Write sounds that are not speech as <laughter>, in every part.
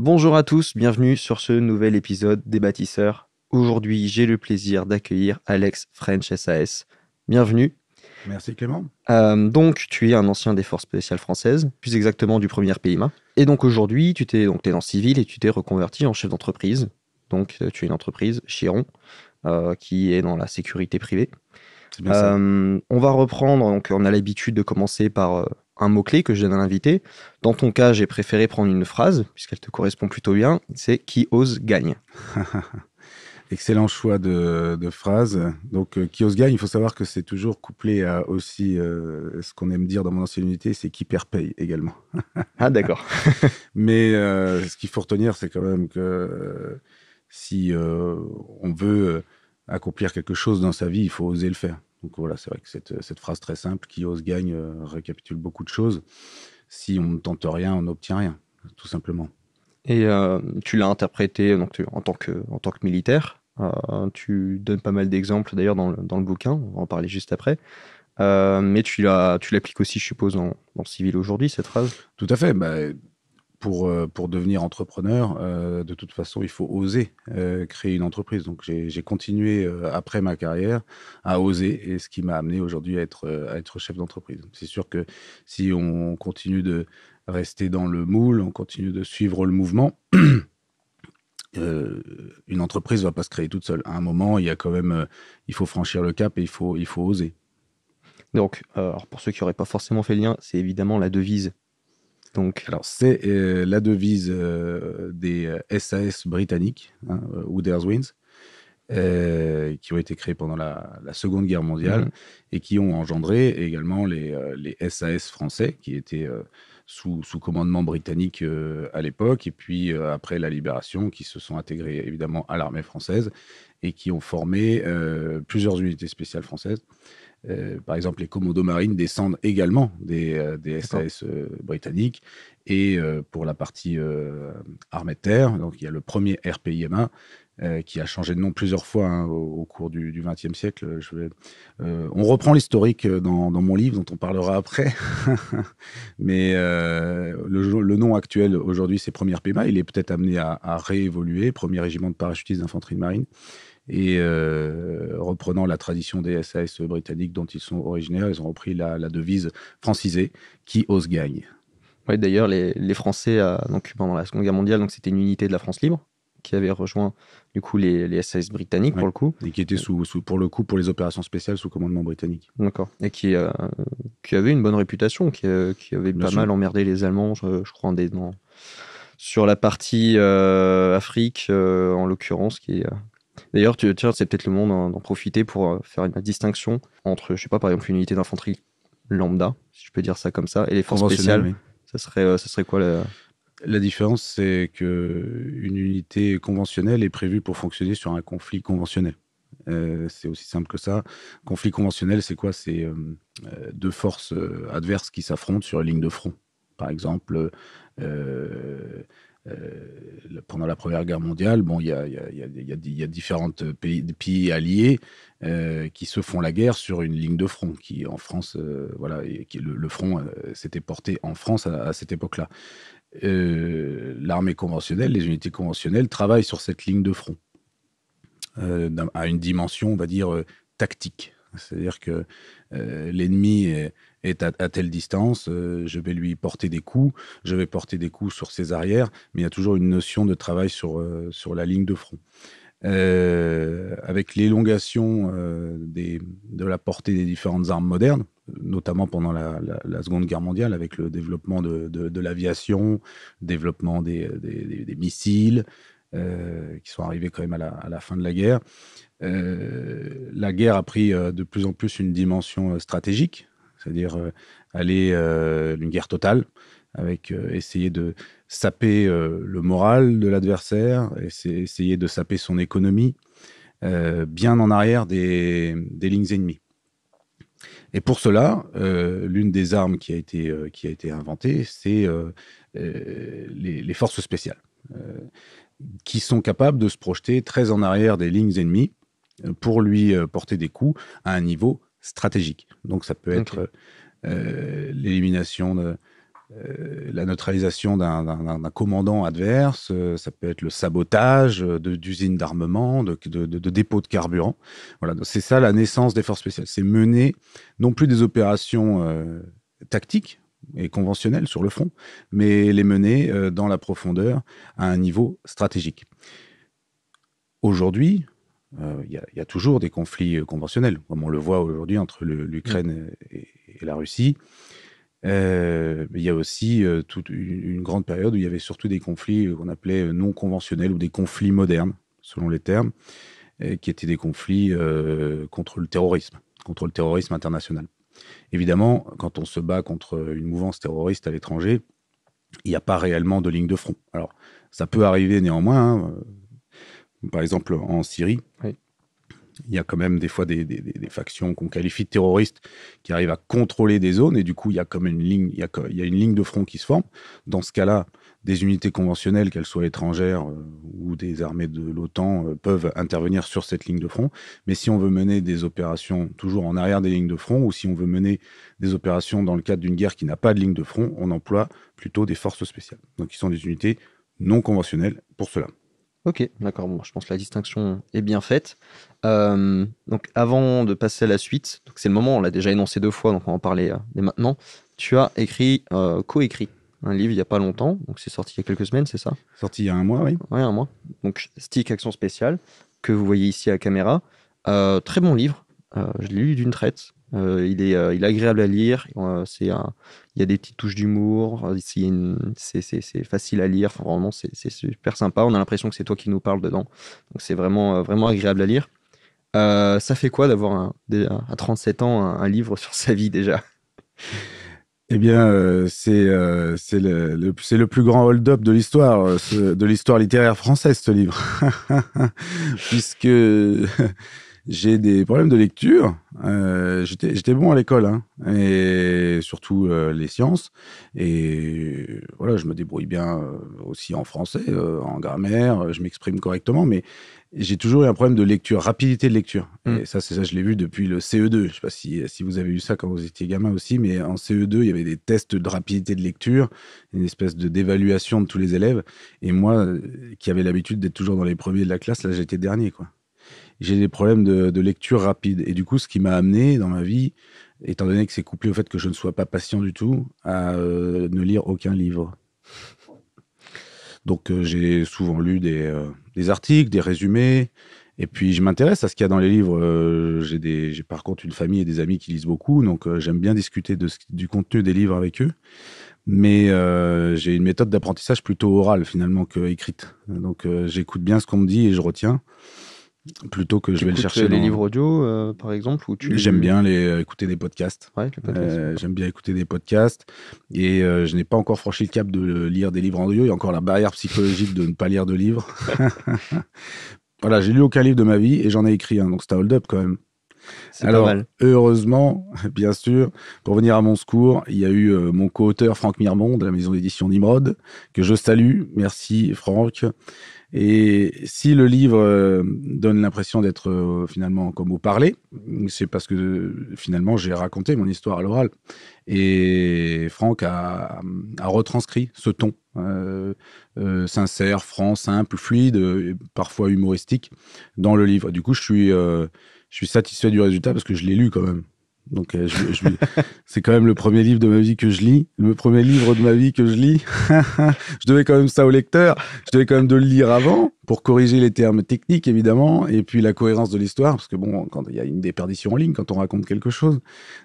Bonjour à tous, bienvenue sur ce nouvel épisode des bâtisseurs. Aujourd'hui, j'ai le plaisir d'accueillir Alex French SAS. Bienvenue. Merci Clément. Euh, donc, tu es un ancien des forces spéciales françaises, plus exactement du premier PIMA. Et donc aujourd'hui, tu t'es donc es dans civil et tu t'es reconverti en chef d'entreprise. Donc, euh, tu es une entreprise Chiron euh, qui est dans la sécurité privée. Bien on va reprendre. Donc, on a l'habitude de commencer par un mot-clé que je donne à l'invité. Dans ton cas, j'ai préféré prendre une phrase, puisqu'elle te correspond plutôt bien, c'est qui ose gagne. <laughs> Excellent choix de, phrase. Donc, euh, qui ose gagne, il faut savoir que c'est toujours couplé à aussi euh, ce qu'on aime dire dans mon ancienne unité, c'est qui perd paye également. ah, d'accord. <laughs> Mais euh, ce qu'il faut retenir, c'est quand même que si on veut accomplir quelque chose dans sa vie, il faut oser le faire. Donc voilà, c'est vrai que cette, phrase très simple, qui ose gagne, euh, récapitule beaucoup de choses. Si on ne tente rien, on n'obtient rien, tout simplement. Et euh, tu l'as interprété donc, en, tant que, militaire. Euh, tu donnes pas mal d'exemples d'ailleurs dans, le bouquin, on va en parler juste après. mais tu l'appliques aussi, je suppose, en, civil aujourd'hui, cette phrase Tout à fait. Bah, pour, euh, pour devenir entrepreneur, euh, de toute façon, il faut oser euh, créer une entreprise. Donc, j'ai continué après ma carrière à oser et ce qui m'a amené aujourd'hui à être, à être chef d'entreprise. C'est sûr que si on continue de rester dans le moule, on continue de suivre le mouvement, <clears throat> une entreprise ne va pas se créer toute seule. À un moment, il y a quand même, il faut franchir le cap et il faut, il faut oser. Donc, pour ceux qui n'auraient pas forcément fait le lien, c'est évidemment la devise c'est euh, la devise euh, des SAS euh, britanniques, hein, ou qui ont été créés pendant la, Seconde Guerre mondiale mm-hmm. et qui ont engendré également les, SAS français, qui étaient sous, commandement britannique à l'époque, et puis après la libération, qui se sont intégrés évidemment à l'armée française et qui ont formé plusieurs unités spéciales françaises. Euh, par exemple, les commandos marines descendent également des, SAS euh, euh, britanniques. Et pour la partie armée de terre, donc il y a le premier RPIMA qui a changé de nom plusieurs fois hein, au, cours du XXe siècle. on reprend l'historique dans, mon livre dont on parlera après. <laughs> Mais le, nom actuel aujourd'hui, c'est premier RPIMA. Il est peut-être amené à, à réévoluer, premier régiment de parachutistes d'infanterie de marine. Et euh, reprenant la tradition des SAS britanniques dont ils sont originaires, ils ont repris la, devise francisée qui ose gagne. Oui, d'ailleurs, les, Français, euh, pendant la Seconde Guerre mondiale, c'était une unité de la France libre qui avait rejoint du coup les, SAS britanniques pour le coup et qui était sous, pour le coup pour les opérations spéciales sous commandement britannique. D'accord. Et qui euh, qui avait une bonne réputation, qui, avait pas mal emmerdé les Allemands, je, crois sur la partie Afrique en l'occurrence qui D'ailleurs, c'est peut-être le moment d'en profiter pour euh, faire une distinction entre, je sais pas, par exemple, une unité d'infanterie lambda, si je peux dire ça comme ça, et les forces spéciales. Ça serait, euh, ça serait quoi la... La différence, c'est que une unité conventionnelle est prévue pour fonctionner sur un conflit conventionnel. Euh, c'est aussi simple que ça. Conflit conventionnel, c'est quoi C'est deux forces adverses qui s'affrontent sur une ligne de front. Par exemple, euh, pendant la Première Guerre mondiale, bon, il y a, y, différents pays, alliés euh, qui se font la guerre sur une ligne de front, qui en France, euh, voilà, et le, front s'était porté en France à cette époque-là. L'armée conventionnelle, les unités conventionnelles travaillent sur cette ligne de front, à une dimension, on va dire, tactique. C'est-à-dire que l'ennemi est est à, telle distance, euh, je vais lui porter des coups, je vais porter des coups sur ses arrières, mais il y a toujours une notion de travail sur, euh, sur la ligne de front. Euh, avec l'élongation de la portée des différentes armes modernes, notamment pendant la, Seconde Guerre mondiale, avec le développement de, de, de l'aviation, développement des, des, missiles, qui sont arrivés quand même à la, fin de la guerre. la guerre a pris de plus en plus une dimension stratégique, c'est-à-dire euh, aller euh, une guerre totale, avec euh, essayer de saper le moral de l'adversaire, essayer de saper son économie, bien en arrière des, lignes ennemies. Et pour cela, l'une des armes qui a été, qui a été inventée, c'est les, les, forces spéciales, qui sont capables de se projeter très en arrière des lignes ennemies pour lui porter des coups à un niveau stratégique. Donc ça peut être euh, l'élimination de euh, la neutralisation d'un commandant adverse, euh, ça peut être le sabotage d'usines d'armement, de, de, de, de dépôts de carburant. Voilà, c'est ça la naissance des forces spéciales. C'est mener non plus des opérations tactiques et conventionnelles sur le front, mais les mener dans la profondeur à un niveau stratégique. Aujourd'hui, euh, il y, a toujours des conflits euh, conventionnels, comme on le voit aujourd'hui entre l'Ukraine mm. et, la Russie. Euh, il y a aussi toute une, grande période où il y avait surtout des conflits qu'on appelait non conventionnels ou des conflits modernes, selon les termes, qui étaient des conflits contre le terrorisme, contre le terrorisme international. Évidemment, quand on se bat contre une mouvance terroriste à l'étranger, il n'y a pas réellement de ligne de front. Alors, ça peut arriver néanmoins. Hein, par exemple en Syrie, il y a quand même des fois des, factions qu'on qualifie de terroristes qui arrivent à contrôler des zones et du coup il y a comme une ligne, il y a, une ligne de front qui se forme. Dans ce cas-là, des unités conventionnelles, qu'elles soient étrangères euh, ou des armées de l'OTAN, euh, peuvent intervenir sur cette ligne de front. Mais si on veut mener des opérations toujours en arrière des lignes de front, ou si on veut mener des opérations dans le cadre d'une guerre qui n'a pas de ligne de front, on emploie plutôt des forces spéciales. Donc, qui sont des unités non conventionnelles pour cela. Ok, d'accord. Bon, je pense que la distinction est bien faite. Euh, donc, avant de passer à la suite, c'est le moment, on l'a déjà énoncé deux fois, donc on va en parler mais euh, dès maintenant. Tu as écrit, euh, co-écrit un livre il n'y a pas longtemps, donc c'est sorti il y a quelques semaines, c'est ça Sorti il y a un mois, oui. Oui, un mois. Donc, Stick Action Spéciale, que vous voyez ici à la caméra. très bon livre, euh, je l'ai lu d'une traite. Euh, il, est, euh, il est agréable à lire. c'est un, il y a des petites touches d'humour. C'est facile à lire. vraiment, c'est super sympa. On a l'impression que c'est toi qui nous parles dedans. Donc, c'est vraiment, vraiment agréable à lire. ça fait quoi d'avoir à 37 ans un, livre sur sa vie déjà Eh bien, c'est le, c'est le, plus grand hold-up de l'histoire de l'histoire littéraire française, ce livre, <laughs> puisque <laughs> j'ai des problèmes de lecture. Euh, J'étais bon à l'école, hein, et surtout euh, les sciences. Et voilà, je me débrouille bien euh, aussi en français, euh, en grammaire, je m'exprime correctement, mais j'ai toujours eu un problème de lecture, rapidité de lecture. Mm. Et ça, c'est ça, je l'ai vu depuis le CE2. Je sais pas si, si vous avez eu ça quand vous étiez gamin aussi, mais en CE2, il y avait des tests de rapidité de lecture, une espèce de d'évaluation de tous les élèves. Et moi, qui avais l'habitude d'être toujours dans les premiers de la classe, là, j'étais dernier, quoi j'ai des problèmes de, lecture rapide. Et du coup, ce qui m'a amené dans ma vie, étant donné que c'est couplé au fait que je ne sois pas patient du tout, à euh, ne lire aucun livre. Donc euh, j'ai souvent lu euh, des, articles, des résumés, et puis je m'intéresse à ce qu'il y a dans les livres. j'ai par contre une famille et des amis qui lisent beaucoup, donc j'aime bien discuter de du contenu des livres avec eux. Mais j'ai une méthode d'apprentissage plutôt orale finalement que écrite. Donc j'écoute bien ce qu'on me dit et je retiens plutôt que je vais le chercher. Euh, les livres audio, euh, par exemple, où tu. J'aime bien les, euh, écouter des podcasts. Ouais, J'aime bien écouter des podcasts et je n'ai pas encore franchi le cap de lire des livres en audio. Il y a encore la barrière psychologique de ne pas lire de livres. <laughs> <laughs> voilà, j'ai lu aucun livre de ma vie et j'en ai écrit un, donc c'est un hold-up quand même. Alors, pas mal. heureusement, <laughs> bien sûr, pour venir à mon secours, il y a eu mon co-auteur Franck Mirmond de la maison d'édition Nimrod, que je salue. Merci Franck. Et si le livre euh, donne l'impression d'être euh, finalement comme au parler, c'est parce que finalement j'ai raconté mon histoire à l'oral. Et Franck a, retranscrit ce ton euh, sincère, franc, simple, fluide, parfois humoristique dans le livre. Du coup, je suis, je suis satisfait du résultat parce que je l'ai lu quand même. Donc, euh, c'est quand même le premier livre de ma vie que je lis, le premier livre de ma vie que je lis. <laughs> je devais quand même ça au lecteur. Je devais quand même de le lire avant pour corriger les termes techniques, évidemment, et puis la cohérence de l'histoire, parce que bon, quand il y a une déperdition en ligne quand on raconte quelque chose.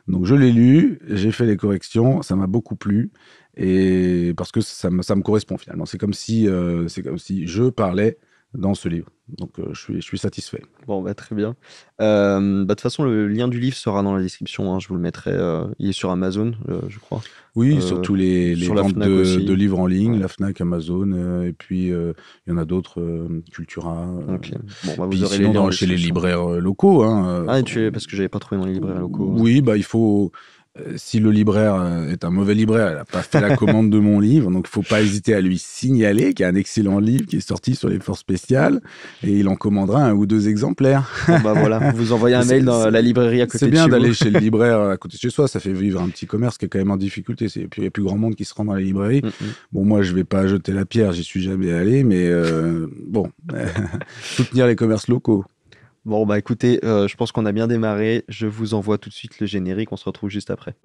Donc, je l'ai lu, j'ai fait les corrections, ça m'a beaucoup plu et parce que ça me, ça me correspond finalement. C'est comme si, euh, c'est comme si je parlais dans ce livre. Donc euh, je, suis, satisfait. Bon, bah, très bien. Euh, bah, de toute façon, le lien du livre sera dans la description. Hein, je vous le mettrai. Euh, il est sur Amazon, je crois. Oui, sur tous les, les de, livres en ligne, la Fnac, Amazon, et puis il y en a d'autres, Cultura. sinon, bah, chez les libraires locaux. Hein, ah, tu es, parce que j'avais pas trouvé dans les libraires locaux. Oui, bah, il faut euh, si le libraire euh, est un mauvais libraire, il n'a pas fait la <laughs> commande de mon livre, donc il faut pas hésiter à lui signaler qu'il y a un excellent livre qui est sorti sur les forces spéciales et il en commandera un ou deux exemplaires. Ah bah voilà, vous <laughs> envoyez un mail dans la librairie à côté de chez vous. C'est bien d'aller chez le <laughs> libraire à côté de chez soi, ça fait vivre un petit commerce qui est quand même en difficulté. Il n'y a plus grand monde qui se rend dans la librairie. Mm, mm. Bon, moi, je ne vais pas jeter la pierre, j'y suis jamais allé, mais euh, bon, soutenir les commerces locaux. Bon, bah écoutez, euh, je pense qu'on a bien démarré. Je vous envoie tout de suite le générique. On se retrouve juste après.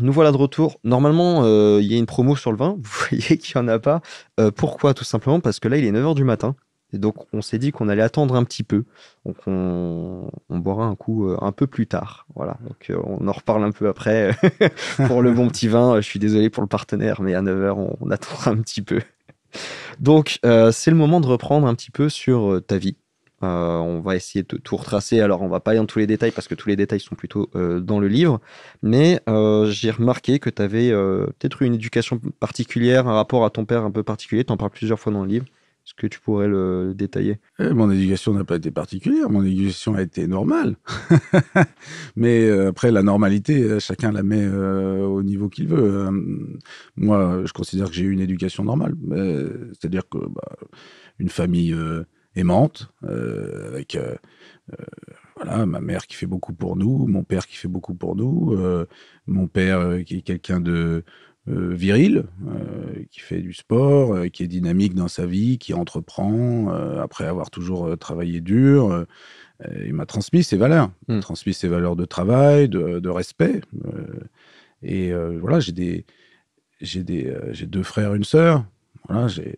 nous voilà de retour. Normalement, euh, il y a une promo sur le vin. <laughs> Vous voyez qu'il n'y en a pas. Euh, pourquoi Tout simplement parce que là, il est 9h du matin. Et donc, on s'est dit qu'on allait attendre un petit peu. Donc, on, boira un coup euh, un peu plus tard. Voilà. Donc, on en reparle un peu après <laughs> pour le bon petit vin. Je suis désolé pour le partenaire, mais à 9h, on, attend attendra un petit peu. Donc, c'est le moment de reprendre un petit peu sur ta vie, euh, on va essayer de tout retracer. Alors, on va pas aller dans tous les détails parce que tous les détails sont plutôt euh, dans le livre. Mais euh, j'ai remarqué que tu avais peut-être eu une éducation particulière, un rapport à ton père un peu particulier. Tu en parles plusieurs fois dans le livre. Est-ce que tu pourrais le détailler eh, Mon éducation n'a pas été particulière. Mon éducation a été normale. <laughs> mais après, la normalité, chacun la met au niveau qu'il veut. moi, je considère que j'ai eu une éducation normale. C'est-à-dire que bah, une famille aimante, euh, avec euh, euh, voilà, ma mère qui fait beaucoup pour nous, mon père qui fait beaucoup pour nous, mon père qui est quelqu'un de viril, qui fait du sport, qui est dynamique dans sa vie, qui entreprend, après avoir toujours travaillé dur. il m'a transmis ses valeurs, hmm. transmis ses valeurs de travail, de, respect. et voilà, j'ai des j'ai des j'ai deux frères une sœur voilà j'ai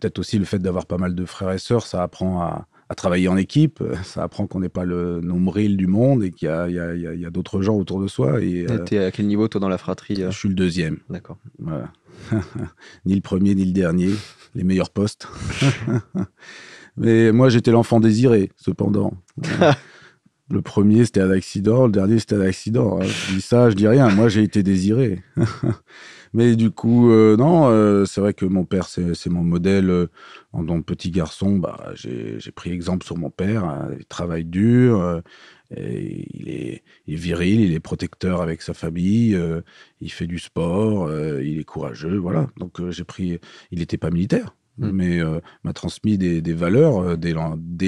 Peut-être aussi le fait d'avoir pas mal de frères et sœurs, ça apprend à, travailler en équipe, <laughs> ça apprend qu'on n'est pas le nombril du monde et qu'il y a, d'autres gens autour de soi. Et, es à quel niveau, toi, dans la fratrie euh Je suis le deuxième. D'accord. <laughs> ni le premier, ni le dernier. Les meilleurs postes. <laughs> Mais moi, j'étais l'enfant désiré, cependant. le premier, c'était un accident, le dernier, c'était un accident. Hein. Je dis ça, je dis rien. Moi, j'ai été désiré. Mais du coup, euh, non, euh, c'est vrai que mon père, c'est mon modèle. Euh, en tant que petit garçon, bah, j'ai pris exemple sur mon père. Hein. il travaille dur, il, est, viril, il est protecteur avec sa famille, il fait du sport, il est courageux. Voilà. Donc j'ai pris. Il n'était pas militaire, mmh. mais il m'a transmis des, valeurs dès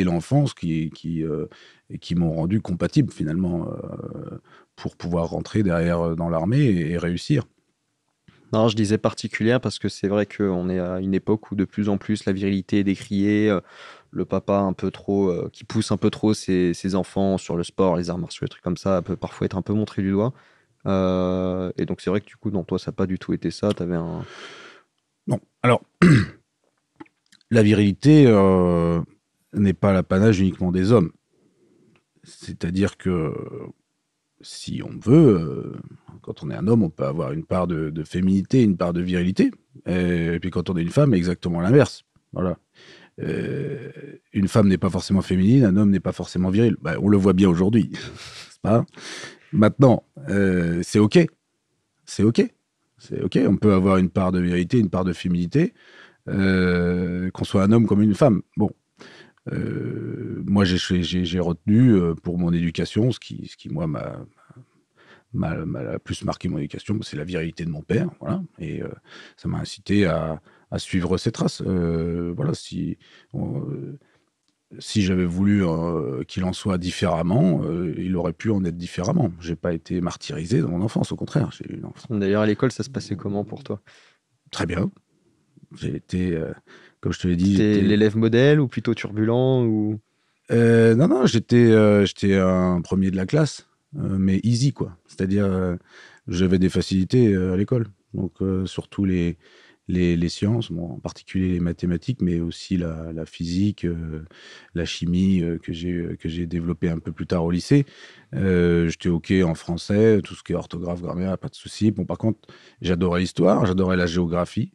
l'enfance qui, qui, m'ont rendu compatible finalement pour pouvoir rentrer derrière dans l'armée et, réussir. Non, je disais particulière parce que c'est vrai qu'on est à une époque où de plus en plus la virilité est décriée, euh, le papa un peu trop, euh, qui pousse un peu trop ses, enfants sur le sport, les arts martiaux, les trucs comme ça, peut parfois être un peu montré du doigt. Euh, et donc c'est vrai que du coup, dans toi, ça n'a pas du tout été ça. avais un... Non, alors, <clears throat> la virilité n'est pas l'apanage uniquement des hommes. C'est-à-dire que si on veut, euh, quand on est un homme, on peut avoir une part de, féminité, une part de virilité. Et, puis quand on est une femme, exactement l'inverse. Voilà. Euh, une femme n'est pas forcément féminine, un homme n'est pas forcément viril. Ben, on le voit bien aujourd'hui. <laughs> Maintenant, euh, c'est OK. C'est OK. C'est OK. On peut avoir une part de virilité, une part de féminité, qu'on soit un homme comme une femme. Bon, euh, moi, j'ai retenu euh, pour mon éducation ce qui, moi, m'a m'a plus marqué mon éducation, c'est la virilité de mon père, voilà, et euh, ça m'a incité à, suivre ses traces. voilà, si j'avais voulu qu'il en soit différemment, il aurait pu en être différemment. Je n'ai pas été martyrisé dans mon enfance, au contraire, j'ai D'ailleurs, à l'école, ça se passait comment pour toi Très bien. J'ai été comme je te l'ai dit. l'élève modèle ou plutôt turbulent ou... Euh, non, non, euh, j'étais un premier de la classe, euh, mais easy, quoi. C'est-à-dire, j'avais des facilités à l'école. Donc, surtout les, les, sciences, en particulier les mathématiques, mais aussi la, physique, la chimie que j'ai développée un peu plus tard au lycée. J'étais OK en français, tout ce qui est orthographe, grammaire, pas de souci. Bon, par contre, j'adorais l'histoire, j'adorais la géographie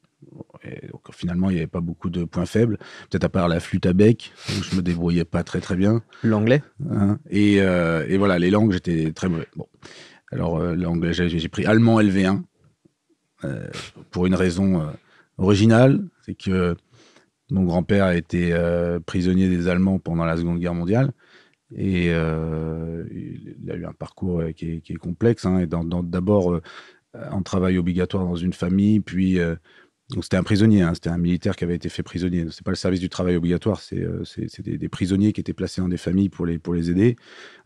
donc, finalement, il n'y avait pas beaucoup de points faibles, peut-être à part la flûte à bec, où je me débrouillais pas très très bien. L'anglais hein. euh, et, voilà, les langues, j'étais très mauvais. Bon. Alors, euh, l'anglais, j'ai pris allemand LV1 euh, pour une raison originale c'est que mon grand-père a été prisonnier des Allemands pendant la Seconde Guerre mondiale. Et il a eu un parcours qui est, complexe. Hein. et d'abord en travail obligatoire dans une famille, puis donc c'était un prisonnier, hein. c'était un militaire qui avait été fait prisonnier. Ce n'est pas le service du travail obligatoire, c'est euh, des, prisonniers qui étaient placés dans des familles pour les, pour les aider,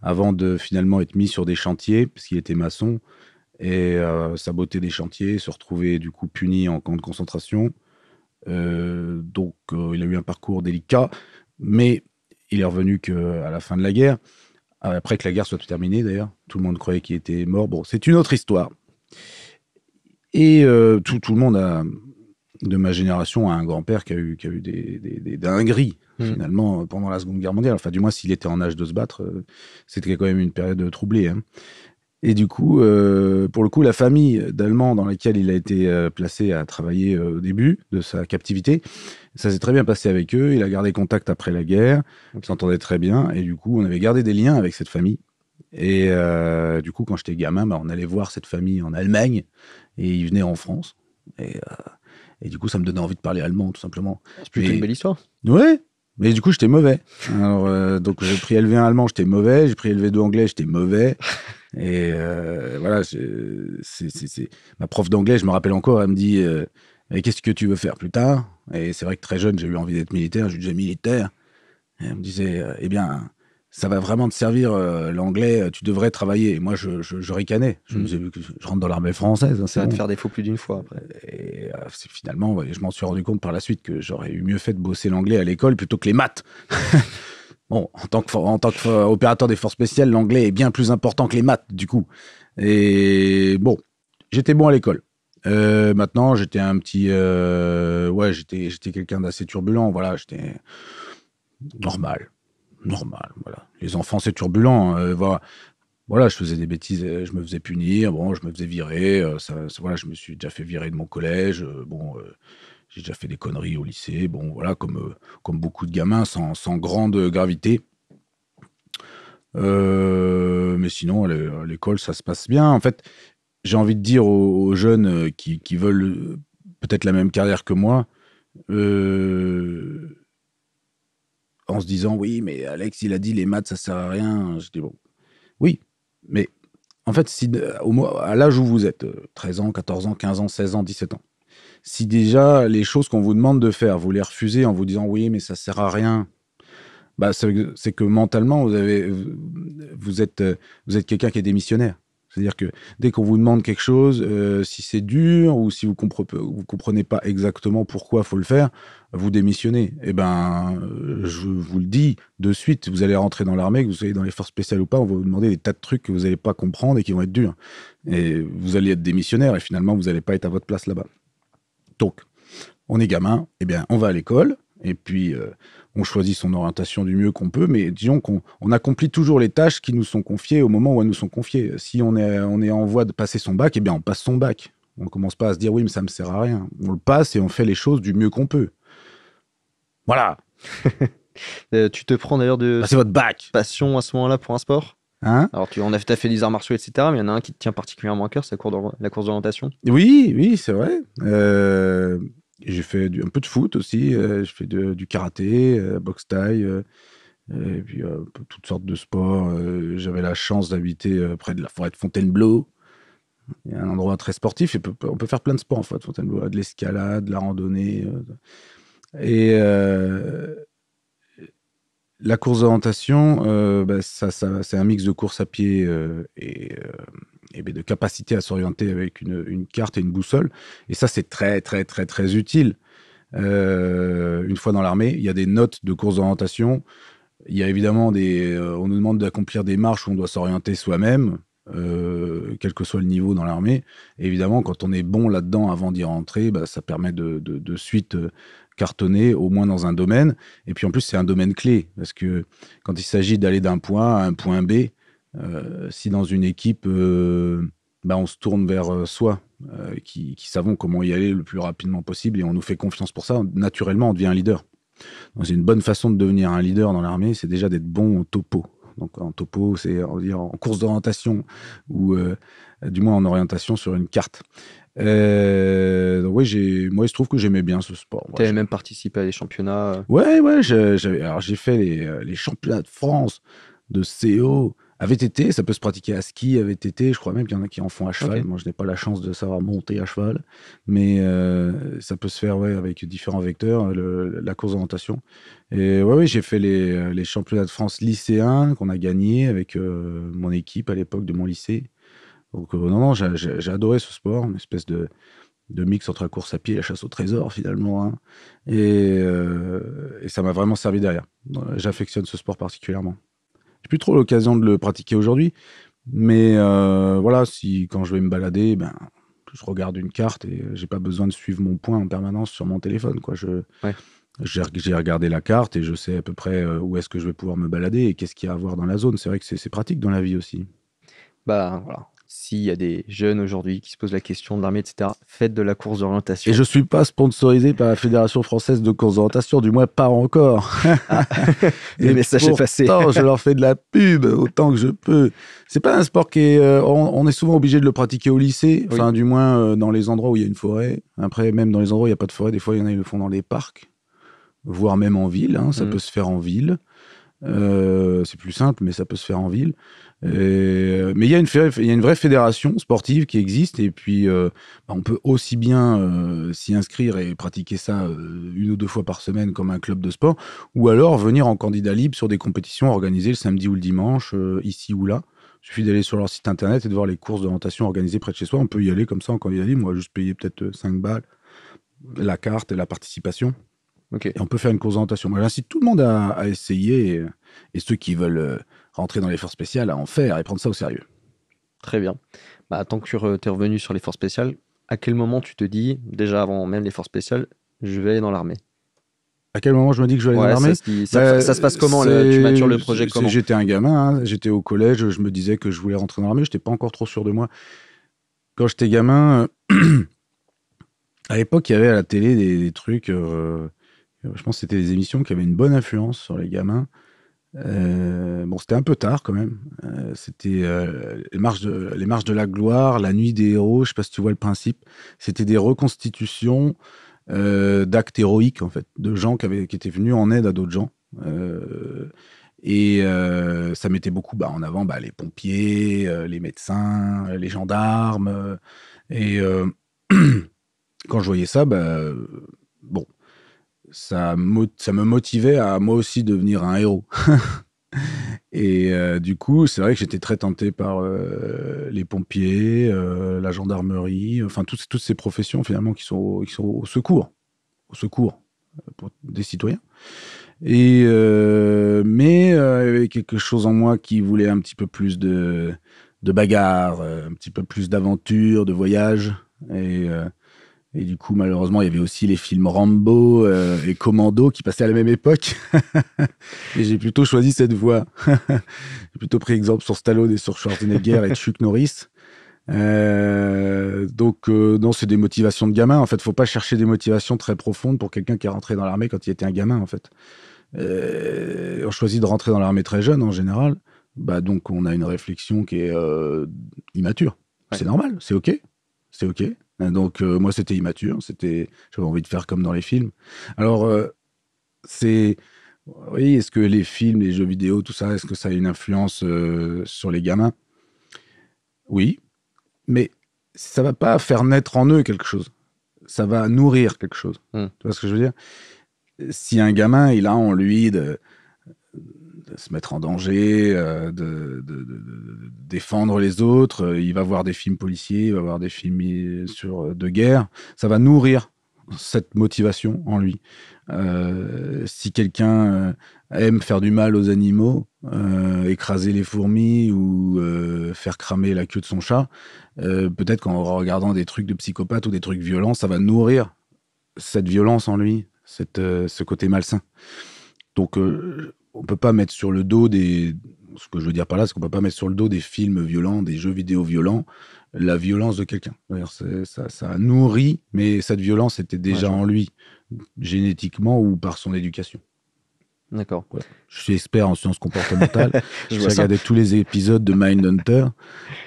avant de finalement être mis sur des chantiers, parce qu'il était maçon, et euh, saboter des chantiers, se retrouver du coup puni en camp de concentration. Euh, donc il a eu un parcours délicat, mais il est revenu qu'à la fin de la guerre, après que la guerre soit terminée d'ailleurs, tout le monde croyait qu'il était mort. Bon, c'est une autre histoire. Et tout, tout le monde a, de ma génération à un grand-père qui a eu, qui eu des, des, dingueries, hmm. finalement, pendant la Seconde Guerre mondiale. Enfin, du moins, s'il était en âge de se battre, euh, c'était quand même une période troublée. Hein. Et du coup, euh, pour le coup, la famille d'Allemands dans laquelle il a été euh, placé à travailler au début de sa captivité, ça s'est très bien passé avec eux. Il a gardé contact après la guerre, ils s'entendaient s'entendait très bien. Et du coup, on avait gardé des liens avec cette famille. Et du coup, quand j'étais gamin, bah, on allait voir cette famille en Allemagne et ils venaient en France. Et et du coup, ça me donnait envie de parler allemand, tout simplement. C'est plutôt une belle histoire. Oui, mais du coup, j'étais mauvais. Euh, donc, j'ai pris LV1 allemand, j'étais mauvais. J'ai pris LV2 anglais, j'étais mauvais. <laughs> Et euh, voilà, c'est ma prof d'anglais, je me rappelle encore, elle me dit mais euh, Qu'est-ce que tu veux faire plus tard Et c'est vrai que très jeune, j'ai eu envie d'être militaire. J'ai déjà Militaire. elle me disait Eh bien, ça va vraiment te servir euh, l'anglais, euh, tu devrais travailler. moi, je, je ricanais. Je, mhm. je, rentre dans l'armée française. Hein, ça va te faire défaut plus d'une fois après. Et euh, finalement, je m'en suis rendu compte par la suite que j'aurais eu mieux fait de bosser l'anglais à l'école plutôt que les maths. <laughs> bon, en tant qu'opérateur des forces spéciales, l'anglais est bien plus important que les maths, du coup. Et bon, j'étais bon à l'école. maintenant, j'étais un petit. ouais, j'étais quelqu'un d'assez turbulent. Voilà, j'étais normal normal. Voilà. Les enfants, c'est turbulent. Hein, euh, voilà. je faisais des bêtises, euh, je me faisais punir, bon, je me faisais virer. Euh, ça, voilà, je me suis déjà fait virer de mon collège. bon, j'ai déjà fait des conneries au lycée. Bon, voilà, comme, comme beaucoup de gamins, sans, grande gravité. mais sinon, à l'école, ça se passe bien. En fait, j'ai envie de dire aux, jeunes qui, veulent peut-être la même carrière que moi, en se disant oui, mais Alex, il a dit les maths, ça sert à rien. Je dis bon, oui, mais en fait, si, euh, au, à l'âge où vous êtes, 13 euh, ans, 14 ans, 15 ans, 16 ans, 17 ans, si déjà les choses qu'on vous demande de faire, vous les refusez en vous disant oui, mais ça sert à rien, bah, c'est que mentalement, vous, avez, vous êtes, euh, vous êtes quelqu'un qui est démissionnaire. C'est-à-dire que dès qu'on vous demande quelque chose, euh, si c'est dur ou si vous ne comprenez pas exactement pourquoi il faut le faire, vous démissionnez. Eh ben, euh, je vous le dis de suite, vous allez rentrer dans l'armée, que vous soyez dans les forces spéciales ou pas, on va vous demander des tas de trucs que vous n'allez pas comprendre et qui vont être durs. Et vous allez être démissionnaire et finalement, vous n'allez pas être à votre place là-bas. Donc, on est gamin, eh bien, on va à l'école et puis. Euh, on choisit son orientation du mieux qu'on peut, mais disons qu'on accomplit toujours les tâches qui nous sont confiées au moment où elles nous sont confiées. Si on est, on est en voie de passer son bac, eh bien on passe son bac. On ne commence pas à se dire oui, mais ça me sert à rien. On le passe et on fait les choses du mieux qu'on peut. Voilà. <laughs> Euh, tu te prends d'ailleurs de. Ah, votre bac. Passion à ce moment-là pour un sport. Hein Alors, tu en as, fait des arts martiaux, etc., mais il y en a un qui te tient particulièrement à cœur, c'est la, la course d'orientation. Oui, oui, c'est vrai. Euh, j'ai fait un peu de foot aussi, euh, je fais du karaté, euh, boxe thaï, euh, et puis toutes sortes de sports. J'avais la chance d'habiter près de la forêt de Fontainebleau. un endroit très sportif, et on peut faire plein de sports en fait, Fontainebleau, de l'escalade, de la randonnée. et la course d'orientation, bah, c'est un mix de course à pied et eh de capacité à s'orienter avec une, carte et une boussole. Et ça, c'est très, très, très, très utile. Euh, une fois dans l'armée, il y a des notes de courses d'orientation. Il y a évidemment des. Euh, on nous demande d'accomplir des marches où on doit s'orienter soi-même, euh, quel que soit le niveau dans l'armée. Évidemment, quand on est bon là-dedans avant d'y rentrer, bah, ça permet de, suite cartonner, au moins dans un domaine. Et puis en plus, c'est un domaine clé, parce que quand il s'agit d'aller d'un point à un point B, euh, si dans une équipe, euh, bah, on se tourne vers euh, soi, qui, savons comment y aller le plus rapidement possible et on nous fait confiance pour ça, naturellement, on devient un leader. C'est une bonne façon de devenir un leader dans l'armée, c'est déjà d'être bon au topo. Donc en topo, c'est en course d'orientation ou du moins en orientation sur une carte. Euh, donc oui, moi, il se trouve que j'aimais bien ce sport. Tu avais même participé à des championnats. Ouais, ouais. J'ai fait les, les, championnats de France de CO AVTT, ça peut se pratiquer à ski, avait été, Je crois même qu'il y en a qui en font à cheval. Moi, je n'ai pas la chance de savoir monter à cheval, mais euh, ça peut se faire avec différents vecteurs, la course d'orientation. Et ouais, j'ai fait euh, les, championnats de France lycéens qu'on a gagnés avec euh, mon équipe à l'époque de mon lycée. Donc, non, non, j'ai adoré ce sport, une espèce de, de mix entre la course à pied et la chasse au trésor finalement. Hein. et, ça m'a vraiment servi derrière. J'affectionne ce sport particulièrement plus trop l'occasion de le pratiquer aujourd'hui. Mais euh, voilà, si quand je vais me balader, ben, je regarde une carte et euh, j'ai pas besoin de suivre mon point en permanence sur mon téléphone. Quoi. Je, j'ai, regardé la carte et je sais à peu près euh, où est-ce que je vais pouvoir me balader et qu'est-ce qu'il y a à voir dans la zone. C'est vrai que c'est, c'est pratique dans la vie aussi. Bah voilà, s'il y a des jeunes aujourd'hui qui se posent la question de l'armée, etc., faites de la course d'orientation. Et je ne suis pas sponsorisé par la Fédération française de course d'orientation, du moins pas encore. mais ça, j'ai passé. je leur fais de la pub autant que je peux. C'est pas un sport qui est. Euh, on, est souvent obligé de le pratiquer au lycée, enfin, du moins euh, dans les endroits où il y a une forêt. Après, même dans les endroits où il n'y a pas de forêt, des fois, il y en a, ils le font dans les parcs, voire même en ville. Hein, ça mm. peut se faire en ville. Euh, c'est plus simple, mais ça peut se faire en ville. Euh, mais il y, a une, une vraie fédération sportive qui existe et puis euh, bah, on peut aussi bien euh, s'y inscrire et pratiquer ça une ou deux fois par semaine comme un club de sport ou alors venir en candidat libre sur des compétitions organisées le samedi ou le dimanche, ici ou là. Il suffit d'aller sur leur site internet et de voir les courses de d'orientation organisées près de chez soi. On peut y aller comme ça en candidat libre. moi juste payer peut-être 5 balles, la carte et la participation. Et on peut faire une course d'orientation. Moi, j'incite tout le monde à, essayer et, ceux qui veulent rentrer dans forces spéciales, à en faire et prendre ça au sérieux. Très bien. Bah, tant que tu es revenu sur les forces spéciales, à quel moment tu te dis, déjà avant même les forces spéciales, je vais aller dans l'armée à quel moment je me dis que je vais aller dans l'armée bah, ça, se passe comment le, Tu matures le projet comment J'étais un gamin, hein, j'étais au collège, je me disais que je voulais rentrer dans l'armée, je n'étais pas encore trop sûr de moi. Quand j'étais gamin, <clears throat> à l'époque, il y avait à la télé des, trucs, euh, je pense que c'était des émissions qui avaient une bonne influence sur les gamins. Euh, bon, c'était un peu tard quand même. Euh, c'était euh, les, marches de, la gloire, la nuit des héros, je sais pas si tu vois le principe. C'était des reconstitutions d'actes héroïques, en fait, de gens qui, avaient, étaient venus en aide à d'autres gens. et ça mettait beaucoup bah, en avant bah, les pompiers, les médecins, les gendarmes. et <clears throat> quand je voyais ça, bah, bon, ça, me motivait à moi aussi devenir un héros. <laughs> Et euh, du coup, c'est vrai que j'étais très tenté par euh, les pompiers, euh, la gendarmerie, enfin toutes, toutes, ces professions finalement qui sont, au, sont au secours, au secours des citoyens. Et mais il y avait quelque chose en moi qui voulait un petit peu plus de, de bagarre, un petit peu plus d'aventure, de voyage. Et et du coup, malheureusement, il y avait aussi les films Rambo euh, et Commando qui passaient à la même époque. <laughs> et j'ai plutôt choisi cette voie. <laughs> j'ai plutôt pris exemple sur Stallone et sur Schwarzenegger et Chuck Norris. Euh, donc, euh, non, c'est des motivations de gamin. En fait, faut pas chercher des motivations très profondes pour quelqu'un qui est rentré dans l'armée quand il était un gamin, en fait. on choisit de rentrer dans l'armée très jeune, en général. Bah, donc, on a une réflexion qui est immature. C'est normal, c'est OK. C'est OK. Hein, donc euh, moi c'était immature, c'était j'avais envie de faire comme dans les films. Alors euh, c'est oui, est-ce que les films, les jeux vidéo, tout ça, est-ce que ça a une influence euh, sur les gamins Oui, mais ça va pas faire naître en eux quelque chose. Ça va nourrir quelque chose. Hmm. Tu vois ce que je veux dire Si un gamin, il a en lui de, de, se mettre en danger, euh, de, défendre les autres. Euh, il va voir des films policiers, il va voir des films euh, sur, de guerre. Ça va nourrir cette motivation en lui. si quelqu'un aime faire du mal aux animaux, écraser les fourmis ou faire cramer la queue de son chat, peut-être qu'en regardant des trucs de psychopathe ou des trucs violents, ça va nourrir cette violence en lui, cette, ce côté malsain. Donc on peut pas mettre sur le dos des. Ce que je veux dire par là, c'est qu'on peut pas mettre sur le dos des films violents, des jeux vidéo violents, la violence de quelqu'un. Ça, ça nourrit, mais cette violence était déjà en lui, génétiquement ou par son éducation. D'accord. Je suis expert en sciences comportementales. <laughs> Je regardais tous les épisodes de Mindhunter.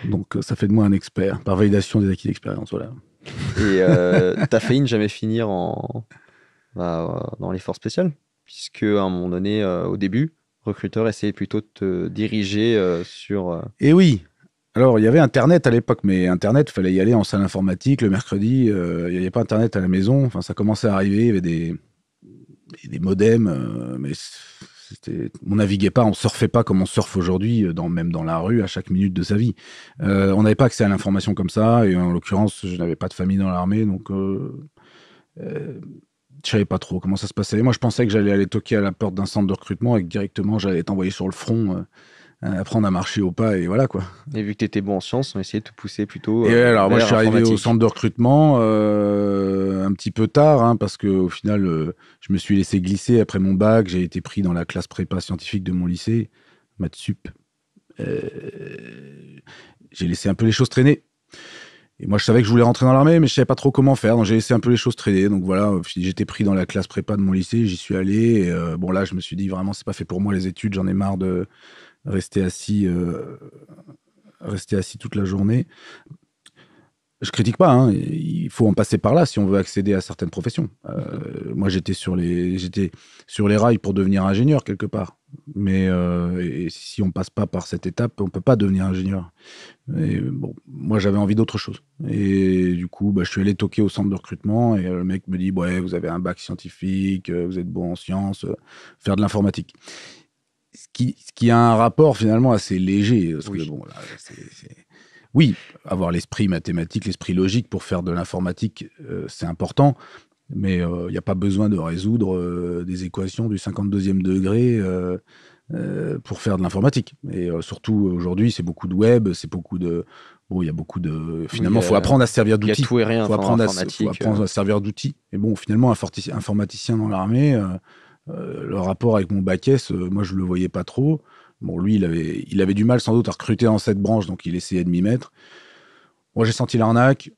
Donc, euh, ça fait de moi un expert, par validation des acquis d'expérience. Voilà. Et euh, t'as failli ne jamais finir en... Bah, euh, dans les forces spéciales puisque à un moment donné, euh, au début, recruteur essayait plutôt de te diriger euh, sur. Et euh eh oui. Alors, il y avait Internet à l'époque, mais Internet, il fallait y aller en salle informatique le mercredi. Il n'y avait pas Internet à la maison. Enfin, ça commençait à arriver. Il y avait des, des modems, mais on naviguait pas, on surfait pas comme on surfe aujourd'hui, dans, même dans la rue, à chaque minute de sa vie. on n'avait pas accès à l'information comme ça, et en l'occurrence, je n'avais pas de famille dans l'armée, donc je savais pas trop comment ça se passait. Moi, je pensais que j'allais aller toquer à la porte d'un centre de recrutement et que directement j'allais être envoyé sur le front, euh, euh, apprendre à marcher au pas et voilà quoi. Et vu que tu étais bon en sciences, on essayait de te pousser plutôt. et euh, alors, moi, je suis arrivé au centre de recrutement un petit peu tard hein, parce que au final, je me suis laissé glisser après mon bac. J'ai été pris dans la classe prépa scientifique de mon lycée, maths sup. j'ai laissé un peu les choses traîner. Et moi, je savais que je voulais rentrer dans l'armée, mais je savais pas trop comment faire. Donc, j'ai laissé un peu les choses traîner. Donc voilà, j'étais pris dans la classe prépa de mon lycée, j'y suis allé. Euh, bon là, je me suis dit vraiment, c'est pas fait pour moi les études. J'en ai marre de rester assis, euh, rester assis toute la journée. Je critique pas. Hein. Il faut en passer par là si on veut accéder à certaines professions. Euh, moi, j'étais sur les, j'étais sur les rails pour devenir ingénieur quelque part. Mais euh, si on passe pas par cette étape, on peut pas devenir ingénieur. bon, moi j'avais envie d'autre chose. Et du coup, bah, je suis allé toquer au centre de recrutement et euh, le mec me dit ouais, vous avez un bac scientifique, euh, vous êtes bon en sciences, faire de l'informatique. Ce qui, a un rapport finalement assez léger. oui. avoir l'esprit mathématique, l'esprit logique pour faire de l'informatique, c'est important mais il euh, n'y a pas besoin de résoudre euh, des équations du 52e degré euh, pour faire de l'informatique. Et surtout aujourd'hui, c'est beaucoup de web, c'est beaucoup de bon, il y a beaucoup de finalement, il faut apprendre à se servir d'outils. Il tout et rien. Faut apprendre, à, faut apprendre à se servir d'outils. Et bon, finalement, un informaticien dans l'armée, le rapport avec mon bac S, moi je ne le voyais pas trop. Bon, lui, il avait, il avait du mal sans doute à recruter dans cette branche, donc il essayait de m'y mettre. Moi, j'ai senti l'arnaque.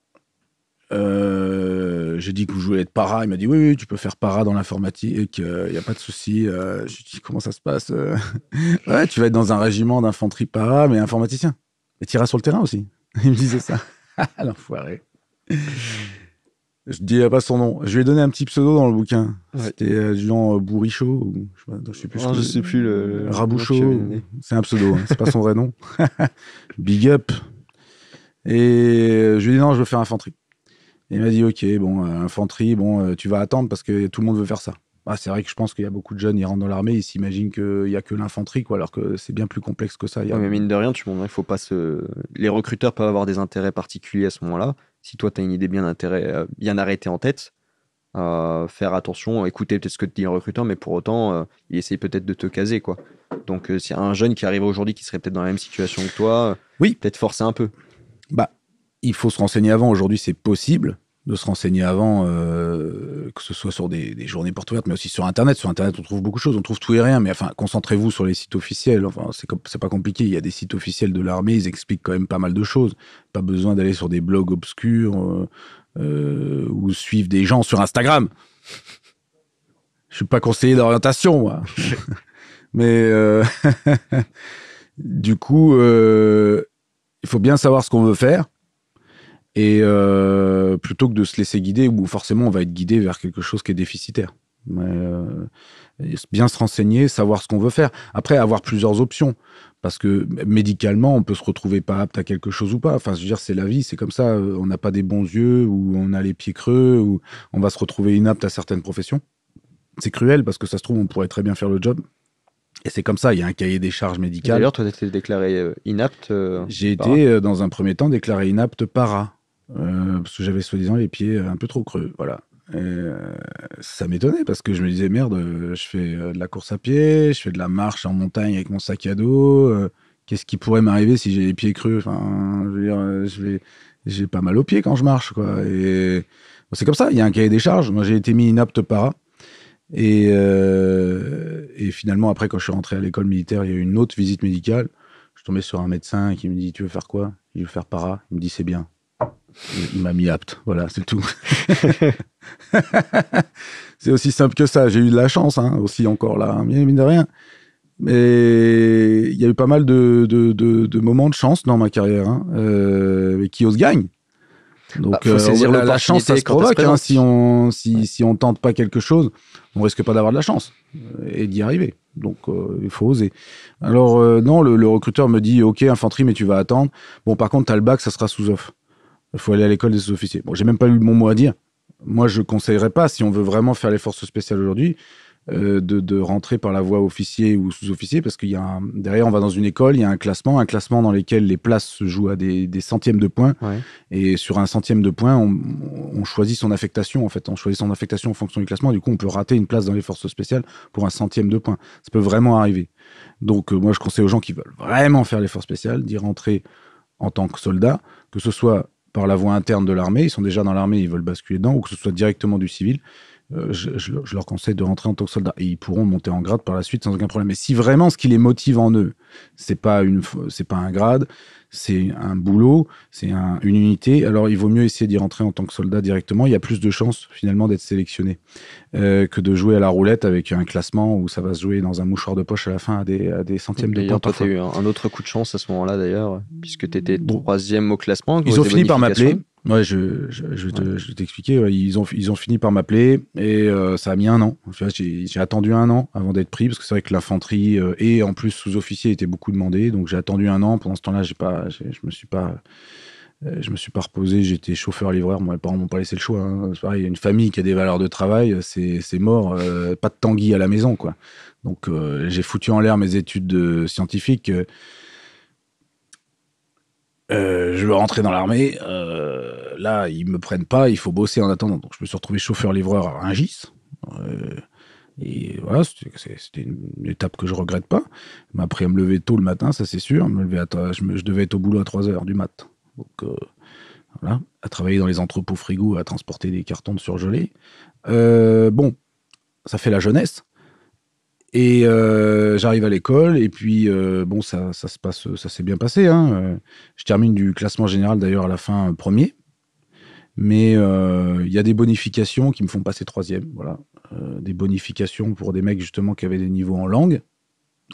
Euh, j'ai dit que je voulais être para. Il m'a dit oui, oui, tu peux faire para dans l'informatique, il euh, n'y a pas de souci. Euh, je lui ai dit comment ça se passe <laughs> Ouais, tu vas être dans un régiment d'infanterie para, mais informaticien. Et tu sur le terrain aussi. <laughs> Il me disait ça. <laughs> L'enfoiré. Je dis pas son nom. Je lui ai donné un petit pseudo dans le bouquin. C'était du nom je ne sais plus. le. Rabouchot. C'est un pseudo. Ce hein. c'est pas son vrai nom. Big up. Et je lui ai dit non, je veux faire infanterie il m'a dit, OK, bon, euh, infanterie, bon, euh, tu vas attendre parce que tout le monde veut faire ça. Ah, c'est vrai que je pense qu'il y a beaucoup de jeunes, qui rentrent dans l'armée, ils s'imaginent qu'il n'y a que l'infanterie, quoi, alors que c'est bien plus complexe que ça. mine de rien, tu il faut pas se... Les recruteurs peuvent avoir des intérêts particuliers à ce moment-là. Si toi, tu as une idée bien, d'intérêt, euh, bien arrêtée en tête, faire attention, écouter peut-être ce que te dit un recruteur, mais pour autant, il essaye peut-être de te caser, quoi. Donc, un jeune qui arrive aujourd'hui qui serait peut-être dans la même situation que toi, oui. peut-être forcer un peu. Bah, il faut se renseigner avant. Aujourd'hui, c'est possible de se renseigner avant, euh, que ce soit sur des, journées portes ouvertes, mais aussi sur Internet. Sur Internet, on trouve beaucoup de choses, on trouve tout et rien, mais enfin, concentrez-vous sur les sites officiels. Enfin, c'est pas compliqué. Il y a des sites officiels de l'armée, ils expliquent quand même pas mal de choses. Pas besoin d'aller sur des blogs obscurs euh, euh, ou suivre des gens sur Instagram. Je suis pas conseiller d'orientation, moi. <laughs> mais <laughs> du coup, il faut bien savoir ce qu'on veut faire et euh, plutôt que de se laisser guider, où forcément on va être guidé vers quelque chose qui est déficitaire. Euh, bien se renseigner, savoir ce qu'on veut faire. Après, avoir plusieurs options, parce que médicalement, on peut se retrouver pas apte à quelque chose ou pas. Enfin, je veux dire, c'est la vie, c'est comme ça. Euh, on n'a pas des bons yeux, ou on a les pieds creux, ou on va se retrouver inapte à certaines professions. C'est cruel, parce que ça se trouve, on pourrait très bien faire le job, et c'est comme ça, il y a un cahier des charges médicales. D'ailleurs, toi, tu été déclaré inapte J'ai été, dans un premier temps, déclaré inapte para. Euh, parce que j'avais soi-disant les pieds euh, un peu trop creux, voilà. Euh, ça m'étonnait parce que je me disais merde, je fais de la course à pied, je fais de la marche en montagne avec mon sac à dos. Qu'est-ce qui pourrait m'arriver si j'ai les pieds creux Enfin, je veux dire, vais, j'ai pas mal aux pieds quand je marche, quoi. Et c'est comme ça. Il y a un cahier des charges. Moi, j'ai été mis inapte para. Et, et, finalement, après, quand je suis rentré à l'école militaire, il y a eu une autre visite médicale. Je tombais sur un médecin qui me dit Tu veux faire quoi il veux faire para. Il me dit C'est bien. Il m'a mis apte, voilà, c'est tout. <laughs> c'est aussi simple que ça. J'ai eu de la chance, hein, aussi encore là, hein, mine de rien. Mais il y a eu pas mal de, moments de chance dans ma carrière, hein, euh, qui osent gagne. Donc, bah, euh, la, chance, ça se hein, si on si, on tente pas quelque chose, on risque pas d'avoir de la chance euh, et d'y arriver. Donc, il faut oser. Alors, non, le, recruteur me dit, OK, infanterie, mais tu vas attendre. Bon, par contre, as le bac, ça sera sous-off. Il faut aller à l'école des sous-officiers. Bon, j'ai même pas eu mon mot à dire. Moi, je conseillerais pas, si on veut vraiment faire les forces spéciales aujourd'hui, euh, de, de, rentrer par la voie officier ou sous-officier, parce qu'il y a derrière, on va dans une école, il y a un classement, un classement dans lequel les places se jouent à des, des centièmes de points, et sur un centième de points, on, choisit son affectation en fait, on choisit son affectation en fonction du classement, du coup, on peut rater une place dans les forces spéciales pour un centième de points. Ça peut vraiment arriver. Donc, euh, moi, je conseille aux gens qui veulent vraiment faire les forces spéciales d'y rentrer en tant que soldat, que ce soit par la voie interne de l'armée. Ils sont déjà dans l'armée, ils veulent basculer dedans, ou que ce soit directement du civil. Euh, je, leur conseille de rentrer en tant que soldat. Et ils pourront monter en grade par la suite sans aucun problème. Mais si vraiment ce qui les motive en eux, c'est pas une, c'est pas un grade, c'est un boulot, c'est une unité. Alors, il vaut mieux essayer d'y rentrer en tant que soldat directement. Il y a plus de chances, finalement, d'être sélectionné euh, que de jouer à la roulette avec un classement où ça va se jouer dans un mouchoir de poche à la fin à des, des centièmes de d'ailleurs Toi, tu as eu un, autre coup de chance à ce moment-là, d'ailleurs, puisque tu étais troisième au classement. Ils ont fini par m'appeler. Ouais, je, je, vais t'expliquer. Ils, ont, ils ont fini par m'appeler et euh, ça a mis un an. J'ai attendu un an avant d'être pris parce que c'est vrai que l'infanterie euh, et en plus sous-officier étaient beaucoup demandés Donc j'ai attendu un an. Pendant ce temps-là, j'ai pas je me suis pas euh, je me suis pas reposé, j'étais chauffeur-livreur, mes parents m'ont pas laissé le choix. Hein. C'est pareil, une famille qui a des valeurs de travail, euh, c'est mort, euh, pas de tanguy à la maison, quoi. Donc j'ai foutu en l'air mes études scientifiques. je veux rentrer dans l'armée, là ils me prennent pas, il faut bosser en attendant. Donc je me suis retrouvé chauffeur-livreur à Rungis. Et voilà, c'était une étape que je regrette pas. Mais à me lever tôt le matin, ça c'est sûr. Me lever à je, devais être au boulot à 3 heures du mat. Donc euh, voilà, à travailler dans les entrepôts frigo, à transporter des cartons de surgelés. Euh, bon, ça fait la jeunesse. Et euh, j'arrive à l'école et puis bon ça, se passe ça s'est bien passé hein. je termine du classement général d'ailleurs à la fin premier mais euh, il y a des bonifications qui me font passer troisième. Voilà. Euh, des bonifications pour des mecs justement qui avaient des niveaux en langue.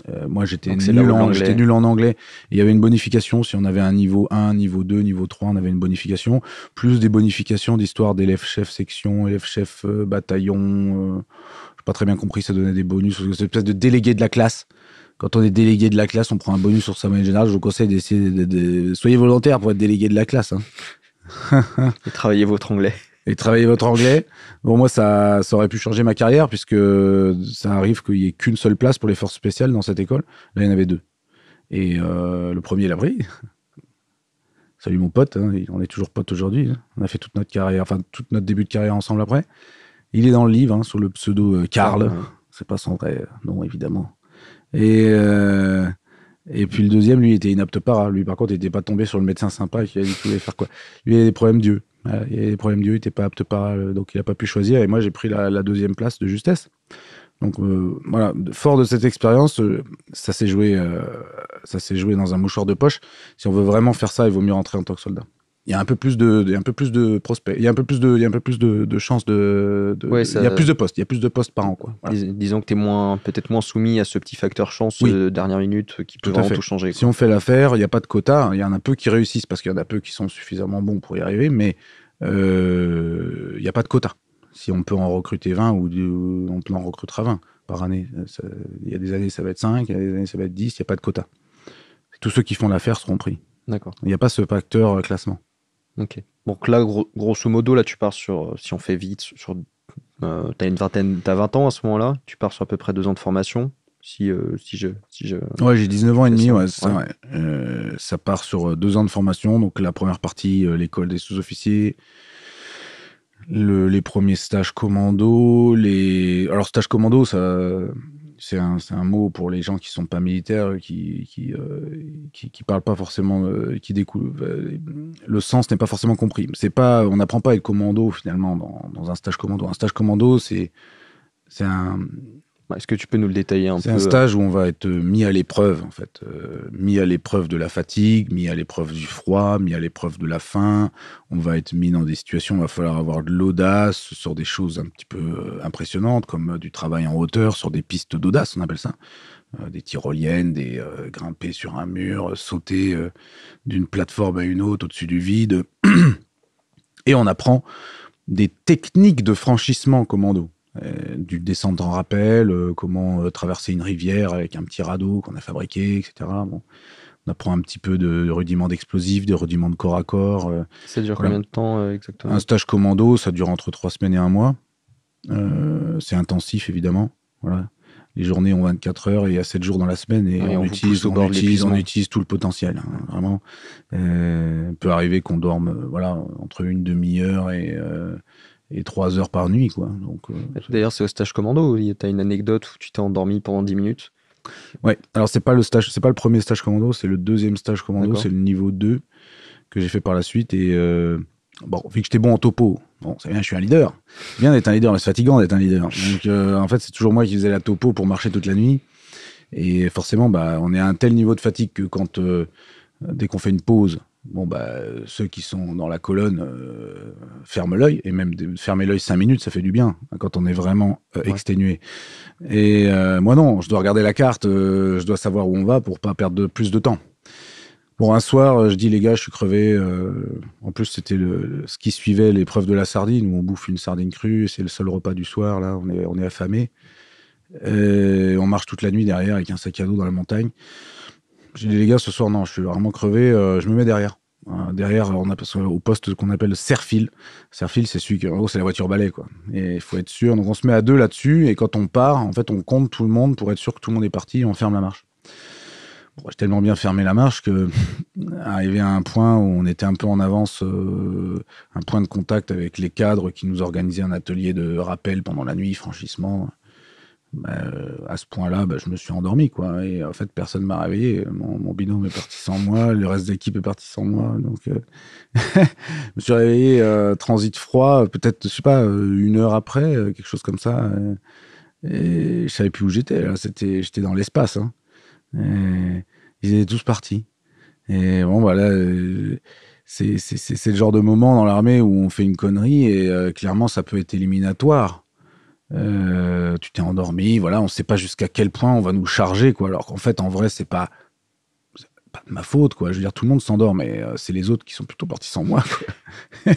Euh, moi, j'étais nul, en, nul en anglais. Il y avait une bonification. Si on avait un niveau 1, niveau 2, niveau 3, on avait une bonification. Plus des bonifications d'histoire d'élèves chef section, élève-chef bataillon. Je n'ai pas très bien compris, ça donnait des bonus. C'est une espèce de délégué de la classe quand on est délégué de la classe, on prend un bonus sur sa moyenne générale. Je vous conseille d'essayer de, soyez volontaire pour être délégué de la classe. Hein. <laughs> et travaillez votre anglais. Et travaillez votre anglais. Bon, moi, ça, ça aurait pu changer ma carrière puisque ça arrive qu'il n'y ait qu'une seule place pour les forces spéciales dans cette école. Là, il y en avait deux. Et euh, le premier l'a pris. <laughs> Salut mon pote, hein. on est toujours pote aujourd'hui. Hein. On a fait toute notre carrière, enfin tout notre début de carrière ensemble après. Il est dans le livre hein, sous le pseudo euh, Karl. C'est pas son vrai euh, nom évidemment. Et et puis le deuxième, lui, était inapte par. Hein. Lui, par contre, il n'était pas tombé sur le médecin sympa qui a dit faire quoi. il avait des problèmes d'yeux. il avait des problèmes d'yeux, il n'était pas apte para, euh, donc il n'a pas pu choisir. Et moi, j'ai pris la, deuxième place de justesse. Donc euh, voilà, fort de cette expérience, euh, ça s'est joué, ça s'est joué dans un mouchoir de poche. Si on veut vraiment faire ça, il vaut mieux rentrer en tant que soldat il y a un peu plus de, un peu plus de prospects, il y a un peu plus de, il y a un peu plus de, chances de, il y a plus de postes, il y a plus de postes par an quoi. disons que tu es moins, peut-être moins soumis à ce petit facteur chance de dernière minute qui peut vraiment tout changer. Si on fait l'affaire, il n'y a pas de quota, il y en a peu qui réussissent parce qu'il y en a peu qui sont suffisamment bons pour y arriver, mais il n'y a pas de quota. Si on peut en recruter 20 ou on en recrutera 20 par année, il y a des années ça va être 5, il y a des années ça va être 10, il n'y a pas de quota. Tous ceux qui font l'affaire seront pris. D'accord. Il n'y a pas ce facteur classement. Ok. Donc là, grosso modo, là, tu pars sur, euh, si on fait vite, sur, euh, t'as une vingtaine, t'as 20 ans à ce moment-là, tu pars sur à peu près deux ans de formation. Si, euh, si je, si je. Ouais, j'ai 19 ans et demi, ça, ouais, Ça, part sur deux ans de formation. Donc la première partie, l'école des sous-officiers, les premiers stages commando, les. Alors stage commando, ça c'est un, un, mot pour les gens qui sont pas militaires, qui qui, euh, qui, qui parlent pas forcément, euh, qui découlent. Euh, le sens n'est pas forcément compris. C'est pas, on n'apprend pas à être commando finalement dans, dans, un stage commando. Un stage commando, c'est c'est un, est-ce que tu peux nous le détailler un peu C'est un euh stage où on va être euh, mis à l'épreuve, en fait. Euh, mis à l'épreuve de la fatigue, mis à l'épreuve du froid, mis à l'épreuve de la faim. On va être mis dans des situations où il va falloir avoir de l'audace sur des choses un petit peu impressionnantes, comme du travail en hauteur, sur des pistes d'audace, on appelle ça. des tyroliennes, des grimper sur un mur, sauter d'une plateforme à une autre au-dessus du vide. <clears throat> Et on apprend des techniques de franchissement commando. Euh, du descendre en rappel, euh, comment euh, traverser une rivière avec un petit radeau qu'on a fabriqué, etc. On apprend un petit peu de, rudiments d'explosifs, de rudiments de corps à corps. ça dure combien de temps exactement Un stage commando, ça dure entre trois semaines et un mois. c'est intensif, évidemment. Voilà. Les journées ont 24 heures et il y a 7 jours dans la semaine et, on, utilise, tout le potentiel. Hein, vraiment, peut arriver qu'on dorme voilà, entre une demi-heure et, et trois heures par nuit. quoi. Donc, euh, D'ailleurs, c'est au stage commando, tu as une anecdote où tu t'es endormi pendant 10 minutes. Ouais, alors c'est pas le stage, c'est pas le premier stage commando, c'est le deuxième stage commando, c'est le niveau 2 que j'ai fait par la suite. Et euh, bon, vu que j'étais bon en topo, bon, c'est bien, je suis un leader. C'est bien d'être un leader, mais c'est fatigant d'être un leader. Donc euh, en fait, c'est toujours moi qui faisais la topo pour marcher toute la nuit. Et forcément, bah, on est à un tel niveau de fatigue que quand dès qu'on fait une pause, bon bah ceux qui sont dans la colonne euh, ferment l'œil et même fermer l'œil cinq minutes ça fait du bien hein, quand on est vraiment euh, exténué et euh, moi non je dois regarder la carte je dois savoir où on va pour pas perdre plus de temps Bon, un soir, je dis les gars, je suis crevé. en plus, c'était ce qui suivait l'épreuve de la sardine, où on bouffe une sardine crue, c'est le seul repas du soir, là, on est, on est affamé. Et on marche toute la nuit derrière avec un sac à dos dans la montagne. J'ai dit, les gars, ce soir, non, je suis vraiment crevé, euh, je me mets derrière. Euh, derrière, on a, au poste qu'on appelle serfil. Serfil, c'est celui qui, en c'est la voiture balai, quoi. Et il faut être sûr. Donc, on se met à deux là-dessus, et quand on part, en fait, on compte tout le monde pour être sûr que tout le monde est parti, et on ferme la marche. j'ai tellement bien fermé la marche que, <laughs> arrivé à un point où on était un peu en avance, euh, un point de contact avec les cadres qui nous organisaient un atelier de rappel pendant la nuit, franchissement. Bah, euh, à ce point-là, bah, je me suis endormi, quoi. Et en fait, personne m'a réveillé. Mon, binôme est parti sans moi, le reste de l'équipe est parti sans moi. Donc, euh, <laughs> je me suis réveillé euh, transit froid, peut-être, je sais pas, une heure après, quelque chose comme ça. Et je savais plus où j'étais. j'étais dans l'espace. Hein. Ils étaient tous partis. Et bon, voilà. Bah, c'est le genre de moment dans l'armée où on fait une connerie et clairement, ça peut être éliminatoire. Euh, tu t'es endormi, voilà, on ne sait pas jusqu'à quel point on va nous charger, quoi. Alors qu'en fait, en vrai, c'est pas, pas de ma faute, quoi. Je veux dire, tout le monde s'endort, mais euh, c'est les autres qui sont plutôt partis sans moi. Quoi.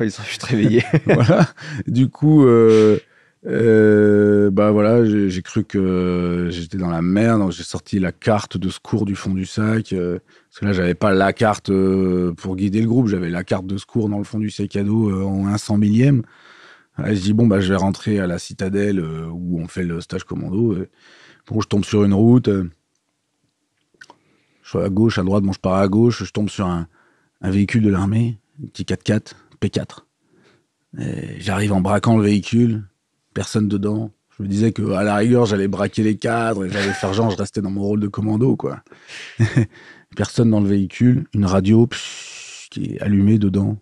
Ils sont juste réveillés. <laughs> voilà. Du coup, euh, bah voilà, j'ai cru que j'étais dans la merde. J'ai sorti la carte de secours du fond du sac. parce que là, j'avais pas la carte pour guider le groupe. J'avais la carte de secours dans le fond du sac à dos en un cent millième je dis, bon, bah, je vais rentrer à la citadelle euh, où on fait le stage commando. Bon, je tombe sur une route. Euh, je suis à gauche, à droite, bon, je pars à gauche. Je tombe sur un, véhicule de l'armée, un petit 4x4, P4. J'arrive en braquant le véhicule, personne dedans. Je me disais qu'à la rigueur, j'allais braquer les cadres et j'allais faire genre, je restais dans mon rôle de commando, quoi. <laughs> personne dans le véhicule, une radio qui est allumée dedans.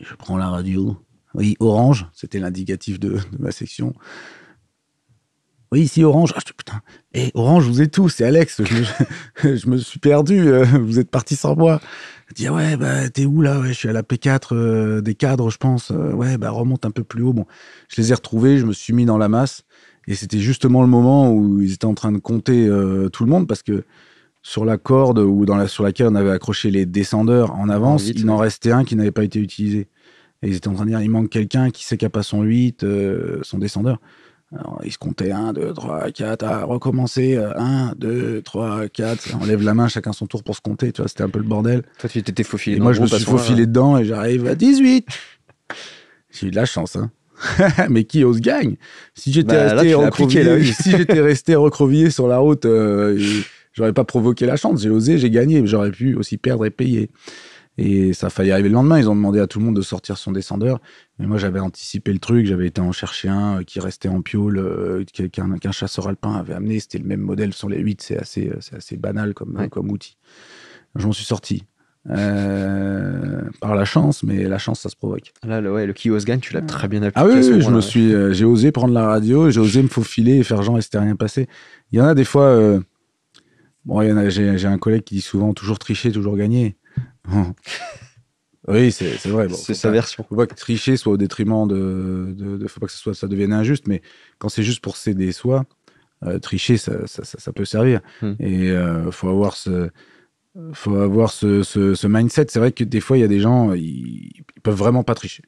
Je prends la radio, oui, orange, c'était l'indicatif de, ma section. Oui, ici orange. Ah, putain, et eh, orange, vous êtes tous, c'est Alex. Je me, <laughs> suis perdu, euh, vous êtes parti sans moi. Je dis, ah ouais, bah, t'es où là Je suis à la P4 euh, des cadres, je pense. Euh, ouais, bah, remonte un peu plus haut. Bon, je les ai retrouvés, je me suis mis dans la masse. Et c'était justement le moment où ils étaient en train de compter tout le monde parce que sur la corde ou sur laquelle on avait accroché les descendeurs en ah, avance, il en restait un qui n'avait pas été utilisé. Et ils étaient en train de dire il manque quelqu'un, qui sait à a son 8, euh, son descendeur Alors, Ils se comptaient 1, 2, 3, 4, à recommencer, 1, 2, 3, 4. On lève la main, chacun son tour pour se compter, tu vois, c'était un peu le bordel. Toi, tu étais faufilé et Moi, je me suis faufilé dedans et j'arrive à 18. J'ai eu de la chance, hein. <laughs> mais qui ose gagne Si j'étais resté recrovié j'étais resté sur la route, je euh, j'aurais pas provoqué la chance. J'ai osé, j'ai gagné, j'aurais pu aussi perdre et payer. Et ça failli arriver le lendemain. Ils ont demandé à tout le monde de sortir son descendeur. Mais moi, j'avais anticipé le truc. J'avais été en chercher un euh, qui restait en piole, euh, qu'un chasseur alpin avait amené. C'était le même modèle sur les 8. C'est assez, euh, assez banal comme, outil, comme outil. J'en suis sorti. par la chance, mais la chance, ça se provoque. Ah là, le, ouais, le gagne, tu l'as très bien appliqué. Ah oui, je me suis, j'ai osé prendre la radio, j'ai osé me faufiler et faire genre, il s'était rien passé. Il y en a des fois, bon, j'ai, un collègue qui dit souvent toujours tricher, toujours gagner. <laughs> oui, c'est vrai. c'est sa il version. Faut pas que tricher soit au détriment de, de, de faut pas que ça, soit, ça devienne injuste, mais quand c'est juste pour céder soi, euh, tricher, ça, ça, ça, peut servir. Hmm. Et il euh, faut avoir ce, faut avoir ce, ce, mindset. C'est vrai que des fois, il y a des gens, ils, ne peuvent vraiment pas tricher.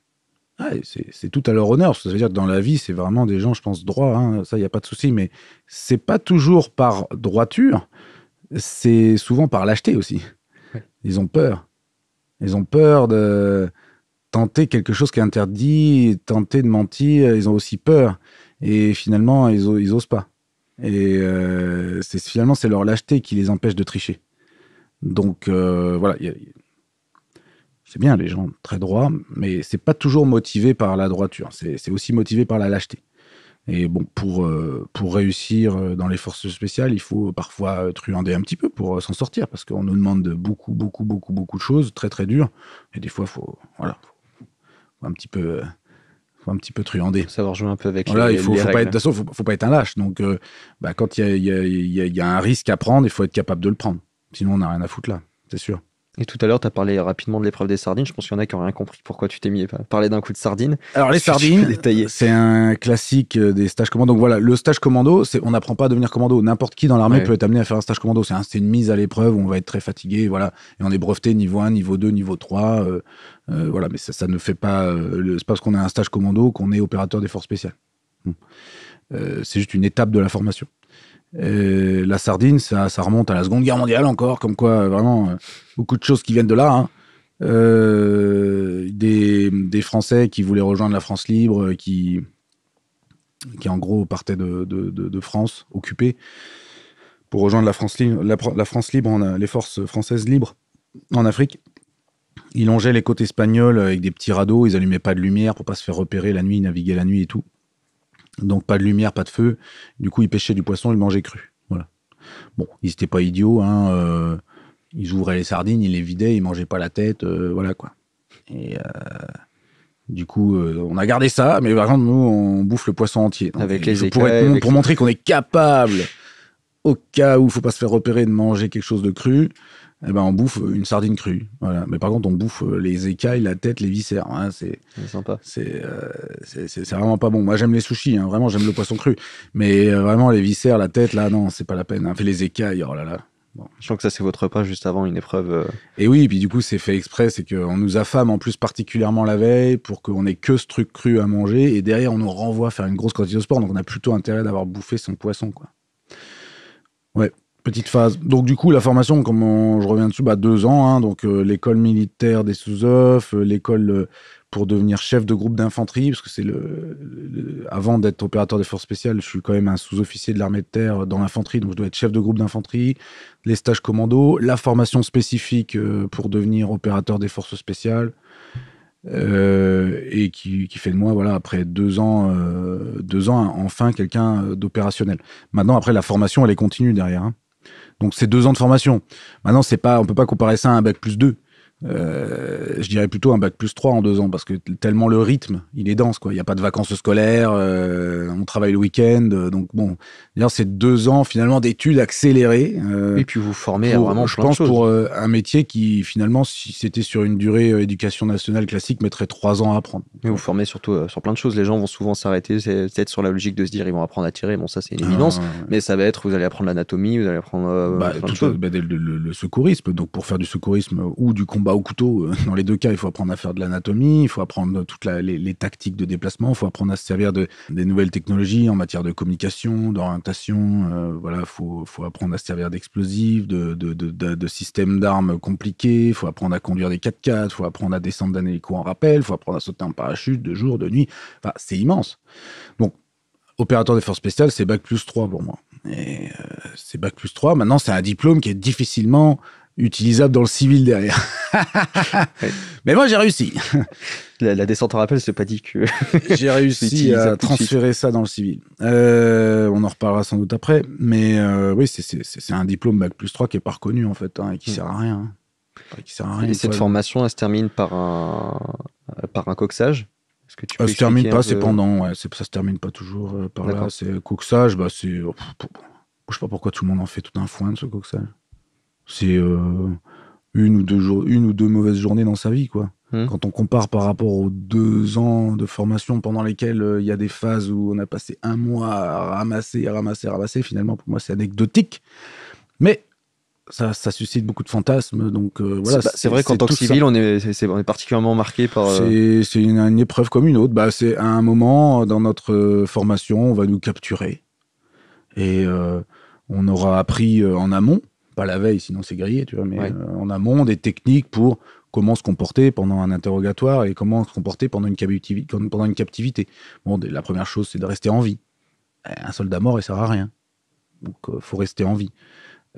Ah, c'est tout à leur honneur. Ça veut dire que dans la vie, c'est vraiment des gens, je pense, droits. Hein, ça, il n'y a pas de souci. Mais c'est pas toujours par droiture. C'est souvent par lâcheté aussi. Ils ont peur. Ils ont peur de tenter quelque chose qui est interdit, tenter de mentir. Ils ont aussi peur. Et finalement, ils, n'osent osent pas. Et euh, c'est finalement, c'est leur lâcheté qui les empêche de tricher. Donc euh, voilà, c'est bien les gens très droits, mais c'est pas toujours motivé par la droiture. C'est aussi motivé par la lâcheté. Et bon, pour, euh, pour réussir euh, dans les forces spéciales, il faut parfois euh, truander un petit peu pour s'en sortir, parce qu'on nous demande beaucoup, beaucoup, beaucoup, beaucoup de choses, très, très dures. Et des fois, il faut, voilà, un petit peu un petit peu truander. savoir jouer un peu avec voilà, les, il faut, faut pas être, de faut, faut, pas être un lâche. Donc, bah, quand il y a, y, a, y a, un risque à prendre, il faut être capable de le prendre. Sinon, on n'a rien à foutre là, c'est sûr. Et tout à l'heure, tu as parlé rapidement de l'épreuve des sardines. Je pense qu'il y en a qui n'ont rien compris pourquoi tu t'es mis à parler d'un coup de sardine. Alors, les sardines, euh, c'est un classique euh, des stages commando. Donc voilà, le stage commando, c'est on n'apprend pas à devenir commando. N'importe qui dans l'armée peut être amené à faire un stage commando. C'est une mise à l'épreuve où on va être très fatigué. Voilà. Et on est breveté niveau 1, niveau 2, niveau 3. Euh, voilà, mais ça, ne fait pas. c'est parce qu'on a un stage commando qu'on est opérateur des forces spéciales. c'est juste une étape de la formation la sardine, ça, remonte à la Seconde Guerre mondiale encore, comme quoi euh, vraiment euh, beaucoup de choses qui viennent de là. Hein. Euh, des, Français qui voulaient rejoindre la France libre, qui, qui en gros partaient de, France occupée pour rejoindre la France, libre, la, France libre, les forces françaises libres en Afrique. Ils longeaient les côtes espagnoles avec des petits radeaux, ils allumaient pas de lumière pour pas se faire repérer la nuit, naviguer la nuit et tout. Donc pas de lumière, pas de feu. Du coup, ils pêchaient du poisson, ils mangeaient cru. Voilà. Bon, ils n'étaient pas idiots. Hein, euh, ils ouvraient les sardines, ils les vidaient, ils mangeaient pas la tête. Euh, voilà quoi. Et euh, du coup, on a gardé ça, mais par contre, nous, on bouffe le poisson entier. avec les pour, montrer qu'on est capable, au cas où il faut pas se faire repérer, de manger quelque chose de cru. Eh ben, on bouffe euh, une sardine crue. Mais par contre, on bouffe euh, les écailles, la tête, les viscères. Hein, c'est sympa. Euh, c'est vraiment pas bon. Moi, j'aime les sushis. Hein. vraiment, j'aime le poisson cru. Mais vraiment, les viscères, la tête, là, non, c'est pas la peine. Hein. les écailles, oh là là. Je crois que ça, c'est votre repas juste avant une épreuve. Et oui, et puis du coup, c'est fait exprès. C'est qu'on nous affame en plus particulièrement la veille pour qu'on ait que ce truc cru à manger. Et derrière, on nous renvoie faire une grosse quantité de sport. Donc, on a plutôt intérêt d'avoir bouffé son poisson. quoi. Ouais. Petite phase. Donc du coup, la formation, comment je reviens dessus, bah, deux ans. Hein. donc euh, l'école militaire des sous-off, euh, l'école euh, pour devenir chef de groupe d'infanterie, parce que c'est le, avant d'être opérateur des forces spéciales, je suis quand même un sous-officier de l'armée de terre dans l'infanterie, donc je dois être chef de groupe d'infanterie. Les stages commando, la formation spécifique pour devenir opérateur des forces spéciales. et qui, fait de moi, voilà, après deux ans, deux ans, enfin quelqu'un d'opérationnel. Maintenant, après, la formation, elle est continue derrière. Hein. Donc c'est deux ans de formation. Maintenant, c'est pas, on peut pas comparer ça à un bac plus 2. Euh, je dirais plutôt un bac plus 3 en deux ans, parce que tellement le rythme, il est dense. quoi Il n'y a pas de vacances scolaires, euh, on travaille le week-end. Euh, donc bon, c'est deux ans finalement d'études accélérées. Et puis vous formez vraiment, je pense, pour un métier qui finalement, si c'était sur une durée éducation nationale classique, mettrait trois ans à apprendre. mais vous formez surtout sur plein de choses. Les gens vont souvent s'arrêter, peut-être sur la logique de se dire, ils vont apprendre à tirer. Bon, ça c'est une ah, évidence, mais ça va être, vous allez apprendre l'anatomie, vous allez apprendre bah, tout, bah, le secourisme. Donc pour faire du secourisme ou du combat au couteau, euh, <laughs> dans les deux cas, il faut apprendre à faire de l'anatomie, il faut apprendre toutes les, tactiques de déplacement, il faut apprendre à se servir de, des nouvelles technologies en matière de communication, d'orientation. il euh, voilà, faut, faut apprendre à se servir d'explosifs, de, systèmes d'armes compliqués, il faut apprendre à conduire des 4x4, il faut apprendre à descendre d'un hélico en rappel, il faut apprendre à sauter en parachute de jour, de nuit. Enfin, c'est immense. Donc, opérateur des forces spéciales, c'est Bac plus 3 pour moi. Et euh, c'est Bac plus 3. Maintenant, c'est un diplôme qui est difficilement utilisable dans le civil derrière. <laughs> Mais moi, j'ai réussi. La, descente en rappel, c'est pas dit que. <laughs> j'ai <laughs> réussi à transférer ça dans le civil. Euh, on en reparlera sans doute après. Mais euh, oui, c'est un diplôme Bac plus 3 qui est pas reconnu, en fait, hein, et qui, mm. ne sert à rien, et cette formation, elle se termine par un, par un coxage que tu se termine pas, c'est pendant, ouais, ça se termine pas toujours euh, par là. C'est coxage, bah c'est. Je sais pas pourquoi tout le monde en fait tout un foin de ce coxage. C'est euh, une, ou deux jours, une ou deux mauvaises journées dans sa vie, quoi. Mmh. Quand on compare par rapport aux deux ans de formation pendant lesquels euh, il y a des phases où on a passé un mois à ramasser, à ramasser, ramasser, finalement, pour moi, c'est anecdotique. Mais ça, suscite beaucoup de fantasmes. Donc euh, voilà. C'est vrai qu'en tant que civil, on est, particulièrement marqué par. C'est une, épreuve comme une autre. Bah, c'est à un moment dans notre formation, on va nous capturer et on aura appris en amont pas la veille, sinon c'est grillé, tu vois, mais euh, en amont, des techniques pour comment se comporter pendant un interrogatoire et comment se comporter pendant une captivité. Pendant une captivité. Bon, la première chose, c'est de rester en vie. Un soldat mort, il sert à rien. Donc, euh, faut rester en vie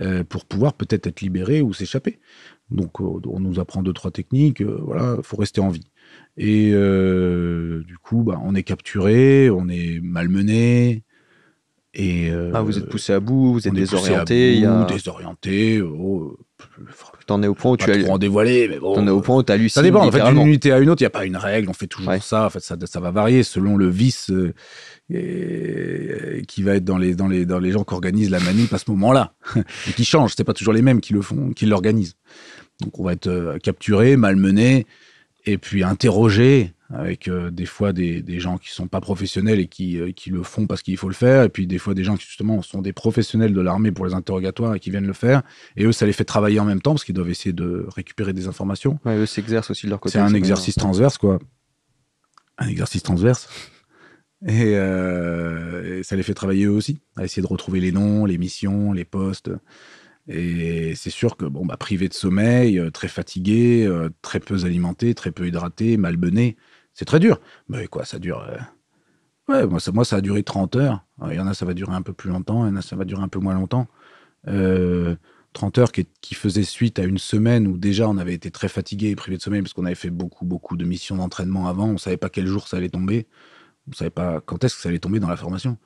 euh, pour pouvoir peut-être être libéré ou s'échapper. Donc, on nous apprend deux, trois techniques. voilà, faut rester en vie. Et du coup, bah, on est capturé, on est malmené, et euh, ah, vous êtes poussé à bout, vous êtes désorienté. Il y désorienté. Oh, t'en es au point où tu as en dévoilé, mais bon. T'en es au point où tu lu... Ça dépend. En fait, d'une unité à une autre, il n'y a pas une règle. On fait toujours ça. En fait, ça, va varier selon le vice euh, qui va être dans les dans les dans les gens qui organisent la manip à ce moment-là <laughs> et qui change. C'est pas toujours les mêmes qui le font, qui l'organisent. Donc, on va être euh, capturé, malmené et puis interrogé avec euh, des fois des, gens qui sont pas professionnels et qui, euh, qui le font parce qu'il faut le faire, et puis des fois des gens qui justement sont des professionnels de l'armée pour les interrogatoires et qui viennent le faire, et eux ça les fait travailler en même temps parce qu'ils doivent essayer de récupérer des informations. eux s'exercent aussi de leur côté. C'est un exercice transverse quoi, un exercice transverse. Euh, et, ça les fait travailler eux aussi, à essayer de retrouver les noms, les missions, les postes. Et c'est sûr que bon bah privé de sommeil, très fatigué, très peu alimenté, très peu hydraté, malmené, c'est très dur. Mais bah quoi, ça dure. Euh, ouais, moi ça, moi, ça a duré 30 heures. il y en a, ça va durer un peu plus longtemps. Il y en a, ça va durer un peu moins longtemps. 30 euh, heures qui, faisaient faisait suite à une semaine où déjà on avait été très fatigué et privé de sommeil parce qu'on avait fait beaucoup, beaucoup de missions d'entraînement avant. On savait pas quel jour ça allait tomber. On savait pas quand est-ce que ça allait tomber dans la formation.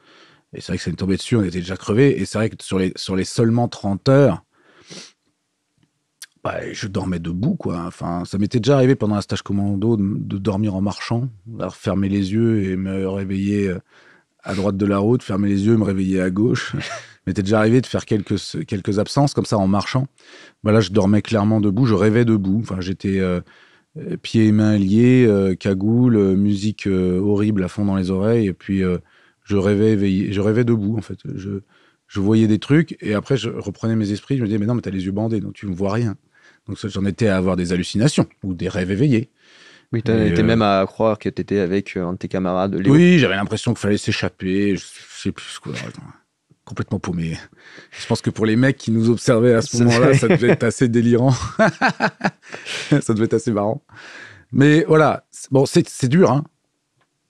Et c'est vrai que ça allait tomber dessus, on était déjà crevé. Et c'est vrai que sur les, sur les seulement 30 heures, bah, je dormais debout, quoi. Enfin, ça m'était déjà arrivé pendant un stage commando de, dormir en marchant, fermer les yeux et me réveiller euh, à droite de la route, fermer les yeux, me réveiller à gauche. <laughs> m'était déjà arrivé de faire quelques, quelques absences comme ça en marchant. Voilà, bah, je dormais clairement debout, je rêvais debout. Enfin, j'étais euh, pieds et mains liés, euh, cagoule, musique horrible à fond dans les oreilles, et puis je rêvais je rêvais debout en fait. Je, je voyais des trucs et après je reprenais mes esprits, je me disais mais non mais t'as les yeux bandés donc tu ne vois rien. Donc j'en étais à avoir des hallucinations ou des rêves éveillés. Oui, tu étais euh, même à croire que tu avec euh, un de tes camarades. Oui, j'avais l'impression qu'il fallait s'échapper, je sais plus quoi. Complètement paumé. Je pense que pour les mecs qui nous observaient à ce moment-là, ça devait être assez délirant. <laughs> ça devait être assez marrant. Mais voilà, bon, c'est dur, hein.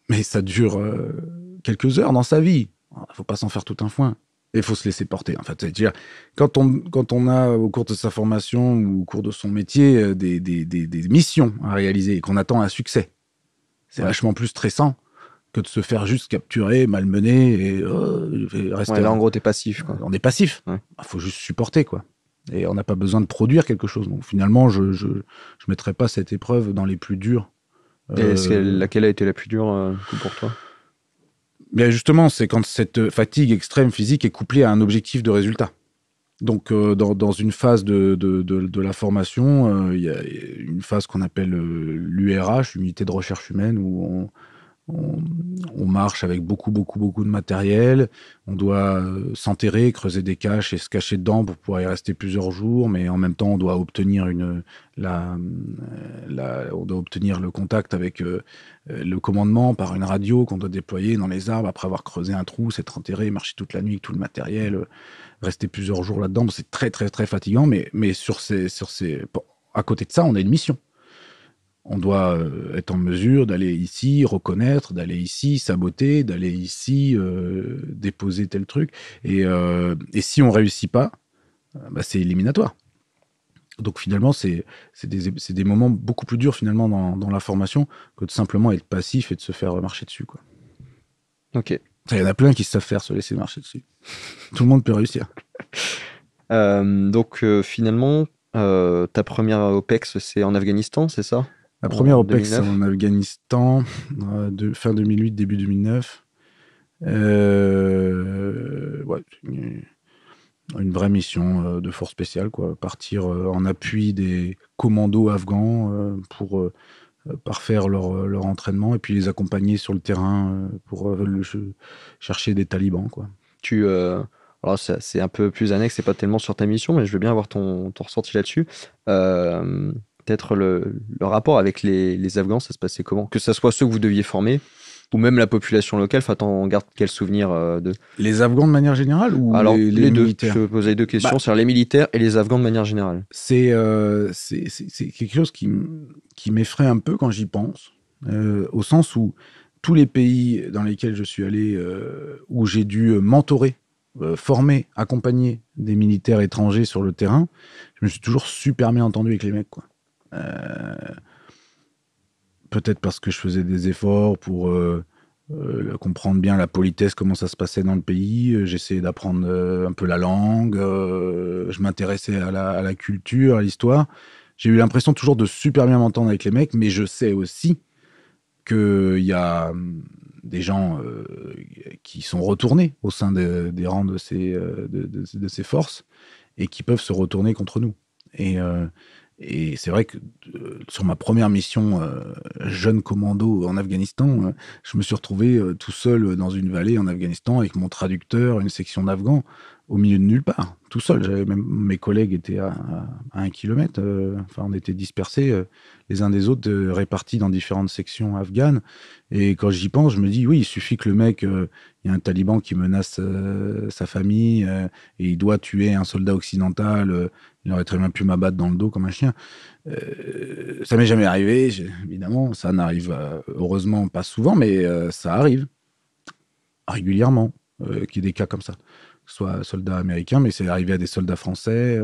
Mais ça dure euh, quelques heures dans sa vie. Il faut pas s'en faire tout un foin il faut se laisser porter. En fait, c'est-à-dire quand on quand on a au cours de sa formation ou au cours de son métier euh, des, des, des, missions à réaliser et qu'on attend un succès, c'est vachement plus stressant que de se faire juste capturer, malmener et, euh, rester. là, en gros, t'es passif. On est passif. Il bah, faut juste supporter, quoi. Et on n'a pas besoin de produire quelque chose. Donc finalement, je ne je, je mettrai pas cette épreuve dans les plus dures. Euh, laquelle a été la plus dure pour toi Bien justement, c'est quand cette fatigue extrême physique est couplée à un objectif de résultat. Donc, euh, dans, une phase de, la formation, euh, il y a une phase qu'on appelle euh, l'URH, Unité de recherche humaine, où on, on, marche avec beaucoup, beaucoup, beaucoup de matériel. On doit euh, s'enterrer, creuser des caches et se cacher dedans pour pouvoir y rester plusieurs jours. Mais en même temps, on doit obtenir une, la, euh, on doit obtenir le contact avec euh, le commandement par une radio qu'on doit déployer dans les arbres après avoir creusé un trou, s'être enterré, marcher toute la nuit, avec tout le matériel, rester plusieurs jours là-dedans. C'est très, très, très fatigant. Mais, mais sur ces, sur ces, à côté de ça, on a une mission on doit euh, être en mesure d'aller ici, reconnaître, d'aller ici, saboter, d'aller ici, euh, déposer tel truc. Euh, et, si on réussit pas, bah, c'est éliminatoire. Donc finalement, c'est des, des, moments beaucoup plus durs finalement dans, la formation que de simplement être passif et de se faire marcher dessus. Quoi. Ok. Il y en a plein qui savent faire se laisser marcher dessus. Tout le monde peut réussir. donc finalement, ta première OPEX, c'est en Afghanistan, c'est ça la première OPEX en Afghanistan, euh, de, fin 2008, début 2009. Euh, une vraie mission euh, de force spéciale, quoi. Partir en appui des commandos afghans pour parfaire leur, leur entraînement et puis les accompagner sur le terrain pour chercher des talibans, quoi. Tu. alors c'est un peu plus annexe, c'est pas tellement sur ta mission, mais je veux bien avoir ton, ton ressenti là-dessus. Euh, peut-être le, rapport avec les, Afghans, ça se passait comment Que ce soit ceux que vous deviez former ou même la population locale, enfin, on garde quel souvenir euh, de Les Afghans de manière générale ou Alors, les, deux, militaires Je posais deux questions, bah c'est-à-dire les militaires et les Afghans de manière générale. Euh, c'est c'est quelque chose qui, qui m'effraie un peu quand j'y pense, euh, au sens où tous les pays dans lesquels je suis allé, où j'ai dû mentorer former, accompagner des militaires étrangers sur le terrain, je me suis toujours super bien entendu avec les mecs. Quoi. Euh, peut-être parce que je faisais des efforts pour euh, euh, comprendre bien la politesse, comment ça se passait dans le pays. J'essayais d'apprendre un peu la langue. je m'intéressais à, la, culture, à l'histoire. J'ai eu l'impression toujours de super bien m'entendre avec les mecs, mais je sais aussi qu'il y a hum, des gens qui sont retournés au sein des rangs de ces, de, de, ces forces et qui peuvent se retourner contre nous. Et et c'est vrai que euh, sur ma première mission euh, jeune commando en Afghanistan, euh, je me suis retrouvé tout seul dans une vallée en Afghanistan avec mon traducteur, une section d'Afghans, au milieu de nulle part, tout seul. mes collègues étaient à, un kilomètre, enfin on était dispersés les uns des autres, répartis dans différentes sections afghanes. Et quand j'y pense, je me dis, oui, il suffit que le mec, il y a un taliban qui menace sa famille et il doit tuer un soldat occidental il aurait très bien pu m'abattre dans le dos comme un chien. Euh, ça m'est jamais arrivé, évidemment. Ça n'arrive euh, heureusement pas souvent, mais euh, ça arrive régulièrement qu'il y ait des cas comme ça. soit soldats américains, mais c'est arrivé à des soldats français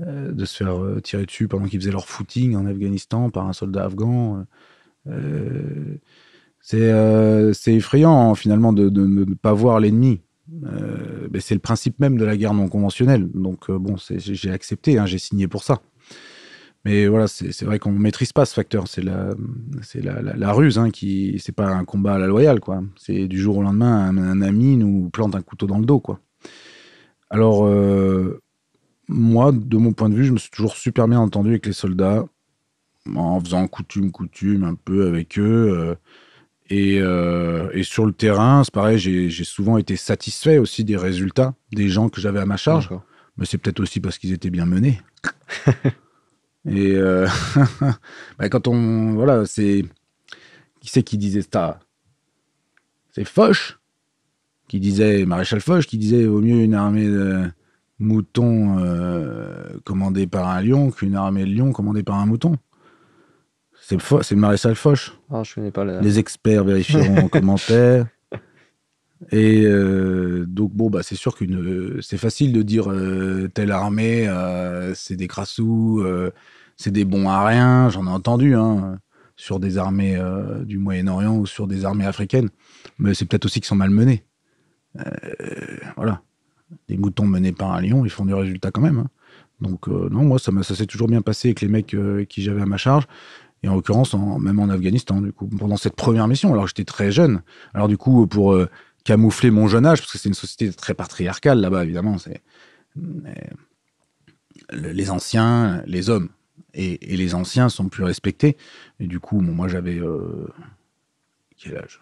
de se faire tirer dessus pendant qu'ils faisaient leur footing en Afghanistan par un soldat afghan. c'est effrayant finalement de ne pas voir l'ennemi. Euh, ben, c'est le principe même de la guerre non conventionnelle. Donc, euh, bon, j'ai accepté, hein, j'ai signé pour ça. Mais voilà, c'est vrai qu'on ne maîtrise pas ce facteur. C'est la, la, ruse, hein, qui c'est pas un combat à la loyale, quoi. C'est du jour au lendemain, un, ami nous plante un couteau dans le dos, quoi. Alors, euh, moi, de mon point de vue, je me suis toujours super bien entendu avec les soldats, en faisant coutume, coutume, un peu avec eux. Euh, et, sur le terrain, c'est pareil, j'ai souvent été satisfait aussi des résultats des gens que j'avais à ma charge. Mais c'est peut-être aussi parce qu'ils étaient bien menés. <laughs> et euh, <laughs> bah, quand on. Voilà, c'est. Qui c'est qui disait ça C'est Foch, qui disait, Maréchal Foch, qui disait au mieux une armée de moutons euh, commandée par un lion qu'une armée de lions commandée par un mouton. C'est le maréchal Foch. Ah, les experts vérifieront en <laughs> commentaire. Et euh, donc, bon, bah, c'est sûr qu'une, euh, c'est facile de dire euh, telle armée, c'est des crassous, c'est des bons à rien. J'en ai entendu hein, sur des armées du Moyen-Orient ou sur des armées africaines. Mais c'est peut-être aussi qu'ils sont malmenés. voilà. Des moutons menés par un lion, ils font du résultat quand même. Hein. Donc, non, moi, ça, ça s'est toujours bien passé avec les mecs qui j'avais à ma charge et en l'occurrence, même en Afghanistan, du coup, pendant cette première mission, alors j'étais très jeune. Alors du coup, pour euh, camoufler mon jeune âge, parce que c'est une société très patriarcale là-bas, évidemment, c'est les anciens, les hommes, et, les anciens sont plus respectés. Et du coup, moi j'avais... Euh, quel âge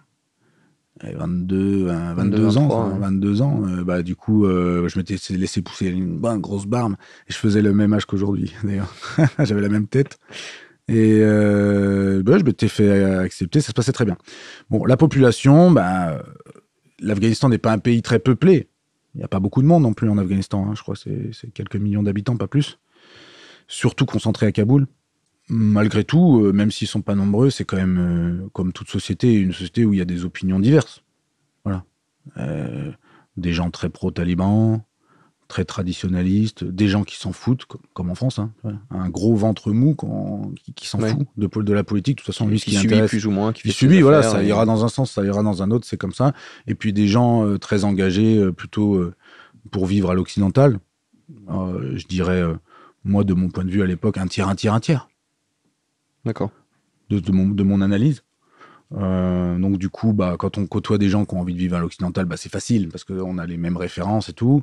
22, 22, 22, ans, 22 ans, euh, bah, du coup, je m'étais laissé pousser une, une grosse barbe et je faisais le même âge qu'aujourd'hui, <laughs> d'ailleurs. <laughs> J'avais la même tête. Et euh, bah, je fait euh, accepter, ça se passait très bien. Bon, la population, bah, l'Afghanistan n'est pas un pays très peuplé. Il n'y a pas beaucoup de monde non plus en Afghanistan. Hein. Je crois que c'est quelques millions d'habitants, pas plus. Surtout concentrés à Kaboul. Malgré tout, euh, même s'ils ne sont pas nombreux, c'est quand même, euh, comme toute société, une société où il y a des opinions diverses. Voilà. des gens très pro-talibans, très traditionnalistes, des gens qui s'en foutent, comme, en France, hein, un gros ventre mou qui, s'en fout de, la politique. De toute façon, lui, ce qui, intéresse, qui, subit, voilà, ça ira dans un sens, ça ira dans un autre, c'est comme ça. Et puis des gens euh, très engagés, euh, plutôt euh, pour vivre à l'occidental, je dirais, moi, de mon point de vue à l'époque, un tiers, un tiers, un tiers. D'accord. De, mon, analyse. donc du coup, bah, quand on côtoie des gens qui ont envie de vivre à l'occidental, bah, c'est facile parce qu'on a les mêmes références et tout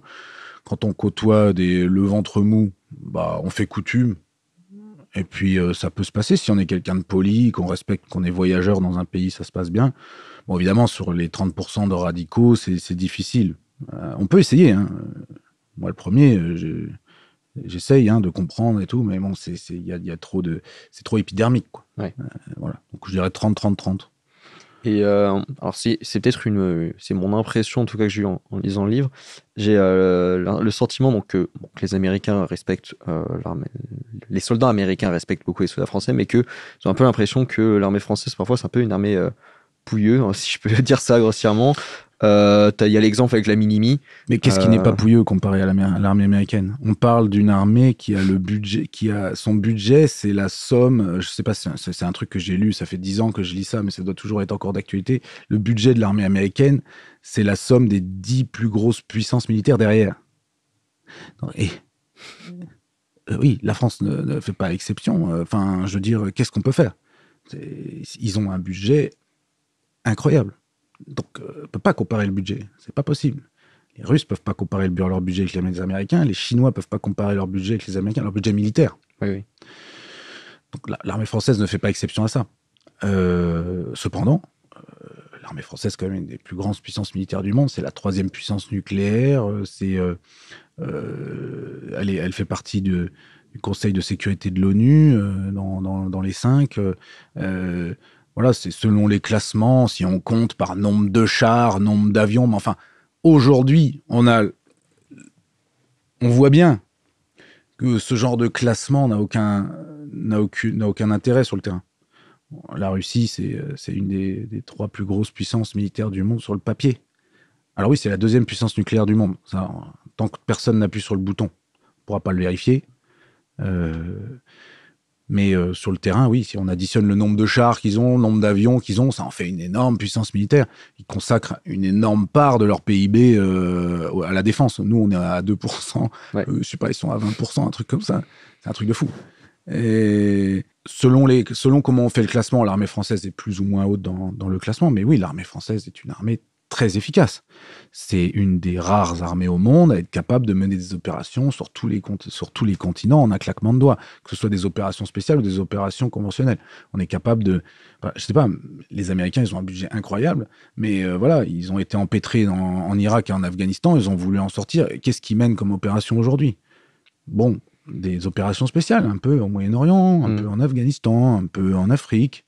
quand on côtoie des, le ventre mou, bah, on fait coutume. Et puis, euh, ça peut se passer si on est quelqu'un de poli, qu'on respecte, qu'on est voyageur dans un pays, ça se passe bien. Bon, évidemment, sur les 30% de radicaux, c'est difficile. Euh, on peut essayer. Hein. Moi, le premier, euh, j'essaye hein, de comprendre et tout, mais bon, c'est y a, y a trop de, c'est trop épidermique. voilà. Donc, je dirais 30-30-30. Et euh, alors, c'est, peut-être une, c'est mon impression en tout cas que j'ai eu en, lisant le livre. J'ai euh, le, sentiment donc, que, les Américains respectent euh, l'armée, les soldats américains respectent beaucoup les soldats français, mais que j'ai un peu l'impression que l'armée française parfois c'est un peu une armée pouilleux, hein, si je peux <laughs> dire ça grossièrement. Euh, il y a l'exemple avec la Minimi. Mais qu'est-ce qui euh, n'est pas pouilleux comparé à l'armée américaine On parle d'une armée qui a le budget, qui a son budget, c'est la somme. Je sais pas, c'est un, truc que j'ai lu. Ça fait dix ans que je lis ça, mais ça doit toujours être encore d'actualité. Le budget de l'armée américaine, c'est la somme des dix plus grosses puissances militaires derrière. et euh, oui, la France ne, ne fait pas exception. Enfin, je veux dire, qu'est-ce qu'on peut faire Ils ont un budget incroyable. Donc, euh, on ne peut pas comparer le budget. C'est pas possible. Les Russes ne peuvent pas comparer leur budget avec les Américains. Les Chinois ne peuvent pas comparer leur budget avec les Américains, leur budget militaire. Oui, Donc, l'armée française ne fait pas exception à ça. Euh, cependant, euh, l'armée française, quand même, une des plus grandes puissances militaires du monde. C'est la troisième puissance nucléaire. C'est, elle, fait partie du Conseil de sécurité de l'ONU, dans, les cinq. Voilà, c'est selon les classements, si on compte par nombre de chars, nombre d'avions, mais enfin, aujourd'hui, on a. On voit bien que ce genre de classement n'a aucun, aucun intérêt sur le terrain. La Russie, c'est une des, trois plus grosses puissances militaires du monde sur le papier. Alors oui, c'est la deuxième puissance nucléaire du monde. Ça, tant que personne n'appuie sur le bouton, on ne pourra pas le vérifier. Euh, mais euh, sur le terrain, oui, si on additionne le nombre de chars qu'ils ont, le nombre d'avions qu'ils ont, ça en fait une énorme puissance militaire. Ils consacrent une énorme part de leur PIB euh, à la défense. Nous, on est à 2%. Euh, je ne sais pas, ils sont à 20%, un truc comme ça. C'est un truc de fou. Et selon, les, selon comment on fait le classement, l'armée française est plus ou moins haute dans le classement. Mais oui, l'armée française est une armée très efficace. C'est une des rares armées au monde à être capable de mener des opérations sur tous les, sur tous les continents en un claquement de doigts, que ce soit des opérations spéciales ou des opérations conventionnelles. On est capable de... Je je sais pas, les Américains, ils ont un budget incroyable, mais euh, voilà, ils ont été empêtrés en, Irak et en Afghanistan, ils ont voulu en sortir. Qu'est-ce qu'ils mènent comme opération aujourd'hui Bon, des opérations spéciales, un peu au Moyen-Orient, un mm. peu en Afghanistan, un peu en Afrique.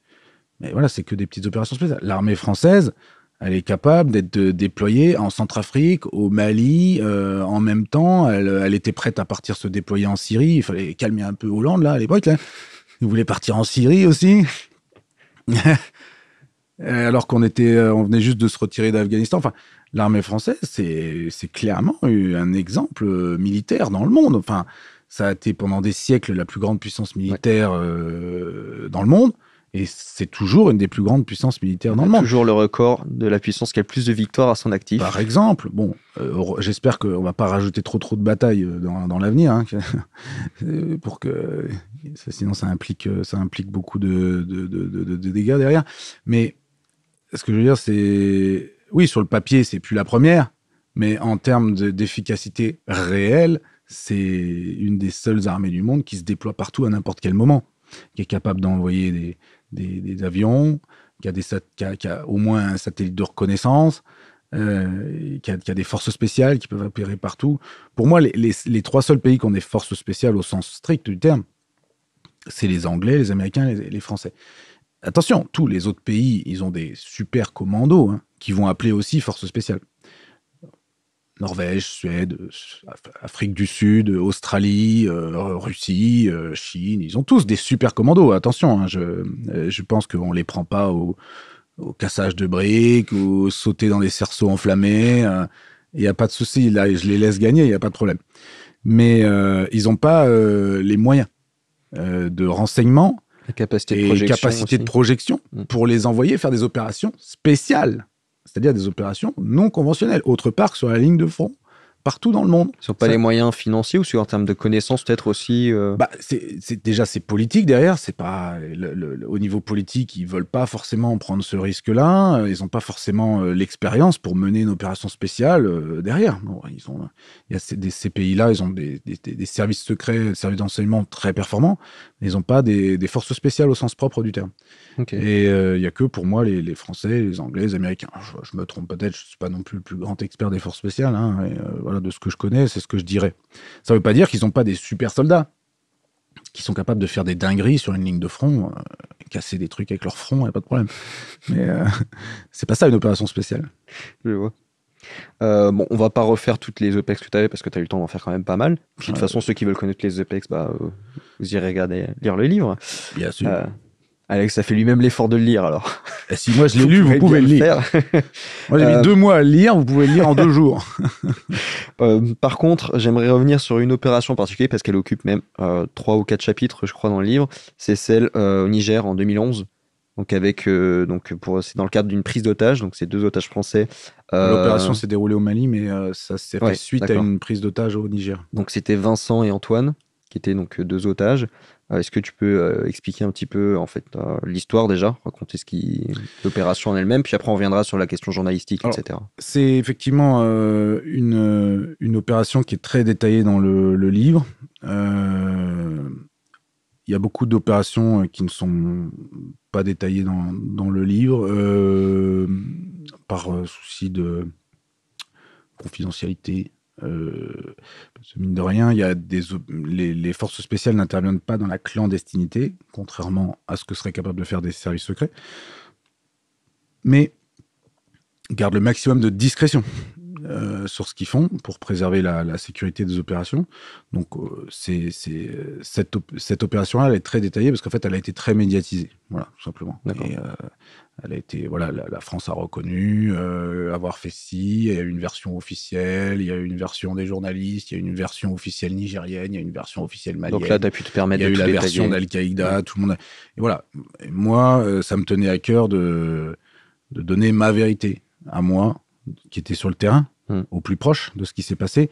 Mais voilà, c'est que des petites opérations spéciales. L'armée française, elle est capable d'être déployée en Centrafrique, au Mali, euh, en même temps. Elle, était prête à partir se déployer en Syrie. Il fallait calmer un peu Hollande, là, à l'époque. Il voulait partir en Syrie aussi. <laughs> Alors qu'on était, euh, on venait juste de se retirer d'Afghanistan. Enfin, l'armée française, c'est clairement un exemple euh, militaire dans le monde. Enfin, ça a été pendant des siècles la plus grande puissance militaire dans le monde. Et c'est toujours une des plus grandes puissances militaires dans le monde. Toujours le record de la puissance qui a le plus de victoires à son actif. Par exemple, bon, euh, j'espère qu'on ne va pas rajouter trop trop de batailles euh, dans, dans l'avenir, hein, <laughs> pour que sinon ça implique euh, ça implique beaucoup de, de, de dégâts derrière. Mais ce que je veux dire, c'est oui, sur le papier, c'est plus la première, mais en termes d'efficacité réelle, c'est une des seules armées du monde qui se déploie partout à n'importe quel moment, qui est capable d'envoyer des, des, avions, qui a, des a, au moins un satellite de reconnaissance, euh, qui, a, des forces spéciales qui peuvent opérer partout. Pour moi, les, trois seuls pays qui ont des forces spéciales au sens strict du terme, c'est les Anglais, les Américains, et les, Français. Attention, tous les autres pays, ils ont des super commandos hein, qui vont appeler aussi forces spéciales. Norvège, Suède, Afrique du Sud, Australie, euh, Russie, euh, Chine. Ils ont tous des super commandos. Attention, hein, je, euh, je, pense qu'on ne les prend pas au, au, cassage de briques ou sauter dans des cerceaux enflammés. Il y n'y a pas de souci. Là, je les laisse gagner, il n'y a pas de problème. Mais ils n'ont pas les moyens de renseignement. capacité et Capacité de projection mm. pour les envoyer faire des opérations spéciales c'est-à-dire des opérations non conventionnelles, autre part que sur la ligne de front, partout dans le monde. Ce Sur pas les moyens financiers ou sur en termes de connaissances peut-être aussi. Euh bah, c'est déjà c'est politique derrière. C'est pas au niveau politique ils veulent pas forcément prendre ce risque-là. Euh, ils n'ont pas forcément euh, l'expérience pour mener une opération spéciale derrière. il y a ces, pays-là ils ont des, des services secrets, des services d'enseignement très performants, ils n'ont pas des, forces spéciales au sens propre du terme. Et il euh, n'y a que pour moi les, Français, les Anglais, les Américains. Je, me trompe peut-être, je ne suis pas non plus le plus grand expert des forces spéciales. Hein, euh, voilà, de ce que je connais, c'est ce que je dirais. Ça ne veut pas dire qu'ils n'ont pas des super soldats qui sont capables de faire des dingueries sur une ligne de front, euh, casser des trucs avec leur front, il n'y a pas de problème. Mais <laughs> c'est pas ça une opération spéciale. Je vois. Euh, bon, on va pas refaire toutes les OPEX e que tu avais parce que tu as eu le temps d'en faire quand même pas mal. de toute façon, ceux qui veulent connaître les OPEX e bah, euh, vous irez regarder, lire le livre. Bien sûr. Euh, Alex ça fait lui-même l'effort de le lire alors. Eh, si moi je l'ai <laughs> lu, vous pouvez le lire. <laughs> moi j'ai mis deux mois à le lire, vous pouvez le lire en deux <laughs> jours. par contre, j'aimerais revenir sur une opération particulière parce qu'elle occupe même trois ou quatre chapitres, je crois, dans le livre. C'est celle au Niger en 2011. Donc avec euh, donc pour c'est dans le cadre d'une prise d'otage, donc c'est deux otages français. Euh, l'opération s'est déroulée au Mali, mais euh, ça s'est fait suite à une prise d'otage au Niger. Donc c'était Vincent et Antoine qui étaient donc deux otages. Est-ce que tu peux expliquer un petit peu en fait l'histoire déjà, raconter ce qui l'opération en elle-même, puis après on reviendra sur la question journalistique, etc. C'est effectivement une, une opération qui est très détaillée dans le, livre. Il y a beaucoup d'opérations euh, qui ne sont pas détaillées dans, le livre euh, par euh, souci de confidentialité. mine de rien, il y a des, les, forces spéciales n'interviennent pas dans la clandestinité, contrairement à ce que seraient capables de faire des services secrets. Mais garde le maximum de discrétion. Euh, sur ce qu'ils font pour préserver la, sécurité des opérations. Donc, euh, c'est, cette, opération-là, elle est très détaillée parce qu'en fait, elle a été très médiatisée. Voilà, tout simplement. Euh, elle a été, voilà, la, France a reconnu avoir fait ci. Il y a eu une version officielle, il y a eu une version des journalistes, il y a eu une version officielle nigérienne, il y a eu une version officielle malienne. Donc là, tu as pu te permettre de Il y a eu la version d'Al-Qaïda, tout le monde. voilà. moi, ça me tenait à cœur de, de donner ma vérité à moi, qui était sur le terrain, Hmm. au plus proche de ce qui s'est passé,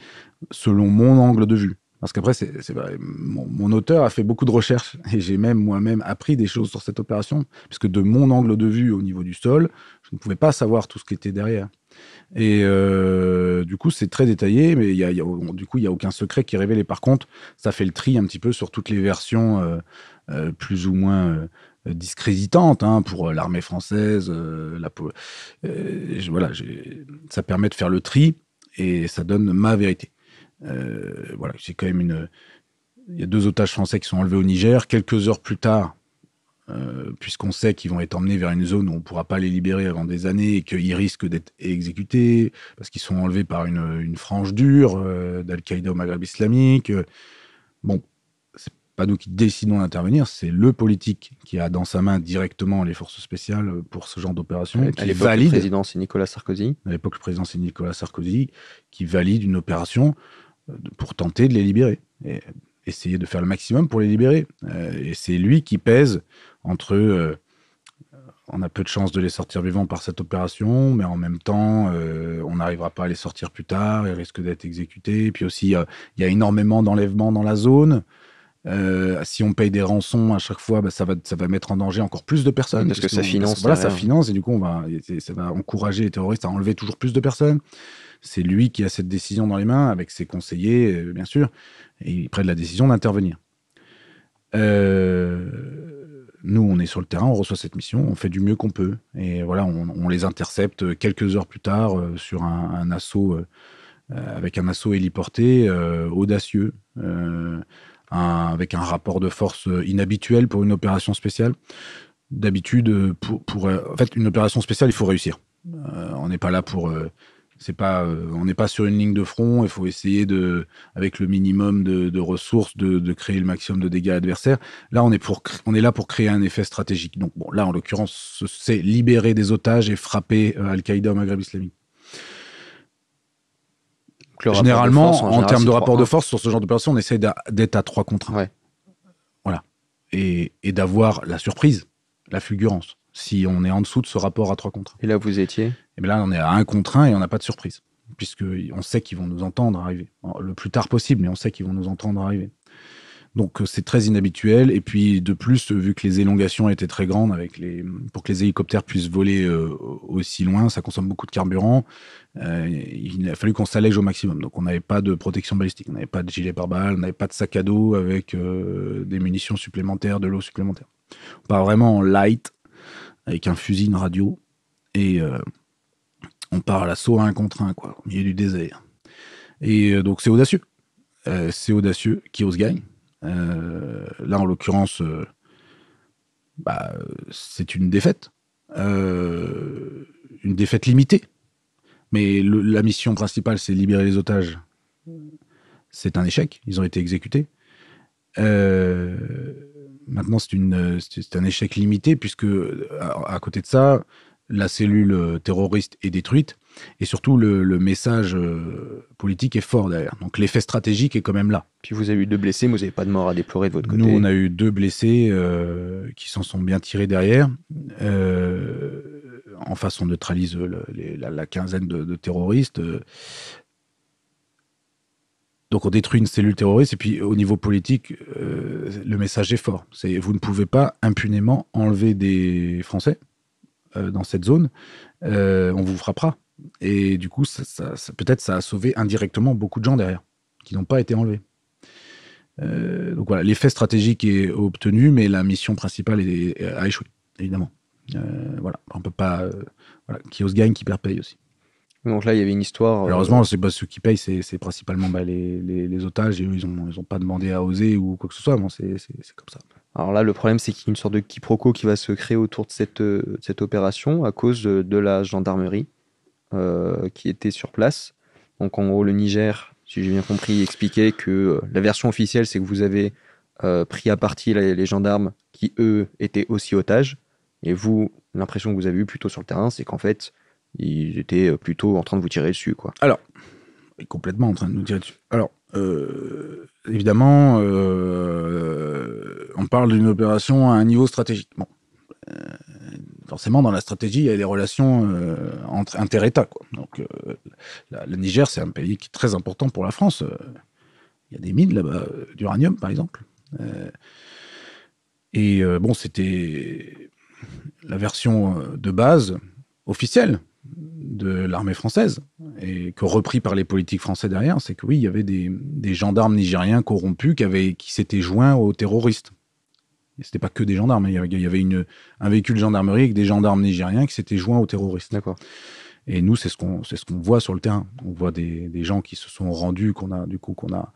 selon mon angle de vue. Parce qu'après, c'est, mon, mon, auteur a fait beaucoup de recherches <laughs> et j'ai même moi-même appris des choses sur cette opération, puisque de mon angle de vue au niveau du sol, je ne pouvais pas savoir tout ce qui était derrière. Et euh, du coup, c'est très détaillé, mais il y a, du coup, il n'y a aucun secret qui est révélé. Par contre, ça fait le tri un petit peu sur toutes les versions euh, euh, plus ou moins euh, discréditante hein, pour euh, l'armée française. Euh, la, voilà, ça permet de faire le tri et ça donne ma vérité. voilà, c'est quand même une. Il y a deux otages français qui sont enlevés au Niger. Quelques heures plus tard, puisqu'on sait qu'ils vont être emmenés vers une zone où on ne pourra pas les libérer avant des années et qu'ils risquent d'être exécutés, parce qu'ils sont enlevés par une, frange dure d'Al-Qaïda au Maghreb islamique. Bon, nous qui décidons d'intervenir, c'est le politique qui a dans sa main directement les forces spéciales pour ce genre d'opération. À l'époque, Le président, c'est Nicolas Sarkozy. À l'époque, le président, c'est Nicolas Sarkozy, qui valide une opération euh, pour tenter de les libérer. Et essayer de faire le maximum pour les libérer. Euh, et c'est lui qui pèse entre. Euh, on a peu de chances de les sortir vivants par cette opération, mais en même temps, on n'arrivera pas à les sortir plus tard, ils risquent d'être exécutés. puis aussi, il y a énormément d'enlèvements dans la zone. Euh, si on paye des rançons à chaque fois, bah, ça, va, ça va mettre en danger encore plus de personnes. parce, que ça finance. Voilà, ça finance et du coup, on va, ça va encourager les terroristes à enlever toujours plus de personnes. C'est lui qui a cette décision dans les mains, avec ses conseillers, euh, bien sûr, et il prête la décision d'intervenir. Euh, nous, on est sur le terrain, on reçoit cette mission, on fait du mieux qu'on peut. Et voilà, on, les intercepte quelques heures plus tard sur un, un assaut, avec un assaut héliporté audacieux avec un rapport de force euh, inhabituel pour une opération spéciale. D'habitude, euh, pour, pour, euh, en fait, une opération spéciale, il faut réussir. on n'est pas là pour. c'est pas, on n'est pas sur une ligne de front. Il faut essayer de, avec le minimum de, ressources, de, créer le maximum de dégâts adversaires. Là, on est pour, on est là pour créer un effet stratégique. Donc, bon, là, en l'occurrence, c'est libérer des otages et frapper Al-Qaïda au Maghreb islamique. Généralement, en, termes de rapport de force, sur ce genre de personne, on essaie d'être à trois contre 1. Voilà. Et, d'avoir la surprise, la fulgurance, si on est en dessous de ce rapport à trois contre Et là, vous étiez Et bien là, on est à un contre et on n'a pas de surprise, puisque on sait qu'ils vont nous entendre arriver. Le plus tard possible, mais on sait qu'ils vont nous entendre arriver. Donc euh, c'est très inhabituel. Et puis de plus, euh, vu que les élongations étaient très grandes avec les... pour que les hélicoptères puissent voler euh, aussi loin, ça consomme beaucoup de carburant. il a fallu qu'on s'allège au maximum. Donc on n'avait pas de protection balistique, on n'avait pas de gilet pare-balles, on n'avait pas de sac à dos avec des munitions supplémentaires, de l'eau supplémentaire. On part vraiment en light avec un fusil, radio. Et on part à l'assaut un contre un, quoi, au milieu du désert. Et donc c'est audacieux. c'est audacieux qui ose gagne euh, là, en l'occurrence, euh, bah, c'est une défaite. Euh, une défaite limitée. Mais la mission principale, c'est libérer les otages. C'est un échec. Ils ont été exécutés. maintenant, c'est un échec limité, puisque à côté de ça, la cellule terroriste est détruite et surtout, le, message euh, politique est fort derrière. Donc l'effet stratégique est quand même là. Puis vous avez eu deux blessés, mais vous n'avez pas de mort à déplorer de votre côté. Nous, on a eu deux blessés euh, qui s'en sont bien tirés derrière. Euh, en face, on neutralise la, quinzaine de, terroristes. donc on détruit une cellule terroriste et puis au niveau politique, le message est fort. C'est vous ne pouvez pas impunément enlever des Français dans cette zone. on vous frappera. Et du coup, peut-être ça a sauvé indirectement beaucoup de gens derrière, qui n'ont pas été enlevés. Euh, donc voilà, l'effet stratégique est obtenu, mais la mission principale est, a échoué, évidemment. Euh, voilà, on peut pas. Euh, qui ose gagne, qui perd paye aussi. Donc là, il y avait une histoire. Heureusement, c'est ceux qui payent, c'est principalement bah, les, otages et eux, ils n'ont ont pas demandé à oser ou quoi que ce soit. Bon, c'est comme ça. Alors là, le problème, c'est qu'il y a une sorte de quiproquo qui va se créer autour de cette opération à cause de la gendarmerie euh, qui était sur place. Donc en gros, le Niger, si j'ai bien compris, expliquait que euh, la version officielle, c'est que vous avez euh, pris à partie les, gendarmes qui, eux, étaient aussi otages. Et vous, l'impression que vous avez eue plutôt sur le terrain, c'est qu'en fait, ils étaient plutôt en train de vous tirer dessus. Quoi. Alors, complètement en train de nous tirer dessus. Alors, évidemment, on parle d'une opération à un niveau stratégique. Bon. Euh, forcément, dans la stratégie, il y a des relations euh, entre inter-États. Donc, euh, le Niger, c'est un pays qui est très important pour la France. Euh, il y a des mines là-bas, d'uranium, par exemple. et bon, c'était la version de base officielle de l'armée française, et que repris par les politiques français derrière, c'est que oui, il y avait des, gendarmes nigériens corrompus qui s'étaient joints aux terroristes c'était pas que des gendarmes. Hein. Il y avait une, un véhicule de gendarmerie avec des gendarmes nigériens qui s'étaient joints aux terroristes. Et nous, c'est ce qu'on ce qu'on voit sur le terrain. On voit des, gens qui se sont rendus, qu'on a du coup qu'on a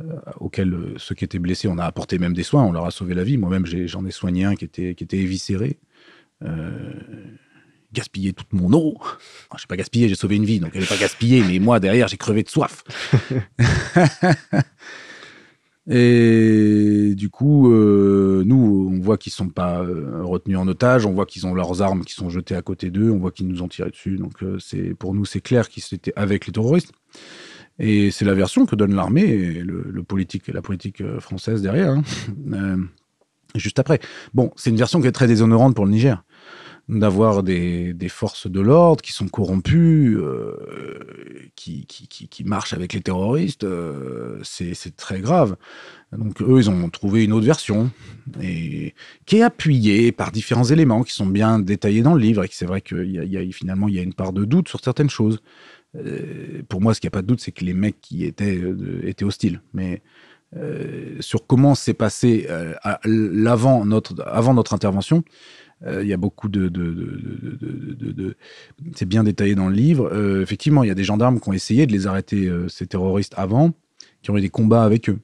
euh, auxquels euh, ceux qui étaient blessés, on a apporté même des soins, on leur a sauvé la vie. Moi-même, j'en ai, soigné un qui était qui était éviscéré. Euh, gaspillé toute mon eau. Je n'ai pas gaspillé, j'ai sauvé une vie, donc elle n'est pas gaspillée, mais moi derrière j'ai crevé de soif. <laughs> Et du coup, euh, nous, on voit qu'ils ne sont pas euh, retenus en otage, on voit qu'ils ont leurs armes qui sont jetées à côté d'eux, on voit qu'ils nous ont tiré dessus. Donc, euh, pour nous, c'est clair qu'ils étaient avec les terroristes. Et c'est la version que donne l'armée et le, la politique française derrière, hein. <laughs> juste après. Bon, c'est une version qui est très déshonorante pour le Niger d'avoir des, forces de l'ordre qui sont corrompues, euh, qui, qui, qui, marchent avec les terroristes, euh, c'est très grave. Donc eux, ils ont trouvé une autre version, et, qui est appuyée par différents éléments qui sont bien détaillés dans le livre, et c'est vrai qu'il y, a, finalement il y une part de doute sur certaines choses. Euh, pour moi, ce qu'il n'y a pas de doute, c'est que les mecs qui étaient, étaient hostiles. Mais sur comment s'est passé notre, avant notre intervention, euh, il y a beaucoup de, de, c'est bien détaillé dans le livre. Euh, effectivement, il y a des gendarmes qui ont essayé de les arrêter euh, ces terroristes avant, qui ont eu des combats avec eux.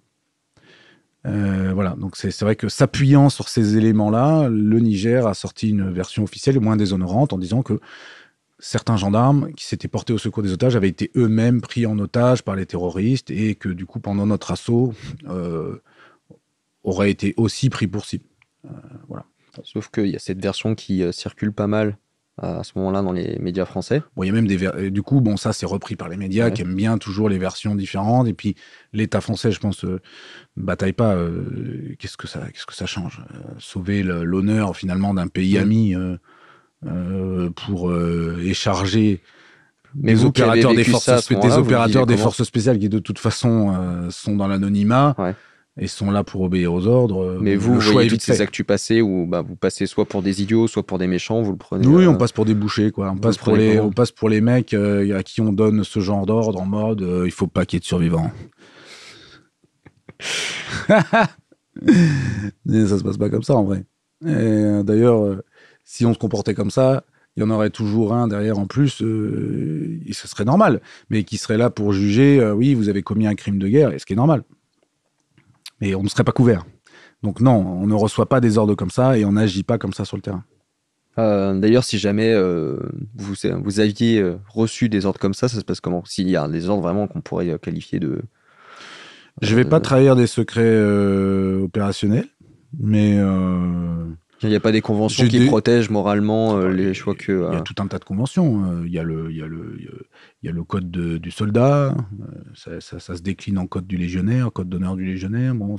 voilà, donc c'est vrai que s'appuyant sur ces éléments-là, le Niger a sorti une version officielle moins déshonorante en disant que certains gendarmes qui s'étaient portés au secours des otages avaient été eux-mêmes pris en otage par les terroristes et que du coup, pendant notre assaut, euh, auraient été aussi pris pour cible. voilà. Sauf qu'il y a cette version qui euh, circule pas mal euh, à ce moment-là dans les médias français. même des du coup bon ça c'est repris par les médias qui aiment bien toujours les versions différentes et puis l'État français je pense euh, bataille pas qu'est-ce que ça que ça change sauver l'honneur finalement d'un pays mm. ami pour écharger des opérateurs des forces, opérateurs des forces spéciales qui de toute façon sont dans l'anonymat et sont là pour obéir aux ordres. Euh, mais vous, vous voyez ces actus passées où bah, vous passez soit pour des idiots, soit pour des méchants, vous le prenez. Oui, euh, on passe pour des bouchers, quoi. On, passe pour, les, on passe pour les mecs euh, à qui on donne ce genre d'ordre en mode il faut pas qu'il y ait de survivants. <laughs> mais ça se passe pas comme ça en vrai. D'ailleurs, si on se comportait comme ça, il y en aurait toujours un derrière en plus, et ce serait normal, mais qui serait là pour juger oui, vous avez commis un crime de guerre, et ce qui est normal mais on ne serait pas couvert. Donc non, on ne reçoit pas des ordres comme ça et on n'agit pas comme ça sur le terrain. Euh, d'ailleurs, si jamais euh, vous, vous, aviez euh, reçu des ordres comme ça, ça se passe comment S'il y a des ordres vraiment qu'on pourrait qualifier de... Je ne vais pas trahir des secrets opérationnels, mais... Il n'y a pas des conventions qui protègent moralement ah, les choix que. Il y a tout un tas de conventions. Il le, il y a le, il y a le code du soldat, euh, ça, se décline en code du légionnaire, code d'honneur du légionnaire. Bon,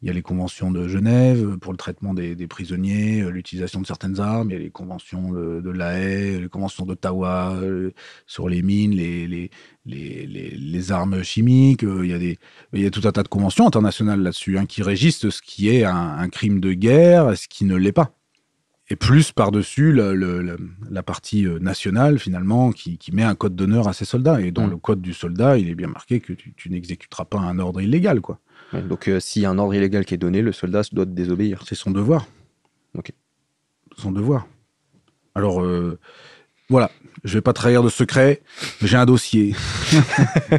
il y a les conventions de Genève pour le traitement des, prisonniers, euh, l'utilisation de certaines armes, il y a les conventions de, l'AE, La Haye, les conventions d'Ottawa euh, sur les mines, les, armes chimiques. Il y, a tout un tas de conventions internationales là-dessus hein, qui régissent ce qui est un, un crime de guerre et ce qui ne l'est pas et plus par-dessus la partie euh, nationale, finalement, qui, met un code d'honneur à ses soldats. Et dans mm. le code du soldat, il est bien marqué que tu, n'exécuteras pas un ordre illégal, quoi. donc, euh, s'il y a un ordre illégal qui est donné, le soldat doit désobéir. C'est son devoir. Ok. Son devoir. Alors, euh, voilà, je ne vais pas trahir de secret, j'ai un dossier. <laughs>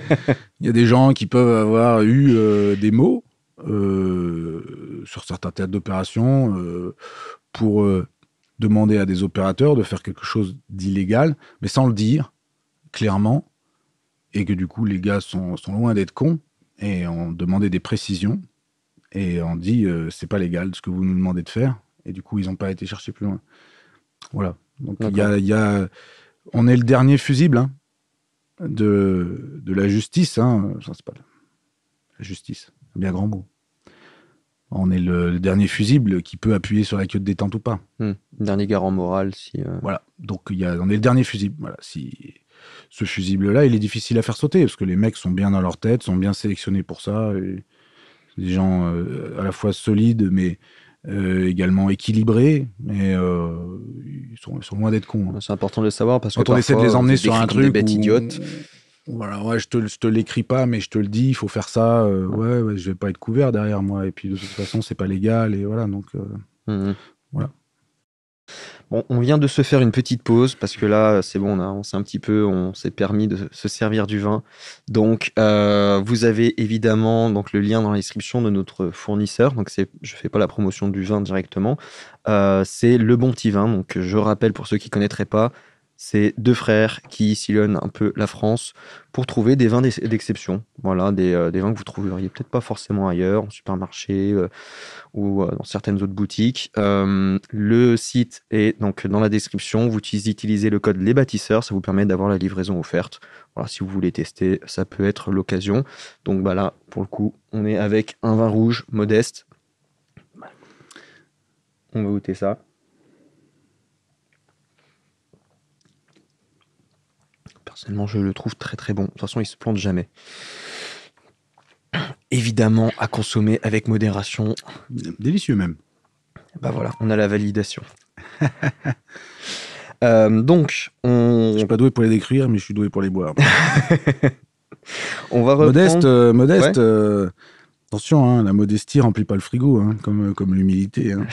il y a des gens qui peuvent avoir eu des mots sur certains théâtres d'opération pour demander à des opérateurs de faire quelque chose d'illégal, mais sans le dire clairement, et que du coup les gars sont, loin d'être cons, et on demandait des précisions, et on dit euh, c'est pas légal ce que vous nous demandez de faire, et du coup ils n'ont pas été chercher plus loin. Voilà. Donc il y on est le dernier fusible hein, de, la justice, hein. ça c'est pas la justice, bien grand mot on est le, dernier fusible qui peut appuyer sur la queue de détente ou pas. Hmm. Dernier garant moral, si. Euh. Voilà. Donc y a, on est le dernier fusible. Voilà. Si ce fusible-là, il est difficile à faire sauter parce que les mecs sont bien dans leur tête, sont bien sélectionnés pour ça. des gens euh, à la fois solides, mais euh, également équilibrés. Mais ils sont, loin d'être cons. Hein. C'est important de le savoir parce que quand on essaie de les emmener sur un truc, où ouais, je te, je te l'écris pas, mais je te le dis, il faut faire ça. je euh, ouais, ouais, je vais pas être couvert derrière moi. Et puis de toute façon, c'est pas légal. Et voilà, donc euh, mmh, mmh. voilà. Bon, on vient de se faire une petite pause parce que là, c'est bon, on, a, on s'est un petit peu, on s'est permis de se servir du vin. Donc, euh, vous avez évidemment donc le lien dans la description de notre fournisseur. Donc, c'est, je fais pas la promotion du vin directement. c'est le bon petit vin. Donc, je rappelle pour ceux qui connaîtraient pas, c'est deux frères qui sillonnent un peu la France pour trouver des vins d'exception. Voilà, euh, des, vins que vous trouveriez peut-être pas forcément ailleurs, en supermarché euh, ou euh, dans certaines autres boutiques. le site est donc dans la description. Vous utilisez le code Les Bâtisseurs, ça vous permet d'avoir la livraison offerte. Voilà, si vous voulez tester, ça peut être l'occasion. Donc bah là, pour le coup, on est avec un vin rouge modeste. On va goûter ça. Personnellement, je le trouve très très bon. De toute façon, il se plante jamais. Évidemment, à consommer avec modération. Délicieux même. Bah voilà, on a la validation. <laughs> Euh, donc, on. Je suis pas doué pour les décrire, mais je suis doué pour les boire. <laughs> on va Modeste, euh, modeste. Euh, Attention, hein, la modestie remplit pas le frigo, hein, comme, euh, comme l'humilité. Hein.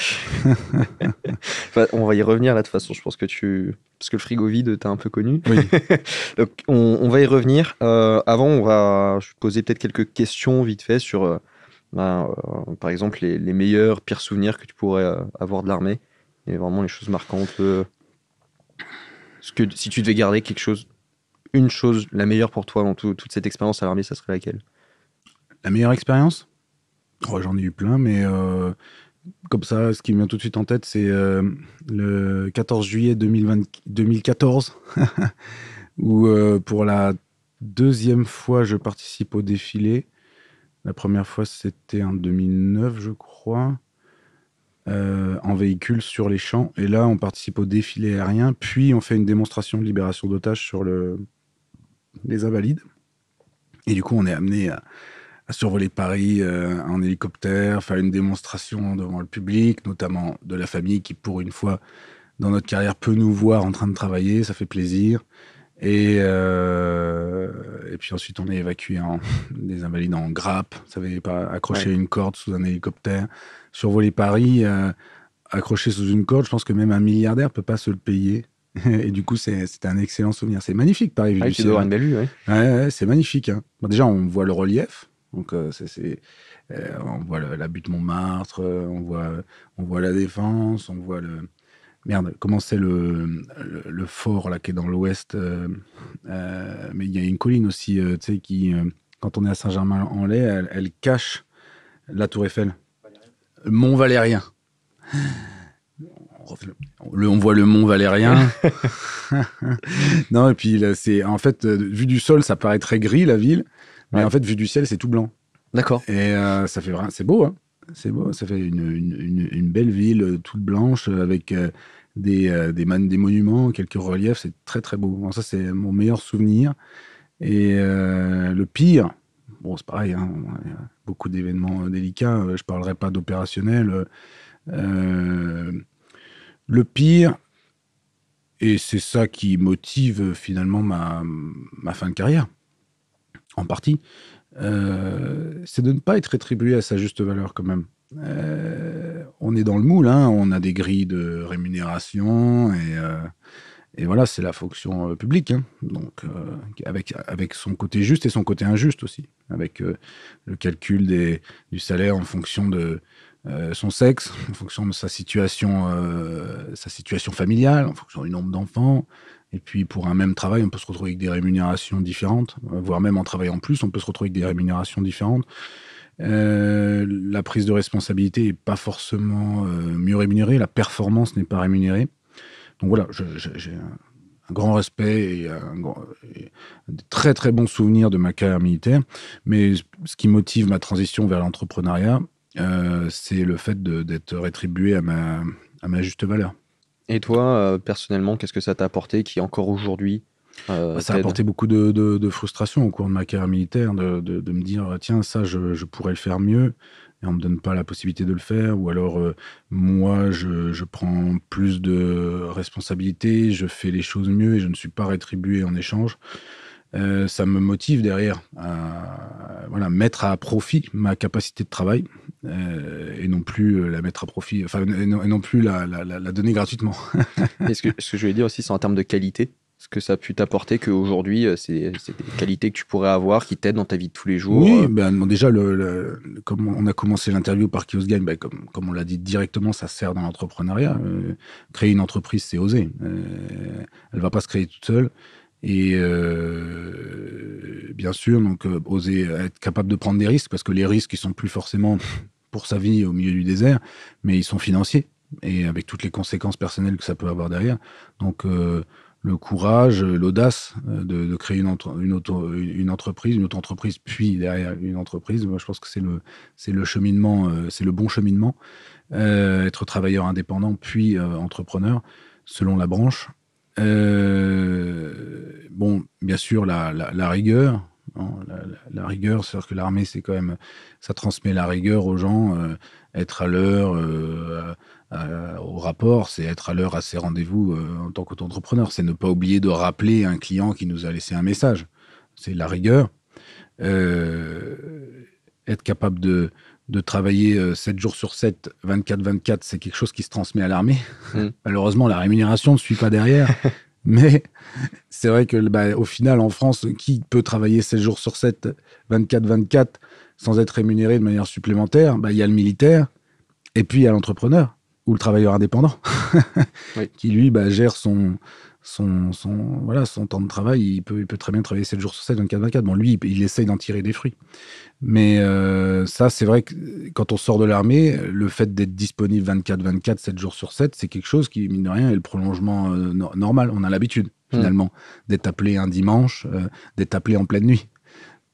<laughs> on va y revenir là de toute façon, je pense que tu... Parce que le frigo vide, tu as un peu connu. Oui. <laughs> Donc on, va y revenir. Euh, avant, on va poser peut-être quelques questions vite fait sur, euh, ben, par exemple, les, meilleurs, pires souvenirs que tu pourrais avoir de l'armée. Et vraiment les choses marquantes. Ce que, si tu devais garder quelque chose, une chose, la meilleure pour toi dans toute cette expérience à l'armée, ça serait laquelle la meilleure expérience oh, J'en ai eu plein, mais euh, comme ça, ce qui me vient tout de suite en tête, c'est euh, le 14 juillet 2014, <laughs> où euh, pour la deuxième fois, je participe au défilé. La première fois, c'était en 2009, je crois, en véhicule sur les champs. Et là, on participe au défilé aérien, puis on fait une démonstration de libération d'otages sur les Invalides. Et du coup, on est amené à survoler Paris euh, en hélicoptère, faire une démonstration devant le public, notamment de la famille qui, pour une fois dans notre carrière, peut nous voir en train de travailler. Ça fait plaisir. Et, euh, et puis ensuite, on est évacué en <laughs> des invalides en grappe. Ça veut pas accrocher une corde sous un hélicoptère. Survoler Paris, euh, accroché sous une corde, je pense que même un milliardaire peut pas se le payer. <laughs> et du coup, c'est un excellent souvenir. C'est magnifique, Paris. Ah c'est magnifique. Hein. déjà, on voit le relief. Donc, c'est, on voit la butte Montmartre, on voit, on voit la défense, on voit le. Merde, comment c'est le, fort là qui est dans l'ouest Mais il y a une colline aussi, tu sais, qui, quand on est à Saint-Germain-en-Laye, elle, cache la Tour Eiffel. Mont Valérien. on voit le mont Valérien. <laughs> <laughs> non, et puis c'est en fait, vu du sol, ça paraît très gris la ville. Mais en fait, vu du ciel, c'est tout blanc. D'accord. Et euh, ça fait vraiment, c'est beau, hein C'est beau, ça fait une, belle ville euh, toute blanche euh, avec des, des, monuments, quelques reliefs, c'est très très beau. ça, c'est mon meilleur souvenir. Et le pire, bon, c'est pareil, hein, beaucoup d'événements délicats, je ne parlerai pas d'opérationnel. le pire, et c'est ça qui motive finalement ma, ma fin de carrière en partie, euh, c'est de ne pas être rétribué à sa juste valeur quand même. Euh, on est dans le moule, hein. on a des grilles de rémunération et, euh, voilà, c'est la fonction publique. Hein. donc, avec, avec son côté juste et son côté injuste aussi, avec le calcul des, du salaire en fonction de son sexe, en fonction de sa situation, sa situation familiale, en fonction du nombre d'enfants, et puis pour un même travail, on peut se retrouver avec des rémunérations différentes, euh, voire même en travaillant plus, on peut se retrouver avec des rémunérations différentes. Euh, la prise de responsabilité n'est pas forcément euh, mieux rémunérée, la performance n'est pas rémunérée. Donc voilà, j'ai un grand respect et, un, très très bons souvenirs de ma carrière militaire. Mais ce qui motive ma transition vers l'entrepreneuriat, c'est le fait d'être rétribué à ma, à ma juste valeur. Et toi, euh, personnellement, qu'est-ce que ça t'a apporté qui, encore aujourd'hui, euh, bah, ça a apporté beaucoup de, frustration au cours de ma carrière militaire, de, me dire, ah, tiens, ça, je, je, pourrais le faire mieux, et on ne me donne pas la possibilité de le faire, ou alors, euh, moi, je, je, prends plus de responsabilités, je fais les choses mieux, et je ne suis pas rétribué en échange. Euh, ça me motive derrière à voilà, mettre à profit ma capacité de travail euh, et non plus euh, la mettre à profit, enfin, et non, plus la, donner gratuitement. <laughs> ce que, je voulais dire aussi, c'est en termes de qualité ce que ça a pu t'apporter qu'aujourd'hui, c'est des qualités que tu pourrais avoir qui t'aident dans ta vie de tous les jours Oui, ben, déjà, comme on a commencé l'interview par Kios Game, ben, comme, on l'a dit directement, ça sert dans l'entrepreneuriat. créer une entreprise, c'est oser. elle ne va pas se créer toute seule. Et euh, bien sûr, donc euh, oser être capable de prendre des risques, parce que les risques, ils sont plus forcément pour sa vie au milieu du désert, mais ils sont financiers et avec toutes les conséquences personnelles que ça peut avoir derrière. Donc euh, le courage, l'audace de, créer une, une, entreprise, une autre entreprise, puis derrière une entreprise. Moi, je pense que c'est le, c'est le cheminement, c'est le bon cheminement. être travailleur indépendant, puis entrepreneur, selon la branche. Euh, bon, bien sûr, la, rigueur. Hein, la, rigueur, c'est-à-dire que l'armée, c'est quand même, ça transmet la rigueur aux gens, euh, être à l'heure, euh, au rapport, c'est être à l'heure à ses rendez-vous en tant qu'entrepreneur. C'est ne pas oublier de rappeler un client qui nous a laissé un message. C'est la rigueur. être capable de, de travailler 7 euh, jours sur 7, 24-24, c'est quelque chose qui se transmet à l'armée. Mm. <laughs> Malheureusement, la rémunération ne suit pas derrière. <laughs> mais c'est vrai que, bah, au final, en France, qui peut travailler 7 jours sur 7, 24-24, sans être rémunéré de manière supplémentaire bah, Il y a le militaire, et puis il y a l'entrepreneur, ou le travailleur indépendant, <laughs> qui lui bah, gère son, son, son, voilà, son temps de travail, il peut, il peut très bien travailler 7 jours sur 7, 24, 24. Bon, lui, il, essaye d'en tirer des fruits. Mais euh, ça, c'est vrai que quand on sort de l'armée, le fait d'être disponible 24, 24, 7 jours sur 7, c'est quelque chose qui, mine de rien, est le prolongement euh, normal. On a l'habitude, mmh. finalement, d'être appelé un dimanche, euh, d'être appelé en pleine nuit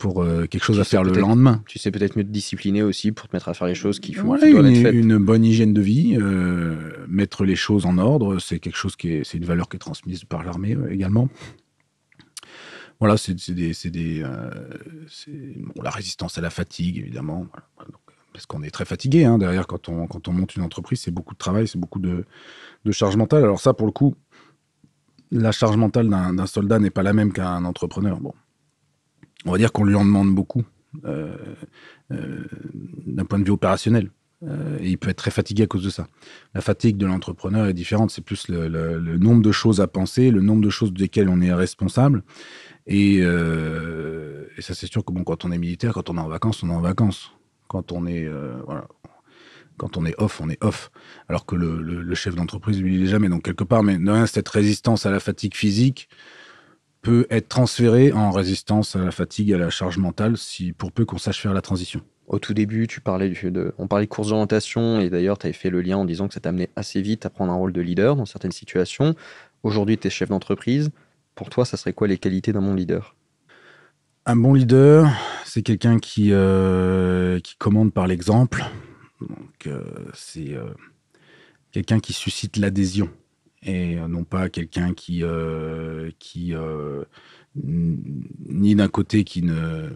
pour euh, quelque chose à faire le lendemain. Tu sais peut-être mieux te discipliner aussi pour te mettre à faire les choses qui font voilà, une, une, bonne hygiène de vie, euh, mettre les choses en ordre, c'est quelque chose qui est, c'est une valeur qui est transmise par l'armée euh, également. Voilà, c'est, des, c'est des la résistance à la fatigue évidemment, parce qu'on est très fatigué hein, derrière quand on quand on monte une entreprise, c'est beaucoup de travail, c'est beaucoup de, de charge mentale. Alors ça pour le coup, la charge mentale d'un, d'un soldat n'est pas la même qu'un entrepreneur. Bon on va dire qu'on lui en demande beaucoup euh, euh, d'un point de vue opérationnel. Euh, et il peut être très fatigué à cause de ça. La fatigue de l'entrepreneur est différente, c'est plus le, nombre de choses à penser, le nombre de choses desquelles on est responsable. Et, ça, c'est sûr que quand on est militaire, quand on est en vacances, on est en vacances. Quand on est, quand on est off, on est off. Alors que le, chef d'entreprise, lui, il est jamais. Donc, quelque part, mais non, cette résistance à la fatigue physique, peut être transféré en résistance à la fatigue, à la charge mentale, si, pour peu qu'on sache faire la transition. Au tout début, tu parlais de, on parlait de course d'orientation, et d'ailleurs, tu avais fait le lien en disant que ça t'amenait assez vite à prendre un rôle de leader dans certaines situations. Aujourd'hui, tu es chef d'entreprise. Pour toi, ça serait quoi les qualités d'un bon leader Un bon leader, c'est quelqu'un qui, euh, qui commande par l'exemple. Euh, c'est euh, quelqu'un qui suscite l'adhésion et euh, non pas quelqu'un qui, euh, qui euh, ni d'un côté qui ne,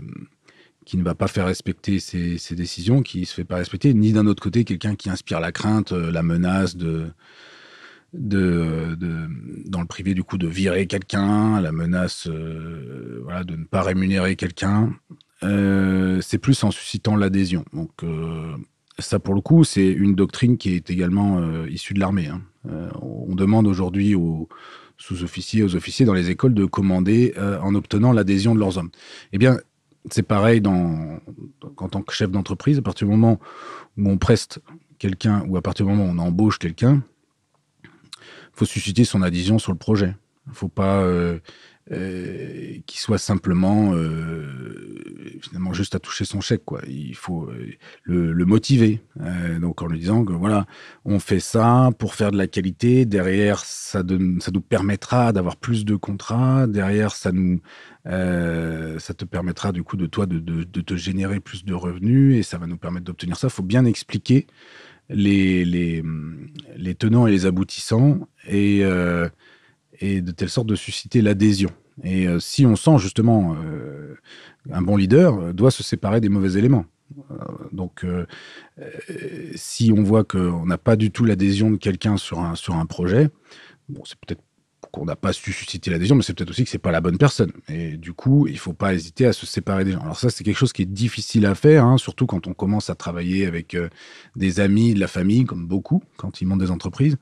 qui ne va pas faire respecter ses, décisions, qui ne se fait pas respecter, ni d'un autre côté quelqu'un qui inspire la crainte, la menace de, de, de, dans le privé du coup de virer quelqu'un, la menace voilà, de ne pas rémunérer quelqu'un. c'est plus en suscitant l'adhésion. Donc ça, pour le coup, c'est une doctrine qui est également euh, issue de l'armée. Hein. Euh, on demande aujourd'hui aux sous-officiers, aux officiers dans les écoles de commander euh, en obtenant l'adhésion de leurs hommes. Eh bien, c'est pareil dans, en tant que chef d'entreprise. À partir du moment où on preste quelqu'un ou à partir du moment où on embauche quelqu'un, il faut susciter son adhésion sur le projet. Il ne faut pas euh, qui soit simplement euh, finalement juste à toucher son chèque. Quoi. Il faut euh, le, motiver. donc en lui disant que voilà, on fait ça pour faire de la qualité. Derrière, ça, ça nous permettra d'avoir plus de contrats. Derrière, ça nous ça te permettra du coup de toi de, te générer plus de revenus et ça va nous permettre d'obtenir ça. Il faut bien expliquer les, les, les tenants et les aboutissants et et de telle sorte de susciter l'adhésion. Et euh, si on sent justement euh, un bon leader euh, doit se séparer des mauvais éléments. Donc, si on voit qu'on n'a pas du tout l'adhésion de quelqu'un sur un, sur un projet, bon, c'est peut-être qu'on n'a pas su susciter l'adhésion, mais c'est peut-être aussi que c'est pas la bonne personne. Et du coup, il faut pas hésiter à se séparer des gens. Alors ça, c'est quelque chose qui est difficile à faire, hein, surtout quand on commence à travailler avec euh, des amis, de la famille, comme beaucoup, quand ils montent des entreprises.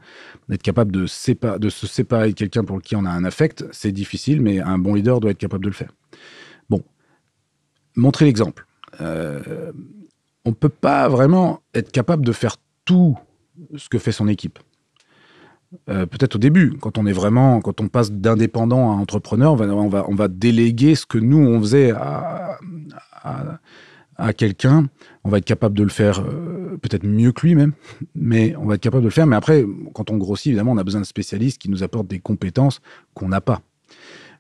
Être capable de, se séparer de quelqu'un pour qui on a un affect, c'est difficile, mais un bon leader doit être capable de le faire. Bon, montrer l'exemple. On euh, on peut pas vraiment être capable de faire tout ce que fait son équipe. Euh, peut-être au début, quand on est vraiment, quand on passe d'indépendant à entrepreneur, on va, déléguer ce que nous on faisait à, quelqu'un. On va être capable de le faire euh, peut-être mieux que lui même, mais on va être capable de le faire. Mais après, quand on grossit, évidemment, on a besoin de spécialistes qui nous apportent des compétences qu'on n'a pas.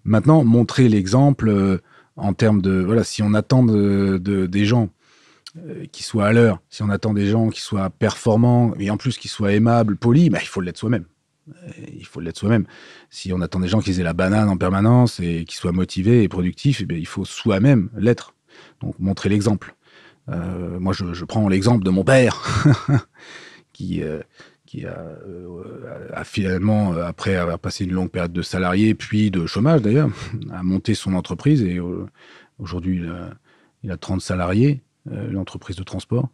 Maintenant, montrer l'exemple euh, en termes de voilà, si on attend des gens qui soient à l'heure, si on attend des gens qui soient performants et en plus qui soient aimables, polis, bah, il faut l'être soi-même il faut l'être soi-même. Si on attend des gens qu'ils aient la banane en permanence et qu'ils soient motivés et productifs, eh bien, il faut soi-même l'être. Donc montrer l'exemple. Euh, moi, je, prends l'exemple de mon père, <laughs> qui, euh, qui euh, a, finalement, après avoir passé une longue période de salarié, puis de chômage d'ailleurs, a monté son entreprise et aujourd'hui, il, a 30 salariés, l'entreprise de transport.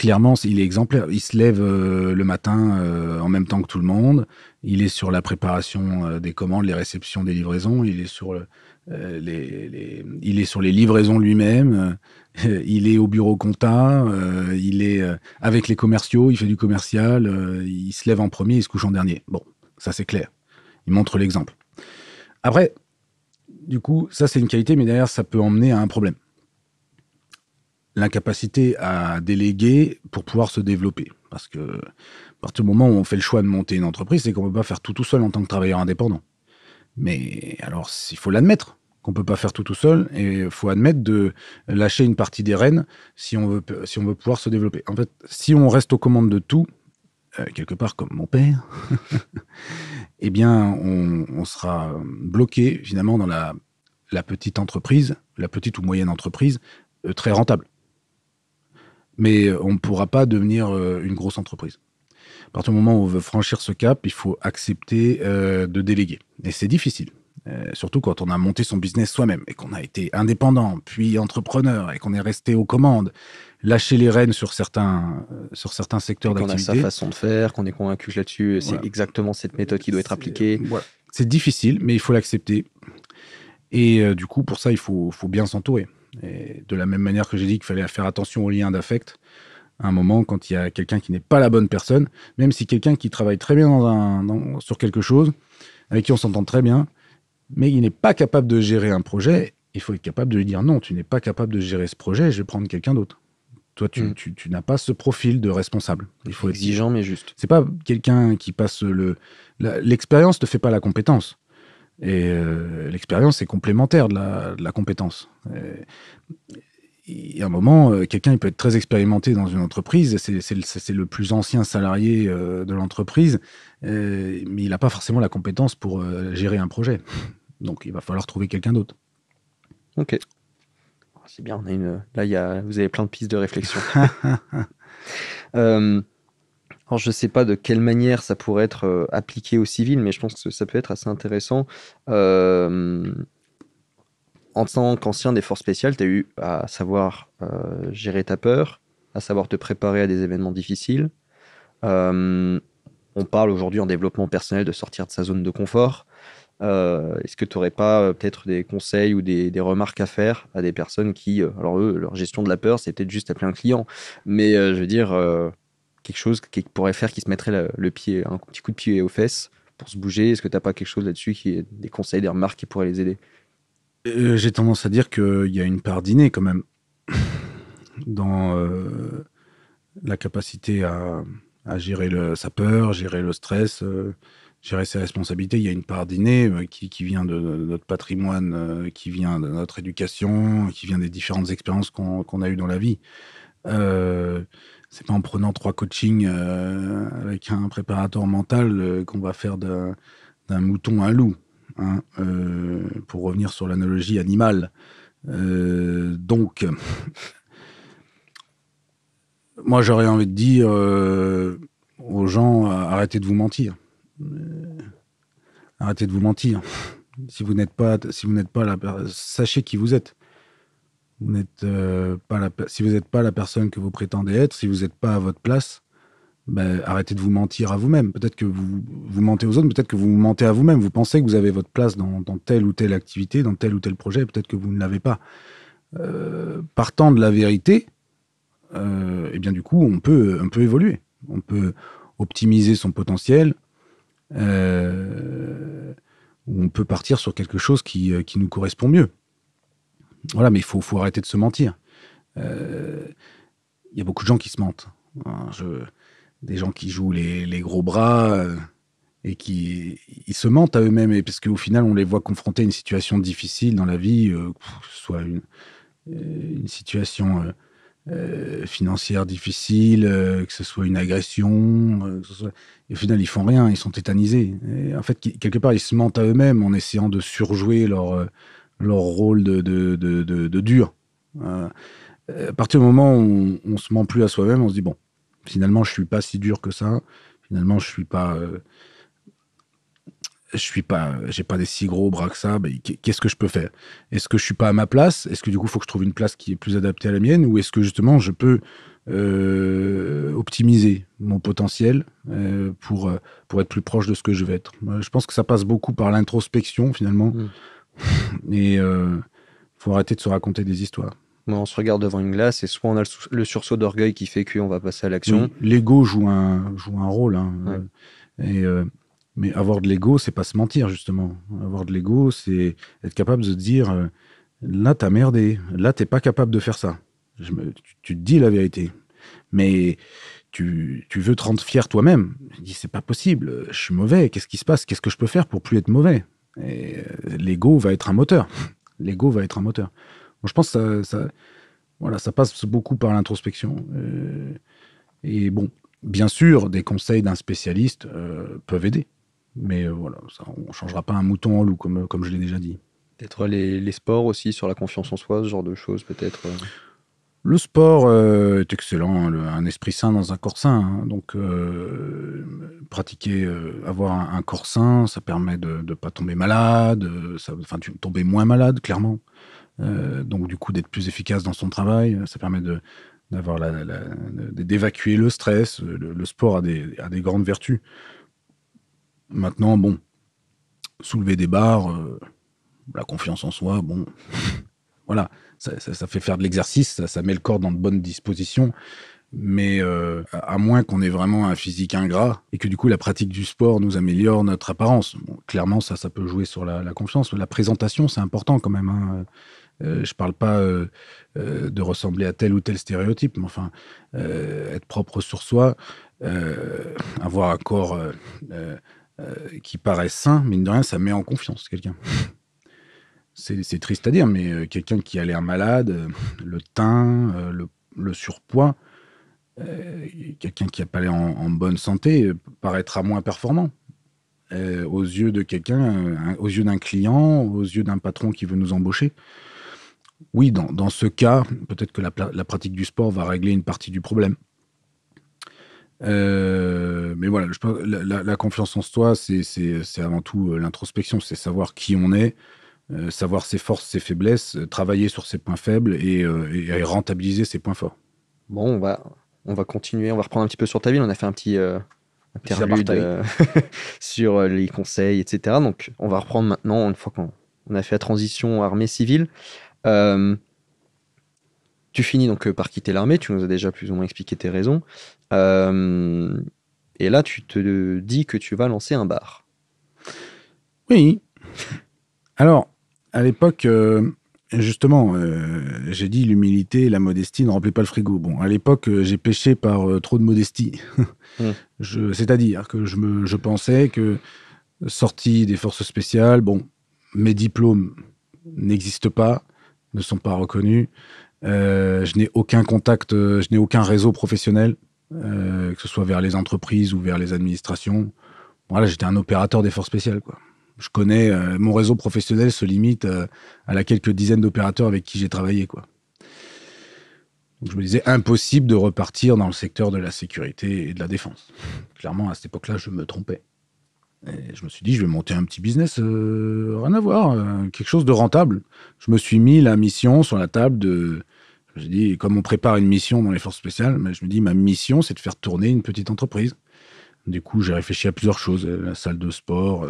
clairement, il est exemplaire. Il se lève euh, le matin euh, en même temps que tout le monde. Il est sur la préparation euh, des commandes, les réceptions des livraisons. Il est sur, les, livraisons lui-même. il est au bureau compta. il est avec les commerciaux. Il fait du commercial. il se lève en premier. Il se couche en dernier. Bon, ça c'est clair. Il montre l'exemple. Après, du coup, ça c'est une qualité, mais derrière ça peut emmener à un problème l'incapacité à déléguer pour pouvoir se développer. Parce que à partir du moment où on fait le choix de monter une entreprise, c'est qu'on ne peut pas faire tout tout seul en tant que travailleur indépendant. Mais alors, il faut l'admettre qu'on ne peut pas faire tout tout seul et il faut admettre de lâcher une partie des rênes si on, veut, si on veut pouvoir se développer. En fait, si on reste aux commandes de tout, euh, quelque part comme mon père, <laughs> eh bien, on, sera bloqué finalement dans la, petite entreprise, la petite ou moyenne entreprise, euh, très rentable mais on ne pourra pas devenir euh, une grosse entreprise. À partir du moment où on veut franchir ce cap, il faut accepter euh, de déléguer. Et c'est difficile. Euh, surtout quand on a monté son business soi-même et qu'on a été indépendant, puis entrepreneur et qu'on est resté aux commandes, lâcher les rênes sur certains, sur certains secteurs d'activité. Qu'on a sa façon de faire, qu'on est convaincu là-dessus, c'est exactement cette méthode qui doit être appliquée. C'est difficile, mais il faut l'accepter. Et du coup, pour ça, il faut bien s'entourer. Et de la même manière que j'ai dit qu'il fallait faire attention aux liens d'affect, à un moment, quand il y a quelqu'un qui n'est pas la bonne personne, même si quelqu'un qui travaille très bien sur quelque chose, avec qui on s'entend très bien, mais il n'est pas capable de gérer un projet, il faut être capable de lui dire non, tu n'es pas capable de gérer ce projet, je vais prendre quelqu'un d'autre. Toi, tu, mm. n'as pas ce profil de responsable. Il faut exigeant mais juste. C'est pas quelqu'un qui passe le. L'expérience ne fait pas la compétence. Et euh, l'expérience est complémentaire de la, compétence. Il y a un moment, euh, quelqu'un peut être très expérimenté dans une entreprise, c'est le plus ancien salarié euh, de l'entreprise, mais il n'a pas forcément la compétence pour gérer un projet. Donc il va falloir trouver quelqu'un d'autre. Ok. Ah, c'est bien, là, vous avez plein de pistes de réflexion. <laughs> Alors, je ne sais pas de quelle manière ça pourrait être euh, appliqué au civil, mais je pense que ça peut être assez intéressant. Euh, en tant qu'ancien des forces spéciales, tu as eu à savoir euh, gérer ta peur, à savoir te préparer à des événements difficiles. on parle aujourd'hui en développement personnel de sortir de sa zone de confort. Est-ce que tu n'aurais pas peut-être des conseils ou des, remarques à faire à des personnes qui, alors eux, leur gestion de la peur, c'est peut-être juste appeler un client, mais je veux dire, quelque chose qui pourrait faire qu'ils se mettrait le, pied, un petit coup de pied aux fesses pour se bouger Est-ce que tu n'as pas quelque chose là-dessus, qui des conseils, des remarques qui pourraient les aider euh, J'ai tendance à dire qu'il y a une part d'inné quand même dans euh, la capacité à, à gérer sa peur, gérer le stress, euh, gérer ses responsabilités. Il y a une part d'inné qui, qui, vient de, notre patrimoine, qui vient de notre éducation, qui vient des différentes expériences qu'on a eues dans la vie. Euh, c'est pas en prenant trois coachings euh, avec un préparateur mental euh, qu'on va faire d'un mouton à loup. Hein, euh, pour revenir sur l'analogie animale. donc, <laughs> moi j'aurais envie de dire aux gens arrêtez de vous mentir. Arrêtez de vous mentir. <laughs> si vous n'êtes pas, si vous n'êtes pas là, bah, sachez qui vous êtes. Euh, pas si vous n'êtes pas la personne que vous prétendez être, si vous n'êtes pas à votre place, ben, arrêtez de vous mentir à vous-même. Peut-être que vous, mentez aux autres, peut-être que vous mentez à vous-même. Vous pensez que vous avez votre place dans, telle ou telle activité, dans tel ou tel projet, peut-être que vous ne l'avez pas. Euh, partant de la vérité, et euh, eh bien du coup, on peut, on peut évoluer. On peut optimiser son potentiel. Euh, on peut partir sur quelque chose qui nous correspond mieux. Voilà, mais il faut, faut arrêter de se mentir. Euh, il y a beaucoup de gens qui se mentent. Hein, des gens qui jouent les, gros bras euh, et qui ils se mentent à eux-mêmes, et parce qu'au final, on les voit confrontés à une situation difficile dans la vie, euh, que ce soit une, situation financière difficile, que ce soit une agression. Et au final, ils font rien, ils sont tétanisés. en fait, quelque part, ils se mentent à eux-mêmes en essayant de surjouer leur leur rôle de, de, de, de, dur. Euh, euh, à partir du moment où on, ne se ment plus à soi-même, on se dit bon, finalement, je suis pas si dur que ça. Finalement, je suis pas, euh, je suis pas, j'ai pas des si gros bras que ça. Ben, qu'est-ce que je peux faire Est-ce que je suis pas à ma place Est-ce que du coup, il faut que je trouve une place qui est plus adaptée à la mienne, ou est-ce que justement, je peux optimiser mon potentiel pour, pour être plus proche de ce que je veux être. Je pense que ça passe beaucoup par l'introspection finalement, mmh. Et il euh, faut arrêter de se raconter des histoires. On se regarde devant une glace et soit on a le sursaut d'orgueil qui fait qu'on va passer à l'action. l'ego joue un, rôle. Hein. Euh, mais avoir de l'ego, c'est pas se mentir, justement. Avoir de l'ego, c'est être capable de dire euh, là, t'as merdé, là, t'es pas capable de faire ça. tu, te dis la vérité. Mais tu, veux te rendre fier toi-même. Je dis c'est pas possible, je suis mauvais, qu'est-ce qui se passe Qu'est-ce que je peux faire pour plus être mauvais et euh, l'ego va être un moteur. L'ego va être un moteur. je pense que ça, ça, voilà, ça passe beaucoup par l'introspection. Euh, et bon, bien sûr, des conseils d'un spécialiste euh, peuvent aider. Mais voilà, ça, on ne changera pas un mouton en loup, comme, je l'ai déjà dit. Peut-être les, sports aussi, sur la confiance en soi, ce genre de choses, peut-être le sport euh, est excellent, hein, un esprit sain dans un corps sain. Hein. donc, euh, pratiquer, euh, avoir un, corps sain, ça permet de ne pas tomber malade, enfin, tomber moins malade, clairement. donc, du coup, d'être plus efficace dans son travail, ça permet d'avoir d'évacuer le stress. Le, sport a des, a des, grandes vertus. Maintenant, bon, soulever des barres, la confiance en soi, bon, <laughs> voilà ça, fait faire de l'exercice, ça, met le corps dans de bonnes dispositions. Mais euh, à moins qu'on ait vraiment un physique ingrat et que du coup la pratique du sport nous améliore notre apparence, clairement ça, peut jouer sur la, confiance. La présentation, c'est important quand même. Hein. Euh, je ne parle pas euh, de ressembler à tel ou tel stéréotype, mais enfin, être propre sur soi, avoir un corps qui paraît sain, mine de rien, ça met en confiance quelqu'un c'est triste à dire, mais euh, quelqu'un qui a l'air malade, euh, le teint, euh, le, surpoids, quelqu'un qui n'a pas l'air en, bonne santé paraîtra moins performant aux yeux de quelqu'un, aux yeux d'un client, aux yeux d'un patron qui veut nous embaucher. Oui, dans, ce cas, peut-être que la, pratique du sport va régler une partie du problème. mais voilà, la, confiance en soi, c'est avant tout l'introspection, c'est savoir qui on est, euh, savoir ses forces, ses faiblesses, euh, travailler sur ses points faibles euh, et, rentabiliser ses points forts. Bon, on va, on va continuer, on va reprendre un petit peu sur ta ville. On a fait un petit interlude <laughs> sur les conseils, etc. Donc, on va reprendre maintenant, une fois qu'on a fait la transition armée-civile. tu finis donc par quitter l'armée, tu nous as déjà plus ou moins expliqué tes raisons. et là, tu te dis que tu vas lancer un bar. Oui. Alors, à l'époque, euh, justement, euh, j'ai dit l'humilité, la modestie ne remplit pas le frigo. Bon, à l'époque, euh, j'ai péché par trop de modestie. Mmh. <laughs> C'est-à-dire que je, pensais que sorti des forces spéciales, bon, mes diplômes n'existent pas, ne sont pas reconnus. je n'ai aucun contact, je n'ai aucun réseau professionnel, que ce soit vers les entreprises ou vers les administrations. Voilà, j'étais un opérateur des forces spéciales, quoi je connais, euh, mon réseau professionnel se limite euh, à la quelques dizaines d'opérateurs avec qui j'ai travaillé. Quoi. je me disais, impossible de repartir dans le secteur de la sécurité et de la défense. Clairement, à cette époque-là, je me trompais. je me suis dit, je vais monter un petit business, euh, rien à voir, quelque chose de rentable. Je me suis mis la mission sur la table de... je dit, comme on prépare une mission dans les forces spéciales, mais je me dis, ma mission, c'est de faire tourner une petite entreprise. Du coup, j'ai réfléchi à plusieurs choses. La salle de sport,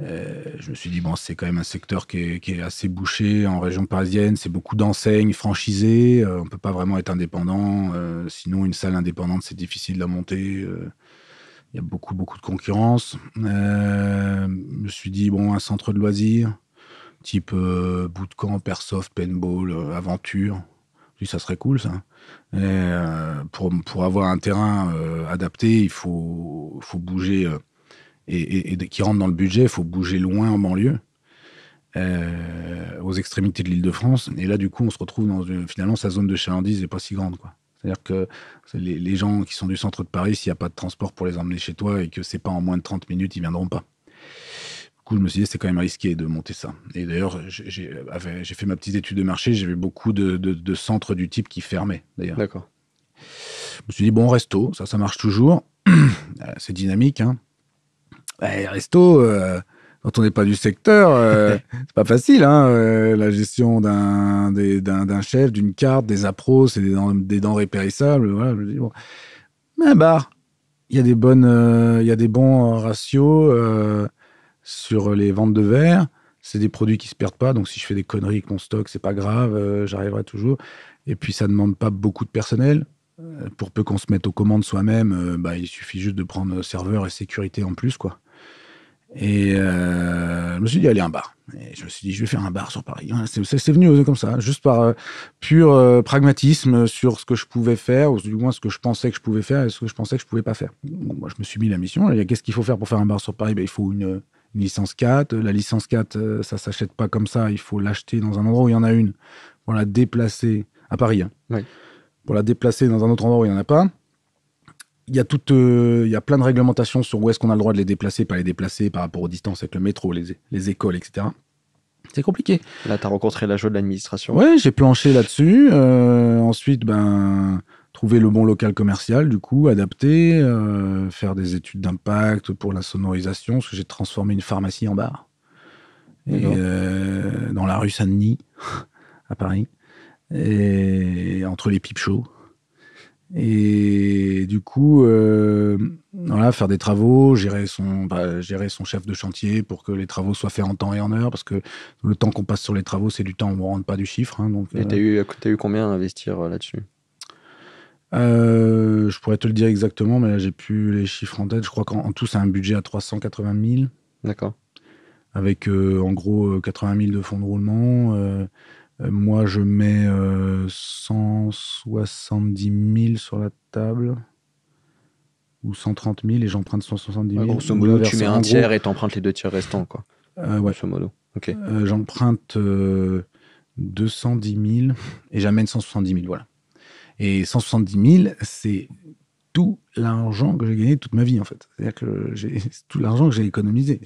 euh, je me suis dit, bon, c'est quand même un secteur qui est, assez bouché en région parisienne. C'est beaucoup d'enseignes franchisées. Euh, on ne peut pas vraiment être indépendant. Euh, sinon, une salle indépendante, c'est difficile de la monter. Il y a beaucoup, beaucoup de concurrence. je me suis dit, bon, un centre de loisirs, type bootcamp, airsoft, paintball, aventure. Dit, ça serait cool, ça. pour, avoir un terrain adapté, il faut, faut bouger et, qui rentrent dans le budget, il faut bouger loin en banlieue. Euh, aux extrémités de l'île de France. Et là, du coup, on se retrouve dans une, finalement, sa zone de chalandise n'est pas si grande. C'est-à-dire que les, gens qui sont du centre de Paris, s'il n'y a pas de transport pour les emmener chez toi et que c'est pas en moins de 30 minutes, ils viendront pas. Du coup, je me suis dit, c'est quand même risqué de monter ça. Et d'ailleurs, j'ai fait ma petite étude de marché, j'ai vu beaucoup de, centres du type qui fermaient, d'ailleurs. D'accord. Je me suis dit, bon, resto, ça, ça marche toujours. <clears throat> Euh, c'est dynamique, hein. Bah, Resto, euh, quand on n'est pas du secteur, euh, <laughs> c'est pas facile. Hein, euh, la gestion d'un, chef, d'une carte, des appros, c'est des, dents denrées périssables. Mais un bar, il y a des y des bons ratios sur les ventes de verre c'est des produits qui se perdent pas. Donc, si je fais des conneries avec mon stock, c'est pas grave, j'arriverai toujours. Et puis, ça ne demande pas beaucoup de personnel. pour peu qu'on se mette aux commandes soi-même, bah, il suffit juste de prendre serveur et sécurité en plus, quoi. Et euh, je me suis dit, allez, un bar. Et je me suis dit, je vais faire un bar sur Paris. Hein, c'est venu euh, comme ça, juste par euh, pur euh, pragmatisme sur ce que je pouvais faire, ou du moins ce que je pensais que je pouvais faire et ce que je pensais que je pouvais pas faire. moi, je me suis mis la mission. Qu'est-ce qu'il faut faire pour faire un bar sur Paris ben, Il faut une, licence 4. La licence 4, ça s'achète pas comme ça. Il faut l'acheter dans un endroit où il y en a une pour la déplacer à Paris. Hein. Oui. Pour la déplacer dans un autre endroit où il n'y en a pas il y a euh, il y plein de réglementations sur où est-ce qu'on a le droit de les déplacer, pas les déplacer par rapport aux distances avec le métro, les, écoles, etc. C'est compliqué. Là, tu as rencontré la joie de l'administration. Ouais, j'ai planché là-dessus. Euh, ensuite, ben, trouver le bon local commercial, du coup, adapter, euh, faire des études d'impact pour la sonorisation, parce que j'ai transformé une pharmacie en bar. dans la rue Saint-Denis, <laughs> à Paris. Et entre les pipes chauds. Et du coup, euh, voilà, faire des travaux, gérer son, bah, gérer son chef de chantier pour que les travaux soient faits en temps et en heure, parce que le temps qu'on passe sur les travaux, c'est du temps, on ne rentre pas du chiffre. Hein, donc, et tu as, euh, eu, combien à investir euh, là-dessus je pourrais te le dire exactement, mais là, j'ai plus les chiffres en tête. Je crois qu'en tout, c'est un budget à 380 000. D'accord. Avec, en gros, 80 000 de fonds de roulement, euh, moi, je mets 170 euh, 000 sur la table ou 130 000 et j'emprunte 170 000. tu mets un tiers et t'empruntes les deux tiers restants, euh, ouais. Ok. j'emprunte 210 000 et j'amène 170 000, voilà. Et 170 000, c'est tout l'argent que j'ai gagné toute ma vie, en fait. C'est-à-dire que j'ai tout l'argent que j'ai économisé.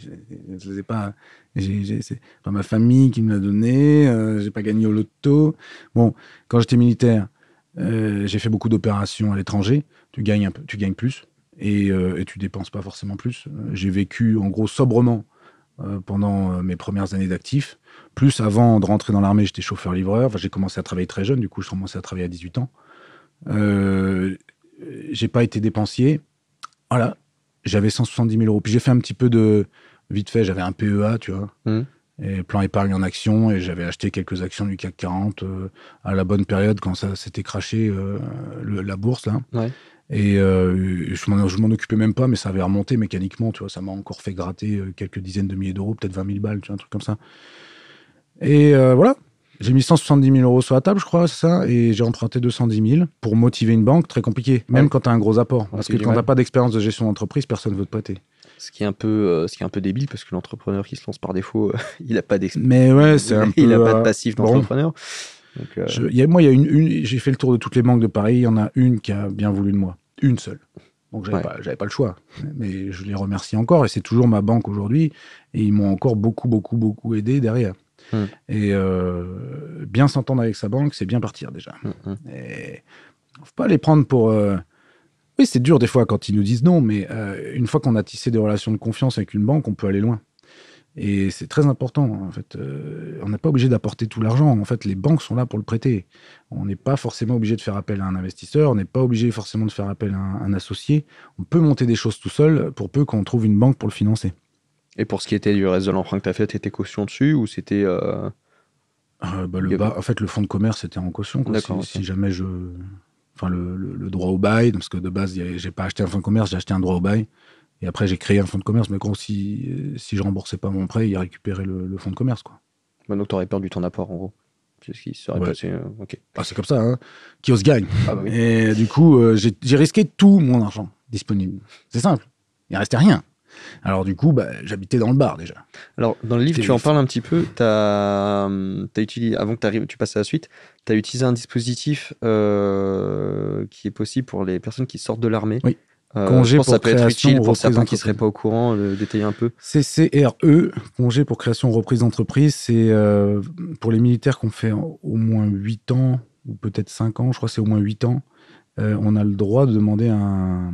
Je les ai pas. C'est ma famille qui me l'a donné. Euh, j'ai pas gagné au loto. Bon, quand j'étais militaire, euh, j'ai fait beaucoup d'opérations à l'étranger. Tu gagnes un peu, tu gagnes plus et, euh, et tu dépenses pas forcément plus. J'ai vécu en gros sobrement pendant mes premières années d'actif. Plus avant de rentrer dans l'armée, j'étais chauffeur-livreur. Enfin, j'ai commencé à travailler très jeune. Du coup, je commencé à travailler à 18 ans. Euh, j'ai pas été dépensier. Voilà, j'avais 170 000 euros. Puis j'ai fait un petit peu de. Vite fait, j'avais un PEA, tu vois. Mmh. Et plan épargne en action, et j'avais acheté quelques actions du CAC 40 euh, à la bonne période quand ça s'était craché euh, la bourse là. Et euh, je m'en occupais même pas, mais ça avait remonté mécaniquement, tu vois. Ça m'a encore fait gratter quelques dizaines de milliers d'euros, peut-être 20 000 balles, tu vois, un truc comme ça. Et voilà, j'ai mis 170 000 euros sur la table, je crois, ça, et j'ai emprunté 210 000 pour motiver une banque, très compliqué, même quand tu as un gros apport. parce que quand tu n'as pas d'expérience de gestion d'entreprise, personne ne veut te prêter. Ce qui, est un peu, euh, ce qui est un peu débile, parce que l'entrepreneur qui se lance par défaut, euh, <laughs> il n'a pas d'expérience. Mais ouais, c'est un <laughs> Il n'a pas de passif d'entrepreneur. moi, une, j'ai fait le tour de toutes les banques de Paris, il y en a une qui a bien voulu de moi. Une seule. Donc j'avais n'avais pas, le choix. Mais je les remercie encore et c'est toujours ma banque aujourd'hui et ils m'ont encore beaucoup, beaucoup, beaucoup aidé derrière. Mm. Et euh, bien s'entendre avec sa banque, c'est bien partir déjà. il mm, mm. Et faut pas les prendre pour. Euh, oui, c'est dur des fois quand ils nous disent non, mais euh, une fois qu'on a tissé des relations de confiance avec une banque, on peut aller loin. Et c'est très important, en fait. on n'est pas obligé d'apporter tout l'argent. En fait, les banques sont là pour le prêter. On n'est pas forcément obligé de faire appel à un investisseur. On n'est pas obligé forcément de faire appel à un, associé. On peut monter des choses tout seul pour peu qu'on trouve une banque pour le financer. Et pour ce qui était du reste de l'emprunt que tu as fait, tu étais caution dessus ou c'était. Euh, euh, bah, le bas, en fait, le fonds de commerce était en caution. Quoi, si, jamais je. Enfin, le, le, droit au bail, parce que de base, j'ai pas acheté un fonds de commerce, j'ai acheté un droit au bail. Et après, j'ai créé un fonds de commerce. Mais quand si, si je remboursais pas mon prêt, il récupérait le, le fonds de commerce. Quoi. Bah, donc, tu aurais perdu ton apport, en gros. C'est ce qui serait passé. Euh, ah, c'est comme ça, hein. Qui gagne. Ah, bah Et du coup, j'ai risqué tout mon argent disponible. C'est simple. Il restait rien. Alors du coup, bah, j'habitais dans le bar déjà. Alors dans le livre, tu en parles un petit peu. Hum, utilisé, avant que tu passes à la suite, tu as utilisé un dispositif euh, qui est possible pour les personnes qui sortent de l'armée. Oui. Euh, congé pour ça pour certains qui ne seraient pas au courant, le euh, détailler un peu. CCRE, congé pour création reprise d'entreprise, c'est pour les militaires qu'on fait au moins 8 ans, ou peut-être 5 ans, je crois que c'est au moins 8 ans. Euh, on a le droit de demander un,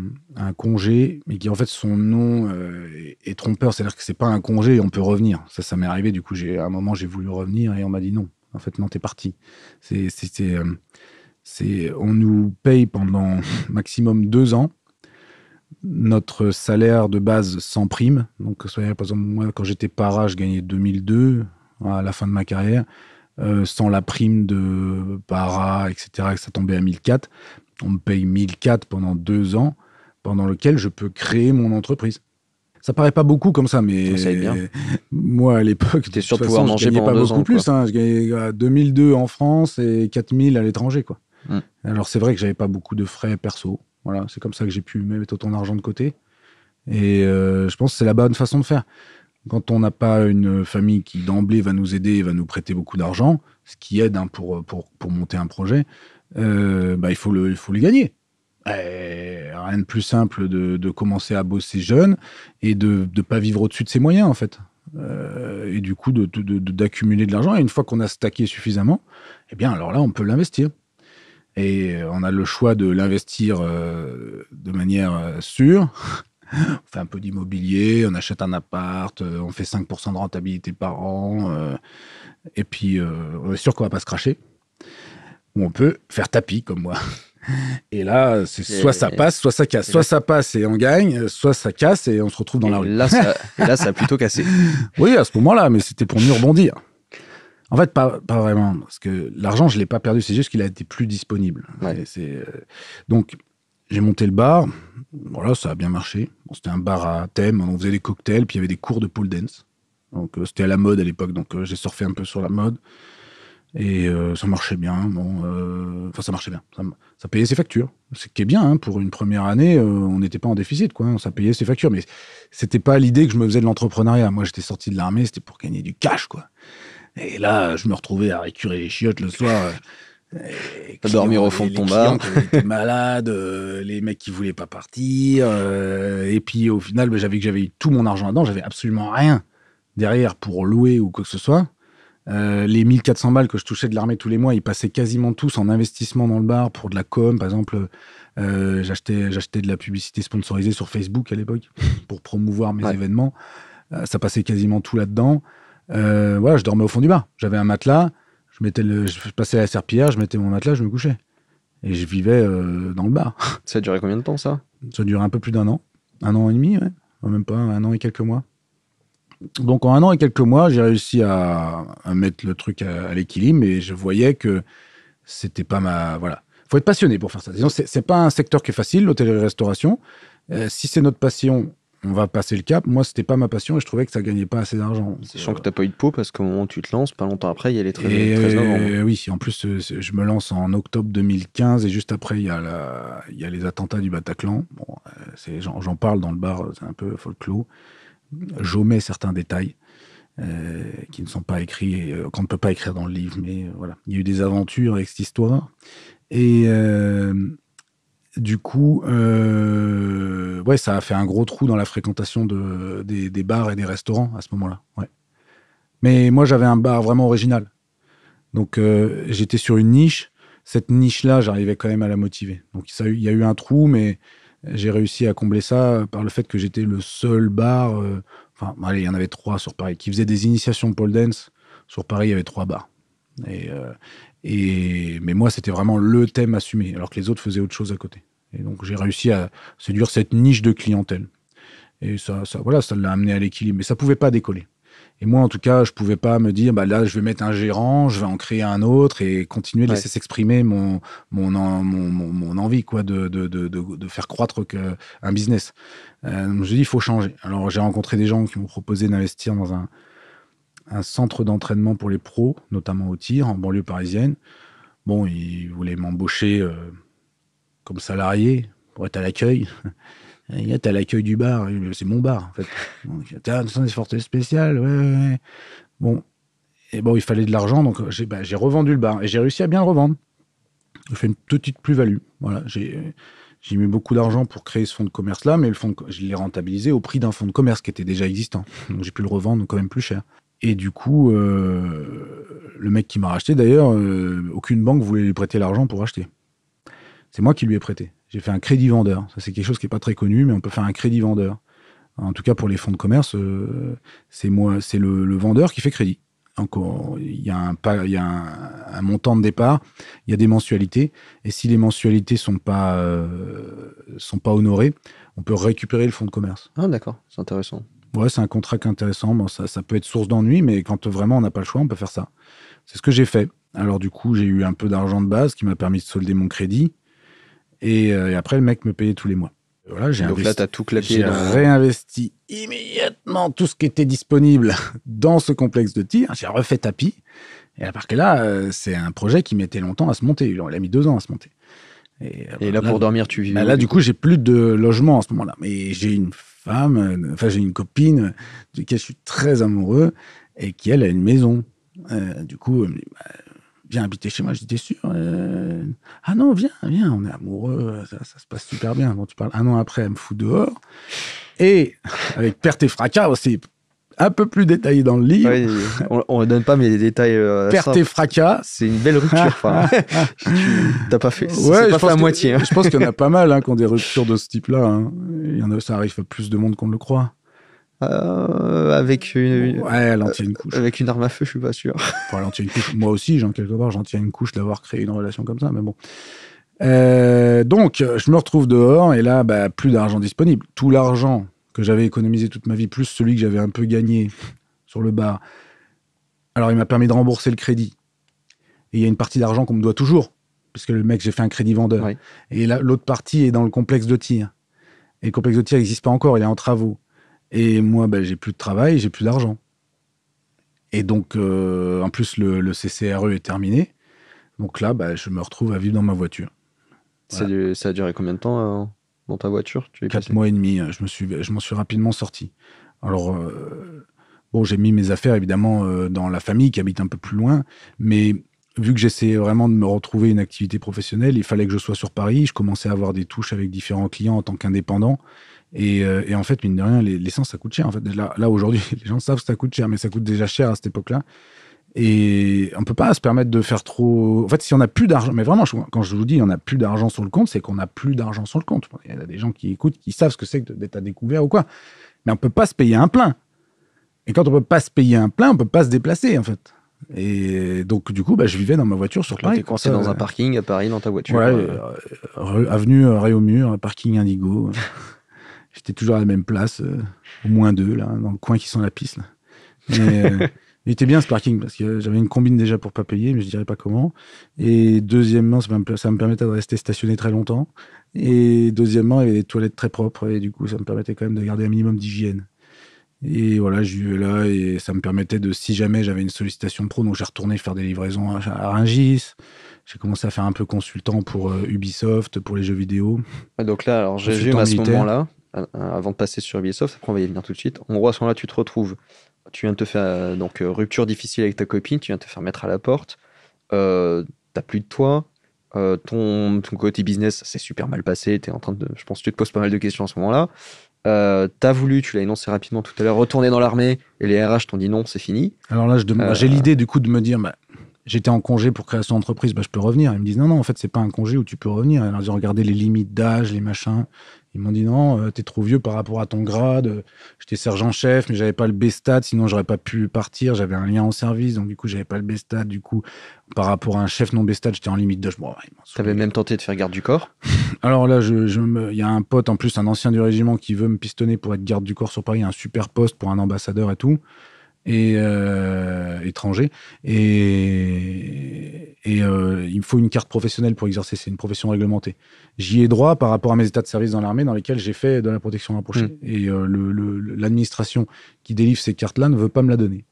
congé, mais qui en fait son nom euh, est, trompeur, c'est-à-dire que c'est pas un congé on peut revenir. Ça, ça m'est arrivé. Du coup, j'ai à un moment j'ai voulu revenir et on m'a dit non. En fait, non, t'es parti. C'est, c'est, euh, on nous paye pendant <laughs> maximum deux ans notre salaire de base sans prime. Donc, soyez, par exemple, moi, quand j'étais para, je gagnais 2002 à la fin de ma carrière, sans la prime de para, etc., que ça tombait à 1004. On me paye 1004 pendant deux ans, pendant lequel je peux créer mon entreprise. Ça paraît pas beaucoup comme ça, mais moi à l'époque, j'étais sûr gagnais pas beaucoup plus. Hein. je gagnais 2002 euh, en France et 4000 à l'étranger, quoi. Hmm. Alors c'est vrai que j'avais pas beaucoup de frais perso. Voilà, c'est comme ça que j'ai pu mettre autant d'argent de côté. Et euh, je pense que c'est la bonne façon de faire. Quand on n'a pas une famille qui d'emblée va nous aider et va nous prêter beaucoup d'argent, ce qui aide hein, pour, pour, pour, monter un projet, euh, bah, il, faut le, il faut le gagner. Eh, rien de plus simple de, de, commencer à bosser jeune et de ne pas vivre au-dessus de ses moyens, en fait. Euh, et du coup, d'accumuler de, de l'argent. Et une fois qu'on a stacké suffisamment, eh bien, alors là, on peut l'investir. Et on a le choix de l'investir euh, de manière sûre. <laughs> on fait un peu d'immobilier, on achète un appart, on fait 5% de rentabilité par an. et puis, on est sûr qu'on va pas se cracher où on peut faire tapis comme moi. Et là, c'est soit ça passe, soit ça casse. Soit ça passe et on gagne, soit ça casse et on se retrouve dans la rue. Là, ça, <laughs> là, ça a plutôt cassé. oui, à ce moment-là, mais c'était pour mieux rebondir. En fait, pas, vraiment, parce que l'argent, je ne l'ai pas perdu, c'est juste qu'il a été plus disponible. Euh, donc, j'ai monté le bar, voilà, ça a bien marché. c'était un bar à thème, on faisait des cocktails, puis il y avait des cours de pole dance. Donc, euh, c'était à la mode à l'époque, donc euh, j'ai surfé un peu sur la mode. Et euh, ça marchait bien. Euh, enfin ça marchait bien. Ça, payait ses factures. Ce qui est bien hein, pour une première année, euh, on n'était pas en déficit, quoi. Hein, ça payait ses factures, mais c'était pas l'idée que je me faisais de l'entrepreneuriat. Moi, j'étais sorti de l'armée, c'était pour gagner du cash, quoi. Et là, je me retrouvais à récurer les chiottes le soir. Et dormir au fond de ton bar. Les <laughs> malades, les mecs qui voulaient pas partir. et puis au final, bah, j'avais que j'avais eu tout mon argent là-dedans, j'avais absolument rien derrière pour louer ou quoi que ce soit. Euh, les 1400 balles que je touchais de l'armée tous les mois, ils passaient quasiment tous en investissement dans le bar pour de la com. Par exemple, euh, j'achetais, de la publicité sponsorisée sur Facebook à l'époque pour promouvoir mes événements. Euh, ça passait quasiment tout là-dedans. voilà, je dormais au fond du bar. J'avais un matelas, je, mettais le, je passais à la serpillière, je mettais mon matelas, je me couchais. Et je vivais dans le bar. Ça a duré combien de temps ça Ça a duré un peu plus d'un an. Un an et demi, ouais. Même pas, un an et quelques mois. Donc en un an et quelques mois, j'ai réussi à, mettre le truc à, l'équilibre, et je voyais que c'était pas ma voilà. Faut être passionné pour faire ça. c'est pas un secteur qui est facile, l'hôtellerie-restauration. Euh, si c'est notre passion, on va passer le cap. Moi, c'était pas ma passion et je trouvais que ça gagnait pas assez d'argent. Sachant sens que t'as pas eu de peau parce qu'au moment où tu te lances, pas longtemps après, il y a les très euh, oui, en plus, euh, je me lance en octobre 2015 et juste après, il y a, il y a les attentats du Bataclan. Bon, j'en parle dans le bar, c'est un peu folklore j'omets certains détails euh, qui ne sont pas écrits, euh, qu'on ne peut pas écrire dans le livre. Mais euh, voilà, il y a eu des aventures avec cette histoire. Et du coup, ouais, ça a fait un gros trou dans la fréquentation de, des, bars et des restaurants à ce moment-là. Mais moi, j'avais un bar vraiment original. Donc, j'étais sur une niche. Cette niche-là, j'arrivais quand même à la motiver. Donc, il y a eu un trou, mais j'ai réussi à combler ça par le fait que j'étais le seul bar, euh, enfin, il y en avait trois sur Paris, qui faisait des initiations pole dance. Sur Paris, il y avait trois bars. Euh, et, mais moi, c'était vraiment le thème assumé, alors que les autres faisaient autre chose à côté. Et donc, j'ai réussi à séduire cette niche de clientèle. Et ça, ça voilà, ça l'a amené à l'équilibre. Mais ça pouvait pas décoller. Et moi, en tout cas, je pouvais pas me dire, bah là, je vais mettre un gérant, je vais en créer un autre et continuer de laisser s'exprimer mon, mon, mon, envie, quoi, de, de, de, de faire croître que, un business. Euh, je me suis dit, il faut changer. Alors, j'ai rencontré des gens qui m'ont proposé d'investir dans un, centre d'entraînement pour les pros, notamment au tir, en banlieue parisienne. Bon, ils voulaient m'embaucher euh, comme salarié pour être à l'accueil. Eh, t'as l'accueil du bar. C'est mon bar, en fait. T'as <laughs> des fortes spéciales, ouais, ouais. Bon. Et bon, il fallait de l'argent, donc j'ai bah, revendu le bar. Et j'ai réussi à bien le revendre. J'ai fait une petite plus-value. Voilà, j'ai... Euh, j'ai mis beaucoup d'argent pour créer ce fonds de commerce-là, mais le je l'ai rentabilisé au prix d'un fonds de commerce qui était déjà existant. Donc j'ai pu le revendre quand même plus cher. Et du coup, euh, le mec qui m'a racheté, d'ailleurs, euh, aucune banque voulait lui prêter l'argent pour acheter. C'est moi qui lui ai prêté. J'ai fait un crédit vendeur. Ça, c'est quelque chose qui n'est pas très connu, mais on peut faire un crédit vendeur. En tout cas, pour les fonds de commerce, euh, c'est moi, c'est le, vendeur qui fait crédit. Donc il y a, un, montant de départ, il y a des mensualités, et si les mensualités sont euh, sont pas honorées, on peut récupérer le fonds de commerce. Ah d'accord, c'est intéressant. Ouais, c'est un contrat qui est intéressant. ça, ça peut être source d'ennui, mais quand vraiment on n'a pas le choix, on peut faire ça. C'est ce que j'ai fait. Alors du coup, j'ai eu un peu d'argent de base qui m'a permis de solder mon crédit. Euh, et, après, le mec me payait tous les mois. Voilà, j'ai Donc là, t'as tout claqué. J'ai réinvesti immédiatement tout ce qui était disponible <laughs> dans ce complexe de tir. J'ai refait tapis. Et à part que là, euh, c'est un projet qui mettait longtemps à se monter. Il a mis deux ans à se monter. Et, euh, là, pour dormir, tu bah, vis. là, du coup, j'ai plus de logement en ce moment-là. Mais j'ai une femme, enfin, j'ai une copine de qui je suis très amoureux et qui, elle, a une maison. du coup, elle bah, « Viens habiter chez moi, j'étais sûr. Euh, ah non, viens, viens, on est amoureux, ça, se passe super bien. Bon, tu parles un an après, elle me fout dehors. Et avec perte et fracas, c'est un peu plus détaillé dans le livre. on ne donne pas, mais les détails. perte et fracas. C'est une belle rupture. <laughs> tu n'as pas fait. Ouais, pas la moitié. Hein. Je pense qu'il y en a pas mal hein, qui ont des <laughs> ruptures de ce type-là. Hein. ça arrive à plus de monde qu'on le croit. Euh, avec une, couche. Avec une arme à feu, je suis pas sûr. couche. Moi aussi, j'en quelque part, j'en tiens une couche d'avoir créé une relation comme ça, mais bon. Euh, donc, je me retrouve dehors et là, bah, plus d'argent disponible. Tout l'argent que j'avais économisé toute ma vie, plus celui que j'avais un peu gagné sur le bar. Alors, il m'a permis de rembourser le crédit. Et il y a une partie d'argent qu'on me doit toujours, parce que le mec, j'ai fait un crédit vendeur. Et Et l'autre partie est dans le complexe de tir. Et le complexe de tir n'existe pas encore, il est en travaux. Et moi, ben, j'ai plus de travail, j'ai plus d'argent. Et donc, euh, en plus, le, CCRE e est terminé. Donc là, ben, je me retrouve à vivre dans ma voiture. Ça, a duré, combien de temps euh, dans ta voiture tu Quatre mois et demi. Euh, je m'en me suis, suis rapidement sorti. Alors, bon, j'ai mis mes affaires évidemment dans la famille qui habite un peu plus loin, mais vu que j'essayais vraiment de me retrouver une activité professionnelle, il fallait que je sois sur Paris. Je commençais à avoir des touches avec différents clients en tant qu'indépendant. Euh, et, en fait, mine de rien, l'essence, ça coûte cher. En fait, là, là aujourd'hui, <laughs> les gens savent que ça coûte cher, mais ça coûte déjà cher à cette époque-là. Et on peut pas se permettre de faire trop. En fait, si on n'a plus d'argent, mais vraiment, quand je vous dis on n'a plus d'argent sur le compte, c'est qu'on n'a plus d'argent sur le compte. Il y a des gens qui écoutent, qui savent ce que c'est d'être à découvert ou quoi. Mais on peut pas se payer un plein. Et quand on peut pas se payer un plein, on peut pas se déplacer en fait. Et donc, du coup, bah, je vivais dans ma voiture sur Paris. Tu dans un parking à Paris, dans ta voiture. Euh, euh, avenue Réaumur, parking Indigo. <laughs> J'étais toujours à la même place, euh, au moins deux, là, dans le coin qui sent la piste. Mais, euh, <laughs> il était bien ce parking parce que j'avais une combine déjà pour pas payer, mais je dirais pas comment. Et deuxièmement, ça me, permettait de rester stationné très longtemps. Et deuxièmement, il y avait des toilettes très propres et du coup, ça me permettait quand même de garder un minimum d'hygiène. Et voilà, je vivais là et ça me permettait de, si jamais j'avais une sollicitation pro, donc j'ai retourné faire des livraisons à Ringis. J'ai commencé à faire un peu consultant pour euh, Ubisoft, pour les jeux vidéo. donc là, alors vu à ce moment-là, euh, avant de passer sur Ubisoft, après on va y venir tout de suite. En gros, à ce moment-là, tu te retrouves, tu viens de te faire euh, donc euh, rupture difficile avec ta copine, tu viens de te faire mettre à la porte, t'as plus de toi, ton, côté business s'est super mal passé, es en train de, je pense que tu te poses pas mal de questions à ce moment-là. t'as voulu, tu l'as énoncé rapidement tout à l'heure, retourner dans l'armée et les RH t'ont dit non, c'est fini. Alors là, j'ai l'idée du coup de me dire, bah, j'étais en congé pour création d'entreprise, bah, je peux revenir. Ils me disent non, non, en fait, c'est pas un congé où tu peux revenir. Alors, ils ont regardé les limites d'âge, les machins. Ils m'ont dit non, euh, t'es trop vieux par rapport à ton grade. Euh, j'étais sergent-chef, mais j'avais pas le B-stat, sinon j'aurais pas pu partir. J'avais un lien en service, donc du coup j'avais pas le b Du coup, par rapport à un chef non b j'étais en limite de. Bon, T'avais même tenté de faire garde du corps <laughs> Alors là, je, il y a un pote en plus, un ancien du régiment qui veut me pistonner pour être garde du corps sur Paris, un super poste pour un ambassadeur et tout et euh, étranger. Et, et euh, il me faut une carte professionnelle pour exercer. C'est une profession réglementée. J'y ai droit par rapport à mes états de service dans l'armée dans lesquels j'ai fait de la protection rapprochée. Mm. Et euh, l'administration qui délivre ces cartes-là ne veut pas me la donner.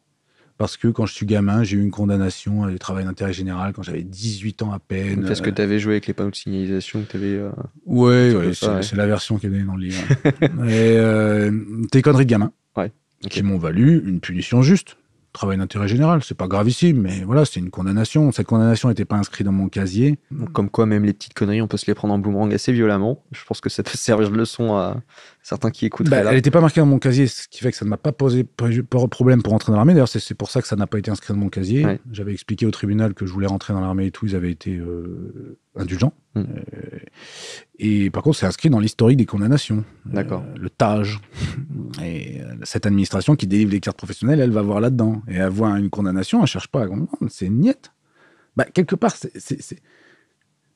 Parce que quand je suis gamin, j'ai eu une condamnation à des travail d'intérêt général quand j'avais 18 ans à peine. Parce que tu avais joué avec les panneaux de signalisation que tu avais, Ouais, c'est la version qui est donnée dans le livre. <laughs> tes conneries de gamin qui m'ont valu une punition juste. Travail d'intérêt général, c'est pas gravissime, mais voilà, c'est une condamnation. Cette condamnation n'était pas inscrite dans mon casier. Comme quoi, même les petites conneries, on peut se les prendre en boomerang assez violemment. Je pense que ça peut <laughs> servir de leçon à certains qui écoutent. Bah, elle n'était pas marquée dans mon casier, ce qui fait que ça ne m'a pas posé problème pour entrer dans l'armée. D'ailleurs, c'est pour ça que ça n'a pas été inscrit dans mon casier. J'avais expliqué au tribunal que je voulais rentrer dans l'armée et tout. Ils avaient été euh, indulgents. Hmm. Euh, et par contre, c'est inscrit dans l'historique des condamnations. Euh, D'accord. le TAGE. <laughs> et cette administration qui délivre les cartes professionnelles, elle va voir là-dedans. Et elle voit une condamnation, elle ne cherche pas à comprendre. C'est niette. Bah, quelque part,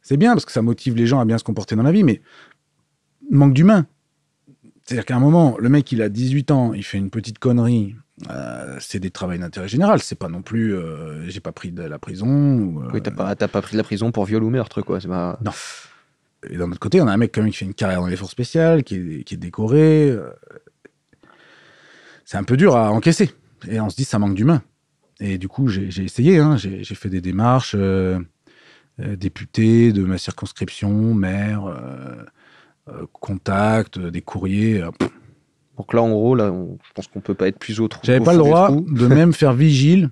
c'est bien parce que ça motive les gens à bien se comporter dans la vie, mais manque d'humain. C'est-à-dire qu'à un moment, le mec, il a 18 ans, il fait une petite connerie. Euh, c'est des travaux d'intérêt général. C'est pas non plus, euh, j'ai pas pris de la prison. Ou, euh, Oui, t'as pas, pas pris de la prison pour viol ou meurtre, quoi. pas... Non. Et d'un autre côté, on a un mec quand même qui fait une carrière dans les forces spéciales, qui est, qui est décoré. C'est un peu dur à encaisser. Et on se dit, ça manque d'humain. Et du coup, j'ai, essayé. Hein. J'ai, j'ai fait des démarches, député de ma circonscription, maire euh, contact euh, des courriers. Euh, donc là, en gros, là, je pense qu'on peut pas être plus autre. J'avais pas <laughs> ah le droit de même faire vigile,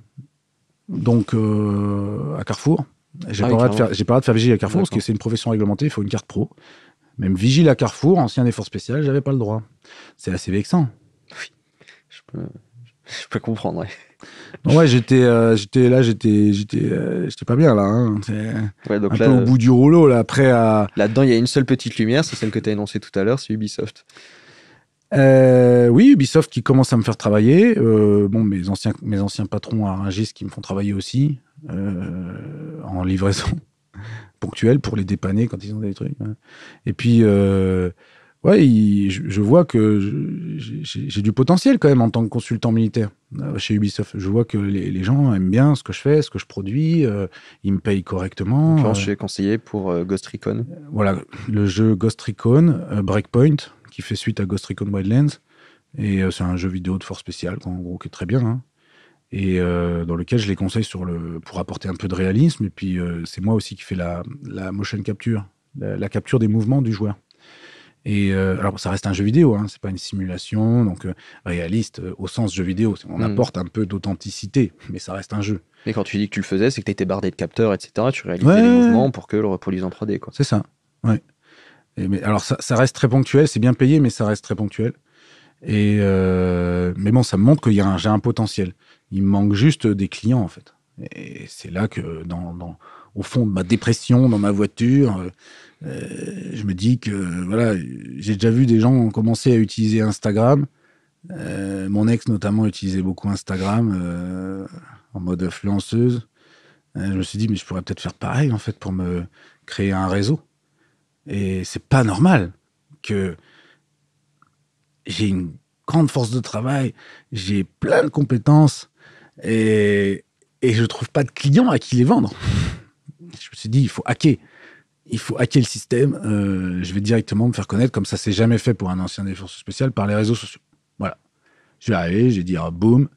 donc à Carrefour. J'ai pas, de faire, le droit de faire vigile à Carrefour parce que c'est une profession réglementée, il faut une carte pro. Même vigile à Carrefour, ancien des spécial j'avais pas le droit. C'est assez vexant. Oui, je peux, comprendre ouais, j'étais, euh, j'étais là, j'étais, j'étais, euh, j'étais pas bien là. Hein. un peu au euh, bout du rouleau là. Après, à... là-dedans, il y a une seule petite lumière, c'est celle que tu as énoncée tout à l'heure, c'est Ubisoft. oui, Ubisoft qui commence à me faire travailler. bon, mes anciens, mes anciens patrons à Rungis qui me font travailler aussi en livraison <laughs> ponctuelle pour les dépanner quand ils ont des trucs. Hein. Et puis ouais, je, vois que j'ai du potentiel quand même en tant que consultant militaire euh, chez Ubisoft. Je vois que les, gens aiment bien ce que je fais, ce que je produis, euh, ils me payent correctement. Quand je suis conseiller pour euh, Ghost Recon. Voilà, le jeu Ghost Recon Breakpoint qui fait suite à Ghost Recon Wildlands. Et c'est un jeu vidéo de force spéciale, en gros, qui est très bien. Hein. et dans lequel je les conseille sur le, pour apporter un peu de réalisme. Et puis, c'est moi aussi qui fais la, la motion capture, la, capture des mouvements du joueur. Et euh, alors, ça reste un jeu vidéo, hein, c'est pas une simulation, donc euh, réaliste euh, au sens jeu vidéo. On hmm. apporte un peu d'authenticité, mais ça reste un jeu. Mais quand tu dis que tu le faisais, c'est que tu étais bardé de capteurs, etc. Tu réalisais les mouvements pour que le reproduise en 3D. C'est ça, ouais. mais, alors, ça, reste très ponctuel, c'est bien payé, mais ça reste très ponctuel. Et mais bon, ça me montre qu'il y a un, j'ai un potentiel. Il manque juste des clients, en fait. Et c'est là que dans au fond de ma dépression dans ma voiture. Euh, euh, je me dis que voilà, j'ai déjà vu des gens commencer à utiliser Instagram. Euh, mon ex notamment utilisait beaucoup Instagram en mode influenceuse. je me suis dit mais je pourrais peut-être faire pareil en fait pour me créer un réseau. Et c'est pas normal que j'ai une grande force de travail, j'ai plein de compétences et, et je trouve pas de clients à qui les vendre je me suis dit, il faut hacker. Il faut hacker le système. Euh, je vais directement me faire connaître, comme ça s'est jamais fait pour un ancien des forces spéciales, par les réseaux sociaux. Voilà. Je vais arrivé, j'ai dit, boom, ah, boum,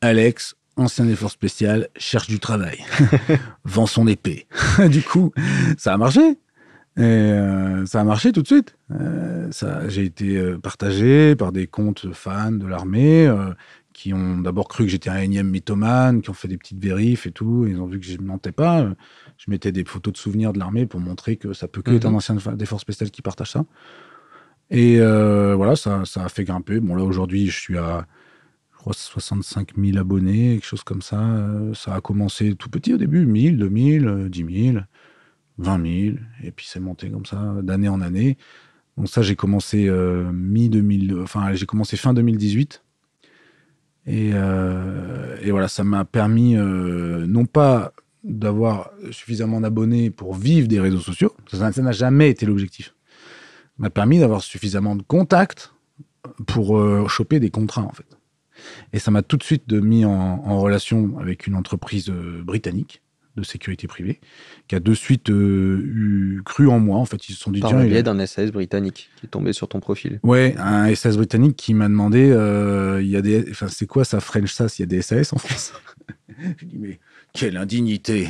Alex, ancien des forces spéciales, cherche du travail, <laughs> vend son épée. <laughs> du coup, ça a marché. Euh, ça a marché tout de suite. Euh, j'ai été partagé par des comptes fans de l'armée qui ont d'abord cru que j'étais un énième mythomane, qui ont fait des petites vérifs et tout. Ils ont vu que je ne mentais pas. Je mettais des photos de souvenirs de l'armée pour montrer que ça peut que être un mhm. ancien des forces spéciales qui partage ça. Et euh, voilà, ça, a fait grimper. Bon, là, aujourd'hui, je suis à, je crois, 65 000 abonnés, quelque chose comme ça. Euh, ça a commencé tout petit au début, 1000, 2000, 10 000, 20 000. Et puis, c'est monté comme ça, d'année en année. Donc ça, j'ai commencé euh, mi 2000, enfin j'ai commencé fin 2018. Et, voilà, ça m'a permis non pas d'avoir suffisamment d'abonnés pour vivre des réseaux sociaux. Ça n'a jamais été l'objectif. M'a permis d'avoir suffisamment de contacts pour euh, choper des contrats, en fait. Et ça m'a tout de suite mis en, relation avec une entreprise euh, britannique de sécurité privée, qui a de suite euh, cru en moi. En fait, ils se sont dit... Par le biais d'un SAS britannique qui est tombé sur ton profil. Ouais, un SAS britannique qui m'a demandé, il y a des... Enfin, c'est quoi ça, French SAS Il y a des SAS en France <laughs> Je dis, mais quelle indignité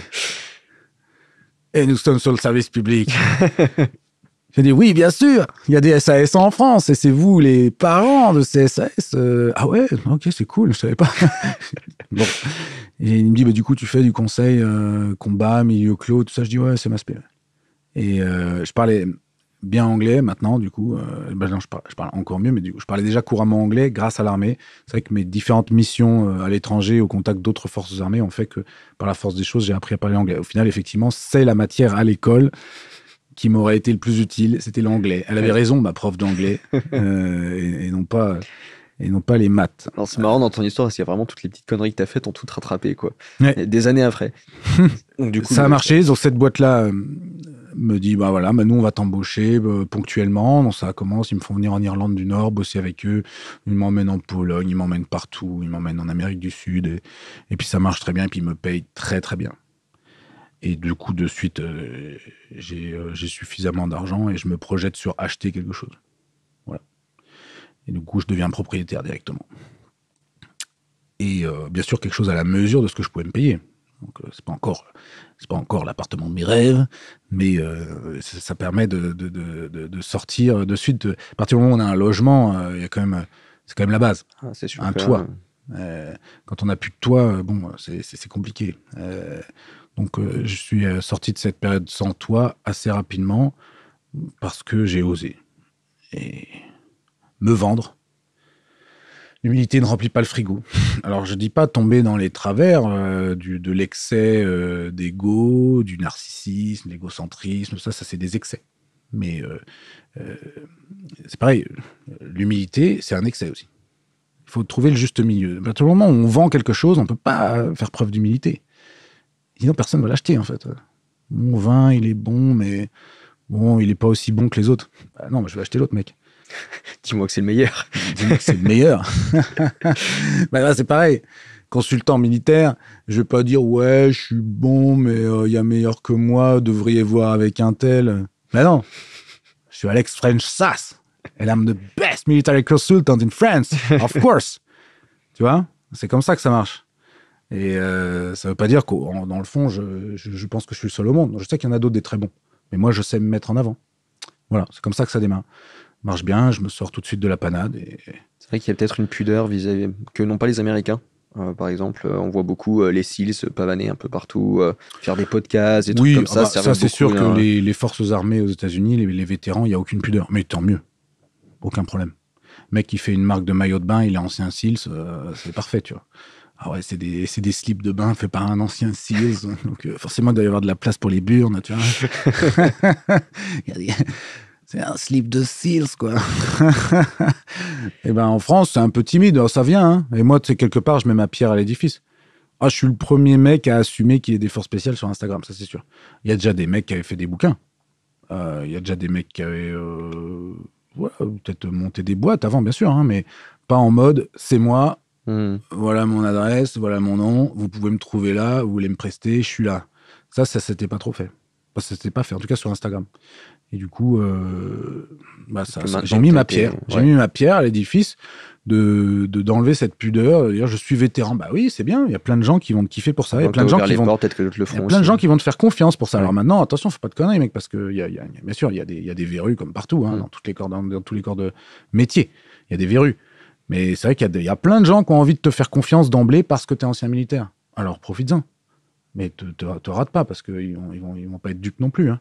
Et nous sommes sur le service public. <laughs> J'ai dit oui, bien sûr, il y a des SAS en France et c'est vous les parents de ces SAS. Euh, ah ouais, ok, c'est cool, je savais pas. <laughs> Et il me dit, bah, du coup, tu fais du conseil euh, combat, milieu clos, tout ça. Je dis, ouais, c'est ma spé. Et euh, je parlais, bien anglais maintenant, du coup. Euh, ben je, parle, encore mieux, mais du coup, je parlais déjà couramment anglais grâce à l'armée. C'est vrai que mes différentes missions euh, à l'étranger, au contact d'autres forces armées, ont fait que, par la force des choses, j'ai appris à parler anglais. Au final, effectivement, c'est la matière à l'école qui m'aurait été le plus utile, c'était l'anglais. Elle avait raison, ma prof d'anglais, <laughs> euh, et, non pas et non pas les maths. C'est marrant dans ton histoire parce qu'il y a vraiment toutes les petites conneries que tu as faites ont toutes rattrapé, quoi. Des années après. <laughs> du coup, ça a marché, ils cette boîte-là, me dit bah voilà, maintenant bah, on va t'embaucher euh, ponctuellement. ça commence, ils me font venir en Irlande du Nord, bosser avec eux. Ils m'emmènent en Pologne, ils m'emmènent partout, ils m'emmènent en Amérique du Sud. Et, puis ça marche très bien, et puis ils me payent très très bien. Et du coup, de suite, euh, euh, j'ai suffisamment d'argent et je me projette sur acheter quelque chose. Voilà. Et du coup, je deviens propriétaire directement. Et bien sûr, quelque chose à la mesure de ce que je pouvais me payer. Donc euh, c'est pas encore, c'est pas encore l'appartement de mes rêves, mais euh, ça, permet de, de, de, sortir de suite. à partir du moment où on a un logement, euh, il y quand même, c'est quand même la base. Ah, un toit. quand on n'a plus de toit, bon, c'est compliqué. donc je suis sorti de cette période sans toit assez rapidement parce que j'ai osé et me vendre L'humilité ne remplit pas le frigo. Alors je ne dis pas tomber dans les travers euh, de l'excès euh, d'ego, du narcissisme, l'égocentrisme, ça, ça c'est des excès. Mais euh, c'est pareil, l'humilité c'est un excès aussi. Il faut trouver le juste milieu. À tout moment où on vend quelque chose, on ne peut pas faire preuve d'humilité. Sinon personne ne va l'acheter en fait. Mon vin il est bon, mais bon il n'est pas aussi bon que les autres. Bah, non, je vais acheter l'autre mec. <laughs> Dis-moi que c'est le meilleur. <laughs> Dis-moi que c'est le meilleur. <laughs> ben là, c'est pareil. Consultant militaire, je vais pas dire ouais, je suis bon, mais il euh, y a meilleur que moi, devriez voir avec un tel. Mais non, je suis Alex French Sass, and I'm the best military consultant in France, of course. tu vois, c'est comme ça que ça marche. Et euh, ça veut pas dire que dans le fond, je, je, je, pense que je suis le seul au monde. Je sais qu'il y en a d'autres des très bons, mais moi, je sais me mettre en avant. Voilà, c'est comme ça que ça démarre marche bien, je me sors tout de suite de la panade. Et... C'est vrai qu'il y a peut-être une pudeur vis-à-vis que n'ont pas les Américains. Euh, par exemple, euh, on voit beaucoup euh, les SEALs pavaner un peu partout, faire des podcasts, et tout comme ça. Ah bah, ça, c'est sûr que hein. les, forces armées aux États-Unis, les, vétérans, il n'y a aucune pudeur. Mais tant mieux. Aucun problème. mec, qui fait une marque de maillot de bain, il est ancien SEALs, c'est parfait, tu vois. Ah ouais, c'est des, des, slips de bain fait par un ancien SEALs. <laughs> donc, forcément, il doit y avoir de la place pour les burnes, tu <laughs> c'est un slip de Seals, quoi. <laughs> et eh ben en France, c'est un peu timide, oh, ça vient. Hein. Et moi, tu quelque part, je mets ma pierre à l'édifice. Ah, je suis le premier mec à assumer qu'il y ait des forces spéciales sur Instagram, ça c'est sûr. Il y a déjà des mecs qui avaient fait des bouquins. Euh, il y a déjà des mecs qui avaient voilà, euh, peut-être monté des boîtes avant, bien sûr, hein, mais pas en mode c'est moi, hmm. voilà mon adresse, voilà mon nom, vous pouvez me trouver là, vous voulez me prester, je suis là. Ça, ça s'était pas trop fait. Ça s'était pas fait, en tout cas sur Instagram. Et du coup, euh, bah, j'ai mis ma pierre. J'ai mis ma pierre à l'édifice de d'enlever cette pudeur. je suis vétéran. Bah oui, c'est bien. Il y a plein de gens qui vont te kiffer pour ça. Il y a plein de gens qui vont. le plein de gens qui vont te faire confiance pour ça. Alors maintenant, attention, faut pas de conneries, mec, parce que bien sûr, il y a des verrues comme partout, hein, mm. dans toutes les corps dans, tous les corps de métier. Il y a des verrues. Mais c'est vrai qu'il y, a plein de gens qui ont envie de te faire confiance d'emblée parce que tu es ancien militaire. Alors profites-en. Mais te, rate pas parce qu'ils vont, ils vont, pas être dupes non plus. Hein.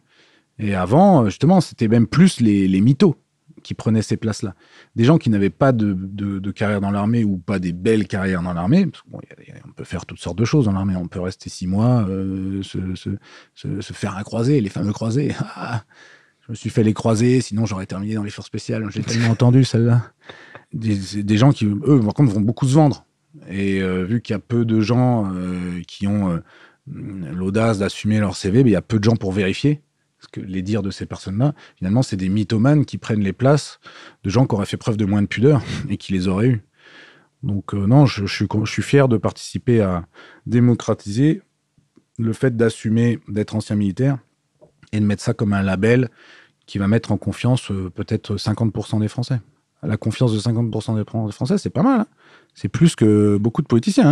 Et avant, euh, justement, c'était même plus les, mythos qui prenaient ces places-là. Des gens qui n'avaient pas de, carrière dans l'armée ou pas des belles carrières dans l'armée, parce on peut faire toutes sortes de choses dans l'armée, on peut rester six mois, euh, se, faire un croisé, les fameux croisés. <laughs> Ah, je me suis fait les croisés, sinon j'aurais terminé dans les forces spéciales, j'ai tellement entendu celle-là. Des, gens qui, eux, par contre, vont beaucoup se vendre. Et euh, vu qu'il y a peu de gens qui ont l'audace d'assumer leur CV, ben, il y a peu de gens pour vérifier. Parce que les dires de ces personnes-là, finalement, c'est des mythomanes qui prennent les places de gens qui auraient fait preuve de moins de pudeur <laughs> et qui les auraient eus. Donc euh, non, je, suis, fier de participer à démocratiser le fait d'assumer d'être ancien militaire et de mettre ça comme un label qui va mettre en confiance euh, peut-être 50% des Français. La confiance de 50% des Français, c'est pas mal. Hein c'est plus que beaucoup de politiciens.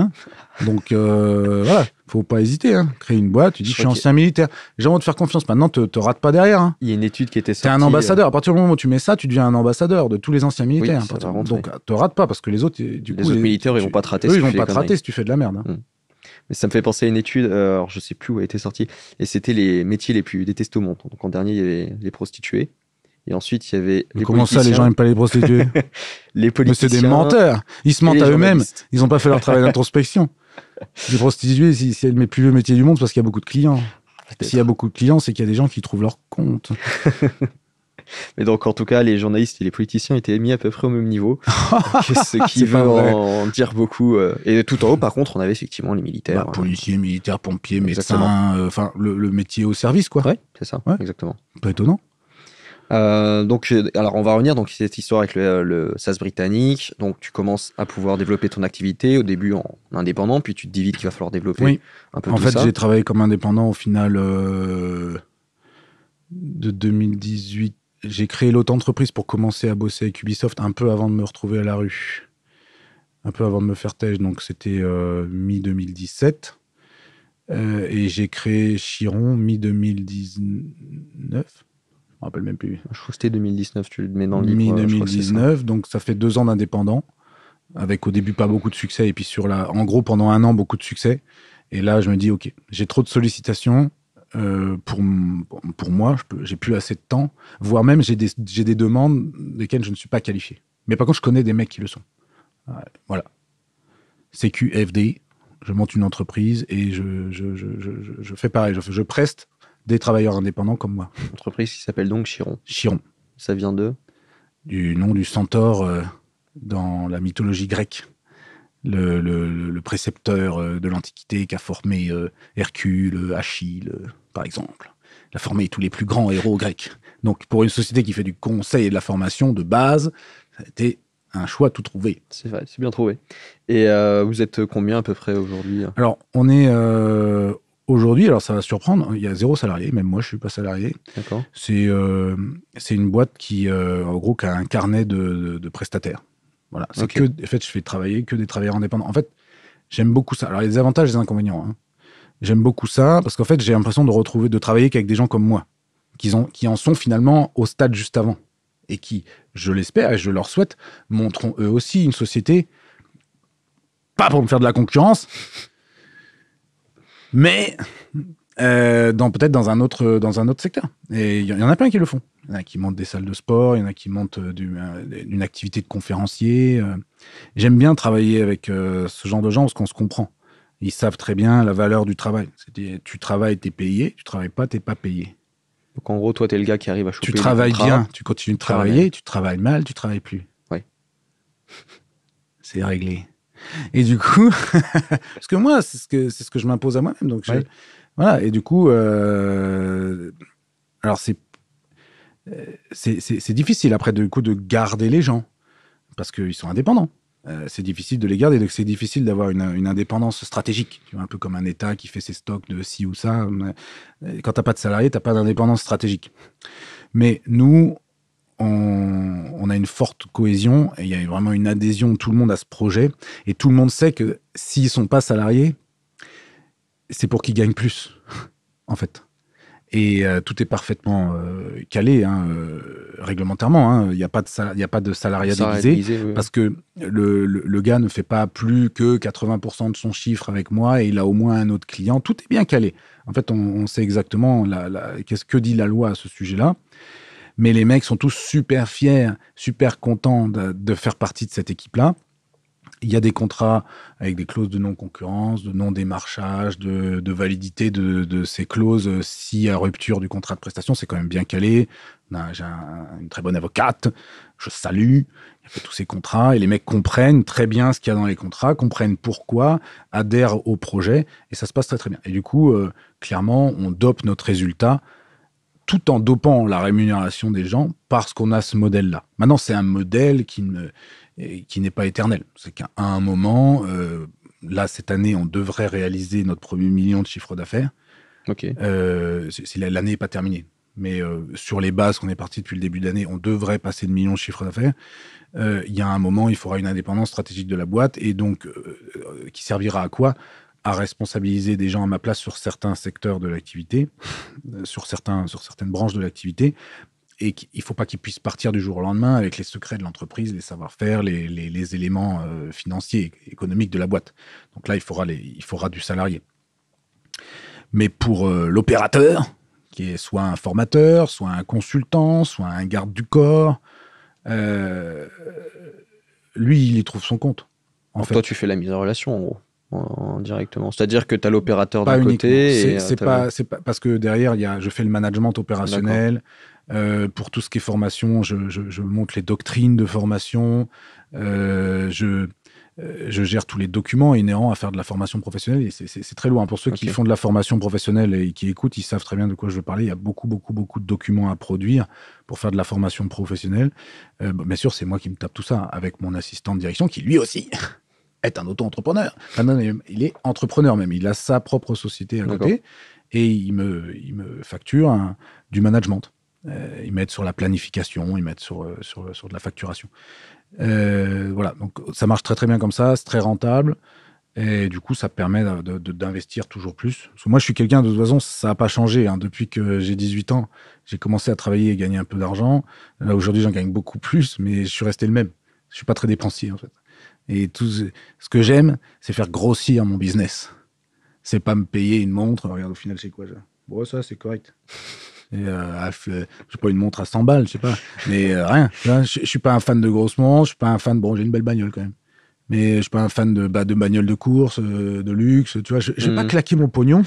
Hein. Donc euh, voilà, faut pas hésiter. Hein. Créer une boîte, tu dis je, suis ancien militaire, J'ai envie de te faire confiance. Maintenant, ne te rate pas derrière. Hein. Il y a une étude qui était sortie. es un ambassadeur. Euh, à partir du moment où tu mets ça, tu deviens un ambassadeur de tous les anciens militaires. Donc Donc te rate pas parce que les autres, euh, du les autres militaires, ils vont pas te rater. si vont pas rater si tu fais de la merde. Mm. Mais ça me fait penser à une étude, euh, alors je sais plus où elle était sortie, et c'était les métiers les plus détestés au monde. Donc en dernier, il y avait les prostituées, et ensuite, il y avait. Mais comment ça, les gens n'aiment pas les prostituées <laughs> Les politiciens. Mais c'est des menteurs. Ils se mentent à eux-mêmes. Ils n'ont pas fait leur travail d'introspection. <laughs> les prostituées, c'est le plus vieux métier du monde parce qu'il y a beaucoup de clients. S'il y a beaucoup de clients, c'est qu'il y a des gens qui trouvent leur compte. <laughs> Mais donc, en tout cas, les journalistes et les politiciens étaient mis à peu près au même niveau. ce qui veut en, dire beaucoup. Euh. Et tout en haut, par contre, on avait effectivement les militaires. Bah, euh. policiers, militaires, pompiers, médecins, euh, enfin, le, métier au service, quoi. Oui, c'est ça, exactement. Pas étonnant. Euh, donc, alors on va revenir donc cette histoire avec le, SAS euh, SaaS britannique. Donc, tu commences à pouvoir développer ton activité au début en indépendant, puis tu te dis qu'il va falloir développer un peu en tout fait, En fait, j'ai travaillé comme indépendant au final euh, de 2018. J'ai créé l'autre entreprise pour commencer à bosser avec Ubisoft un peu avant de me retrouver à la rue, un peu avant de me faire têche. Donc, c'était mi-2017. et j'ai créé Chiron mi-2019 me rappelle même plus. Je 2019, tu le mets dans le livre. 2019 euh, donc ça fait deux ans d'indépendant, avec au début pas beaucoup de succès, et puis sur la, en gros pendant un an beaucoup de succès. Et là, je me dis, ok, j'ai trop de sollicitations euh, pour, pour moi, j'ai plus assez de temps, voire même j'ai des, des demandes desquelles je ne suis pas qualifié. Mais par contre, je connais des mecs qui le sont. Voilà. CQFD, je monte une entreprise et je, je, je, je, je fais pareil, je, preste des travailleurs indépendants comme moi. L'entreprise qui s'appelle donc Chiron. Chiron. Ça vient de Du nom du centaure euh, dans la mythologie grecque. Le, précepteur euh, de l'Antiquité qui a formé euh, Hercule, Achille, par exemple. Il a formé tous les plus grands héros grecs. Donc pour une société qui fait du conseil et de la formation de base, ça a été un choix tout trouvé. C'est vrai, c'est bien trouvé. Et vous êtes combien à peu près aujourd'hui Alors, on est Aujourd'hui, alors ça va surprendre, hein. il y a zéro salarié, même moi je suis pas salarié. C'est euh, c'est une boîte qui, euh, en gros, qui a un carnet de, prestataires. Voilà. C'est que, en fait, je fais travailler que des travailleurs indépendants. En fait, j'aime beaucoup ça. Alors, il y a des avantages et des inconvénients. Hein. J'aime beaucoup ça parce qu'en fait, j'ai l'impression de retrouver, de travailler qu'avec des gens comme moi, qui, ont, qui en sont finalement au stade juste avant et qui, je l'espère et je leur souhaite, montreront eux aussi une société, pas pour me faire de la concurrence, mais euh, dans peut-être dans un autre dans un autre secteur. Et il y, en a plein qui le font. Il y en a qui montent des salles de sport, il y en a qui montent euh, d'une euh, activité de conférencier. J'aime bien travailler avec ce genre de gens parce qu'on se comprend. Ils savent très bien la valeur du travail. cest travailles, tu travailles, payé. Tu travailles pas, t'es pas payé. Donc en gros, toi, tu es le gars qui arrive à choper. Tu travailles bien, tu continues de travailler, tu travailles mal, tu travailles plus. Oui. C'est réglé. Et du coup, <laughs> parce que moi, c'est ce que, c'est ce que je m'impose à moi-même. Donc, voilà. Et du coup, euh, alors euh, c'est, c'est, difficile après, du coup, de garder les gens parce qu'ils sont indépendants. Euh, c'est difficile de les garder, donc c'est difficile d'avoir une, une, indépendance stratégique. un peu comme un État qui fait ses stocks de ci ou ça. Quand tu n'as pas de salarié, n'as pas d'indépendance stratégique. Mais nous, on, a une forte cohésion et il y a vraiment une adhésion de tout le monde à ce projet. Et tout le monde sait que s'ils sont pas salariés, c'est pour qu'ils gagnent plus, <laughs> en fait. Et euh, tout est parfaitement euh, calé hein, euh, réglementairement. Hein. Il n'y a pas de, y a pas de salariat, déguisé, parce que le, gars ne fait pas plus que 80% de son chiffre avec moi et il a au moins un autre client. Tout est bien calé. En fait, on, sait exactement qu'est-ce que dit la loi à ce sujet-là mais les mecs sont tous super fiers, super contents de, faire partie de cette équipe-là. Il y a des contrats avec des clauses de non-concurrence, de non-démarchage, de, validité de, ces clauses euh, si à rupture du contrat de prestation, c'est quand même bien calé. J'ai une très bonne avocate, je salue, il a tous ces contrats et les mecs comprennent très bien ce qu'il y a dans les contrats, comprennent pourquoi, adhèrent au projet et ça se passe très très bien. Et du coup, euh, clairement, on dope notre résultat tout en dopant la rémunération des gens parce qu'on a ce modèle-là. Maintenant, c'est un modèle qui ne, qui n'est pas éternel. C'est qu'à un moment, euh, là, cette année, on devrait réaliser notre premier million de chiffre d'affaires. Ok. Euh, l'année n'est pas terminée. Mais euh, sur les bases qu'on est parti depuis le début de on devrait passer de million de chiffre d'affaires. Euh, il y a un moment, il faudra une indépendance stratégique de la boîte et donc qui servira à quoi à responsabiliser des gens à ma place sur certains secteurs de l'activité, euh, sur, certains, sur certaines branches de l'activité, et il ne faut pas qu'ils puissent partir du jour au lendemain avec les secrets de l'entreprise, les savoir-faire, les, éléments euh, financiers, économiques de la boîte. Donc là, il faudra, les, il faudra du salarié. Mais pour euh, l'opérateur, qui est soit un formateur, soit un consultant, soit un garde du corps, lui, il y trouve son compte. En fait. Toi, tu fais la mise en relation, en gros directement. C'est-à-dire que tu as l'opérateur d'un côté. C'est pas, parce que derrière, je fais le management opérationnel. Euh, pour tout ce qui est formation, je, je, monte les doctrines de formation. Euh, euh, je, gère tous les documents inhérents à faire de la formation professionnelle. Et c'est très loin. Pour ceux qui font de la formation professionnelle et qui écoutent, ils savent très bien de quoi je veux parler. Il y a beaucoup, beaucoup, beaucoup de documents à produire pour faire de la formation professionnelle. Euh, bien sûr, c'est moi qui me tape tout ça hein, avec mon assistant de direction qui, lui aussi, <laughs> est un auto-entrepreneur. Ah il est entrepreneur même. Il a sa propre société à côté et il me, me facture du management. Euh, il m'aide sur la planification, il m'aide sur, euh, sur, de la facturation. Euh, voilà, donc ça marche très très bien comme ça, c'est très rentable. Et du coup, ça permet d'investir toujours plus. moi, je suis quelqu'un, de toute façon, ça n'a pas changé. Hein. Depuis que j'ai 18 ans, j'ai commencé à travailler et gagner un peu d'argent. Là, aujourd'hui, j'en gagne beaucoup plus, mais je suis resté le même. Je ne suis pas très dépensier, en fait. Et tout ce que j'aime, c'est faire grossir mon business. C'est pas me payer une montre. Regarde, au final, c'est quoi ça Bon, ça, c'est correct. Euh, ah, je euh, j'ai pas une montre à 100 balles, je sais pas. Mais euh, rien. Je, suis pas un fan de grosses montres. Je suis pas un fan. de. Bon, j'ai une belle bagnole quand même. Mais je suis pas un fan de, bah, de bagnole de course, euh, de luxe. Tu vois, je, vais pas mhm. claquer mon pognon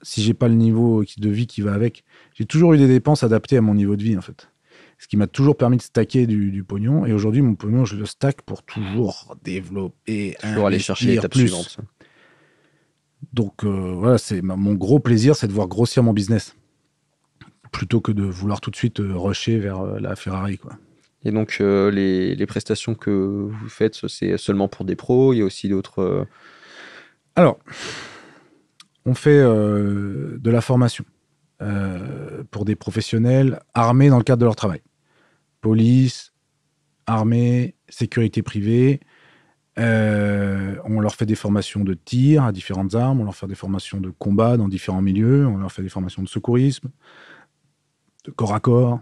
si j'ai pas le niveau de vie qui va avec. J'ai toujours eu des dépenses adaptées à mon niveau de vie, en fait ce qui m'a toujours permis de stacker du, pognon. Et aujourd'hui, mon pognon, je le stack pour toujours développer. Toujours aller chercher l'étape suivante. Donc euh, voilà, c'est mon gros plaisir, c'est de voir grossir mon business plutôt que de vouloir tout de suite euh, rusher vers euh, la Ferrari, quoi. Et donc les, prestations que vous faites, c'est seulement pour des pros. Il y a aussi d'autres. Alors, on fait de la formation. pour des professionnels armés dans le cadre de leur travail police, armée, sécurité privée. Euh, on leur fait des formations de tir à différentes armes, on leur fait des formations de combat dans différents milieux, on leur fait des formations de secourisme, de corps à corps,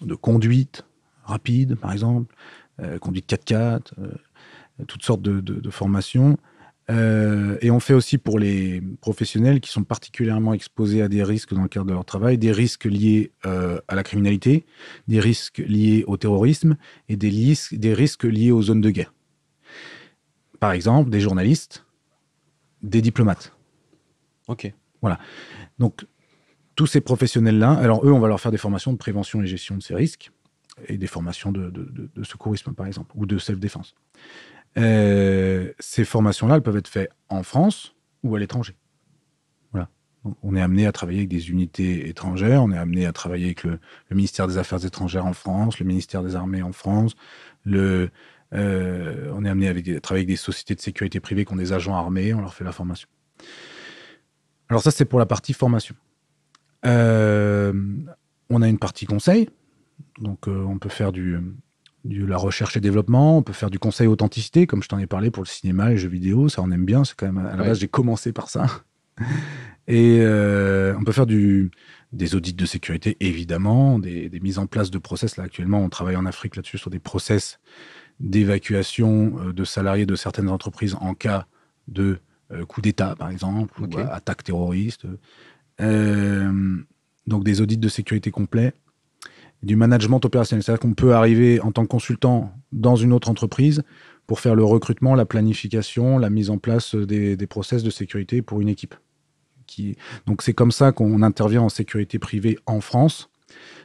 de conduite rapide, par exemple, euh, conduite 4x4, euh, toutes sortes de formations. Euh, et on fait aussi pour les professionnels qui sont particulièrement exposés à des risques dans le cadre de leur travail, des risques liés euh, à la criminalité, des risques liés au terrorisme et des, des risques liés aux zones de guerre. Par exemple, des journalistes, des diplomates. Ok. Voilà. Donc, tous ces professionnels-là, alors eux, on va leur faire des formations de prévention et gestion de ces risques et des formations de, de secourisme, par exemple, ou de self-défense. Euh, ces formations-là, elles peuvent être faites en France ou à l'étranger. Voilà. on est amené à travailler avec des unités étrangères, on est amené à travailler avec le, ministère des Affaires étrangères en France, le ministère des Armées en France, le, euh, on est amené à travailler avec des sociétés de sécurité privée qui ont des agents armés, on leur fait la formation. Alors ça, c'est pour la partie formation. Euh, on a une partie conseil, donc on peut faire du, de la recherche et développement, on peut faire du conseil authenticité, comme je t'en ai parlé pour le cinéma, les jeux vidéo, ça on aime bien, c'est quand même, à la base j'ai commencé par ça. <laughs> Et euh, on peut faire du, des audits de sécurité, évidemment, des, mises en place de process. Là, actuellement, on travaille en Afrique là-dessus sur des process d'évacuation euh, de salariés de certaines entreprises en cas de euh, coup d'État, par exemple, ou attaque terroriste. donc des audits de sécurité complets du management opérationnel. C'est-à-dire qu'on peut arriver en tant que consultant dans une autre entreprise pour faire le recrutement, la planification, la mise en place des, process de sécurité pour une équipe. Qui... Donc c'est comme ça qu'on intervient en sécurité privée en France,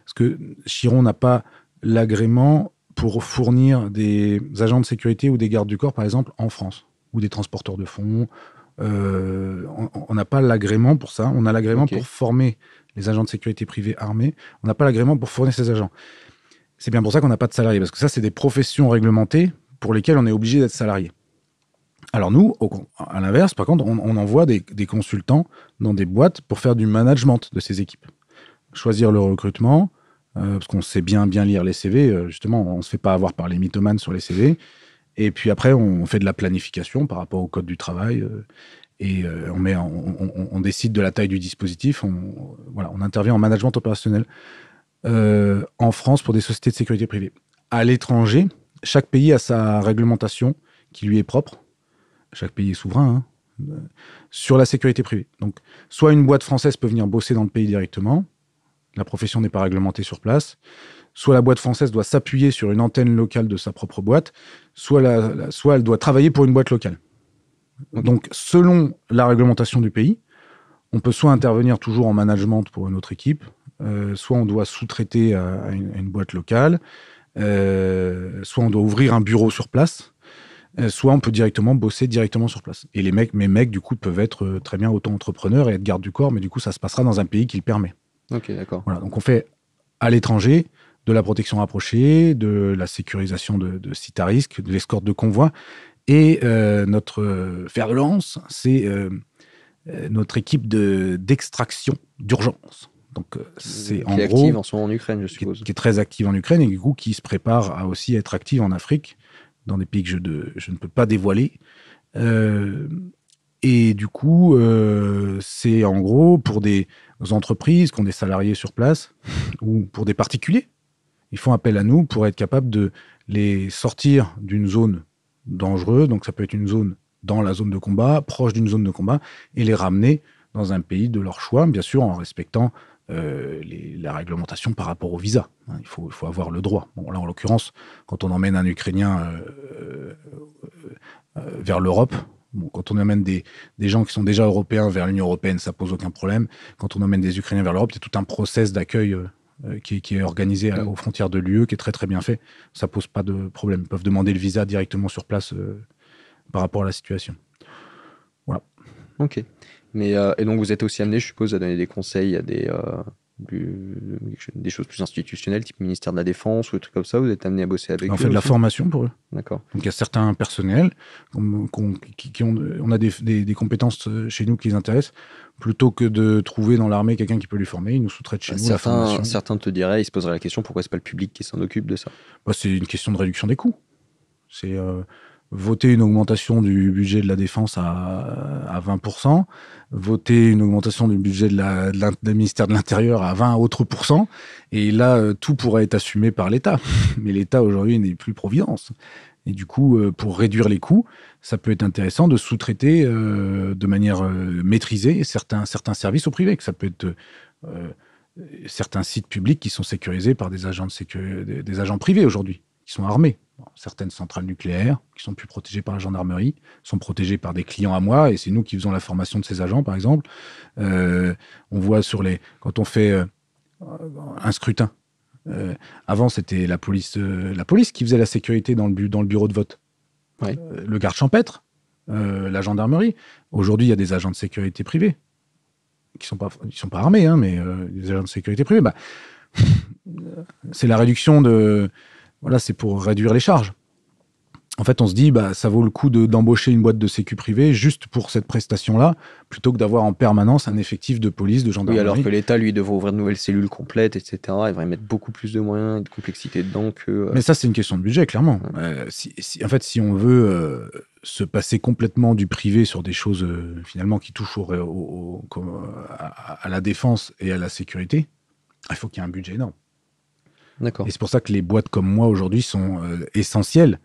parce que Chiron n'a pas l'agrément pour fournir des agents de sécurité ou des gardes du corps, par exemple, en France, ou des transporteurs de fonds. Euh, on n'a pas l'agrément pour ça, on a l'agrément pour former les agents de sécurité privée armés, on n'a pas l'agrément pour fournir ces agents. C'est bien pour ça qu'on n'a pas de salariés, parce que ça, c'est des professions réglementées pour lesquelles on est obligé d'être salarié. Alors nous, à l'inverse, par contre, on, envoie des, consultants dans des boîtes pour faire du management de ces équipes. Choisir le recrutement, euh, parce qu'on sait bien bien lire les CV, euh, justement, on ne se fait pas avoir par les mythomanes sur les CV. Et puis après, on fait de la planification par rapport au code du travail. Euh, et euh, on, met, on, décide de la taille du dispositif. On, intervient en management opérationnel euh, en France pour des sociétés de sécurité privée. À l'étranger, chaque pays a sa réglementation qui lui est propre. Chaque pays est souverain hein, euh, sur la sécurité privée. Donc, soit une boîte française peut venir bosser dans le pays directement, la profession n'est pas réglementée sur place. Soit la boîte française doit s'appuyer sur une antenne locale de sa propre boîte, soit elle doit travailler pour une boîte locale. Donc, selon la réglementation du pays, on peut soit intervenir toujours en management pour une autre équipe, euh, soit on doit sous-traiter à, une boîte locale, euh, soit on doit ouvrir un bureau sur place, euh, soit on peut directement bosser directement sur place. Et les mecs, mes mecs, du coup, peuvent être très bien auto-entrepreneurs et être garde du corps, mais du coup, ça se passera dans un pays qui le permet. Ok, d'accord. Voilà, donc on fait à l'étranger de la protection rapprochée, de la sécurisation de, de sites à risque, de l'escorte de convois. Et euh, notre fer de lance, c'est euh, euh, notre équipe d'extraction d'urgence. Donc, c'est en est gros. active en ce moment en Ukraine, je suppose. Qui est, très active en Ukraine et du coup qui se prépare à aussi être active en Afrique, dans des pays que je, de, je ne peux pas dévoiler. et du coup, c'est en gros pour des entreprises qui ont des salariés sur place ou pour des particuliers. Ils font appel à nous pour être capables de les sortir d'une zone dangereux, donc ça peut être une zone dans la zone de combat, proche d'une zone de combat, et les ramener dans un pays de leur choix, bien sûr en respectant euh, la réglementation par rapport au visa. Hein. Il faut, avoir le droit. Bon, là, en l'occurrence, quand on emmène un Ukrainien euh, euh, vers l'Europe, quand on emmène des, gens qui sont déjà européens vers l'Union européenne, ça pose aucun problème. Quand on emmène des Ukrainiens vers l'Europe, c'est tout un process d'accueil euh, qui, est organisé mm. aux frontières de l'UE, qui est très très bien fait. Ça pose pas de problème. Ils peuvent demander le visa directement sur place euh, par rapport à la situation. Voilà. Ok. Mais, euh, et donc vous êtes aussi amené, je suppose, à donner des conseils à des des choses plus institutionnelles, type ministère de la Défense ou des trucs comme ça, vous êtes amené à bosser avec eux On fait de la formation pour eux. D'accord. Donc il y a certains personnels on, qui, ont, on a des, des, compétences euh, chez nous qui les intéressent, plutôt que de trouver dans l'armée quelqu'un qui peut lui former, ils nous sous-traitent chez bah, nous certains, la formation. Certains te diraient, ils se poseraient la question, pourquoi c'est pas le public qui s'en occupe de ça bah, C'est une question de réduction des coûts. C'est euh, voter une augmentation du budget de la défense à, 20%, voter une augmentation du budget de la, du ministère de l'Intérieur à 20 autres pourcents, et là, euh, tout pourrait être assumé par l'État. <laughs> Mais l'État, aujourd'hui, n'est plus Providence. Et du coup, euh, pour réduire les coûts, ça peut être intéressant de sous-traiter euh, de manière maîtrisée certains, certains services au privé, que ça peut être... certains sites publics qui sont sécurisés par des agents, de des agents privés aujourd'hui qui sont armés. certaines centrales nucléaires, qui sont plus protégées par la gendarmerie, sont protégées par des clients à moi, et c'est nous qui faisons la formation de ces agents, par exemple. Euh, on voit sur les. Quand on fait euh, un scrutin, euh, avant c'était la police, la police qui faisait la sécurité dans le, bureau de vote. le garde champêtre, la gendarmerie. Aujourd'hui, il y a des agents de sécurité privée qui sont sont pas armés hein, mais des agents de sécurité privée bah, <laughs> c'est la réduction de voilà, c'est pour réduire les charges. En fait, on se dit, bah, ça vaut le coup d'embaucher une boîte de sécu privé juste pour cette prestation-là, plutôt que d'avoir en permanence un effectif de police, de gendarmerie. alors que l'État, lui, devrait ouvrir de nouvelles cellules complètes, etc. Il devrait mettre beaucoup plus de moyens de complexité dedans que. Euh, Mais ça, c'est une question de budget, clairement. Euh, en fait, si on veut euh, se passer complètement du privé sur des choses, finalement, qui touchent au, à, à la défense et à la sécurité, il faut qu'il y ait un budget énorme. Et c'est pour ça que les boîtes comme moi aujourd'hui sont euh, essentielles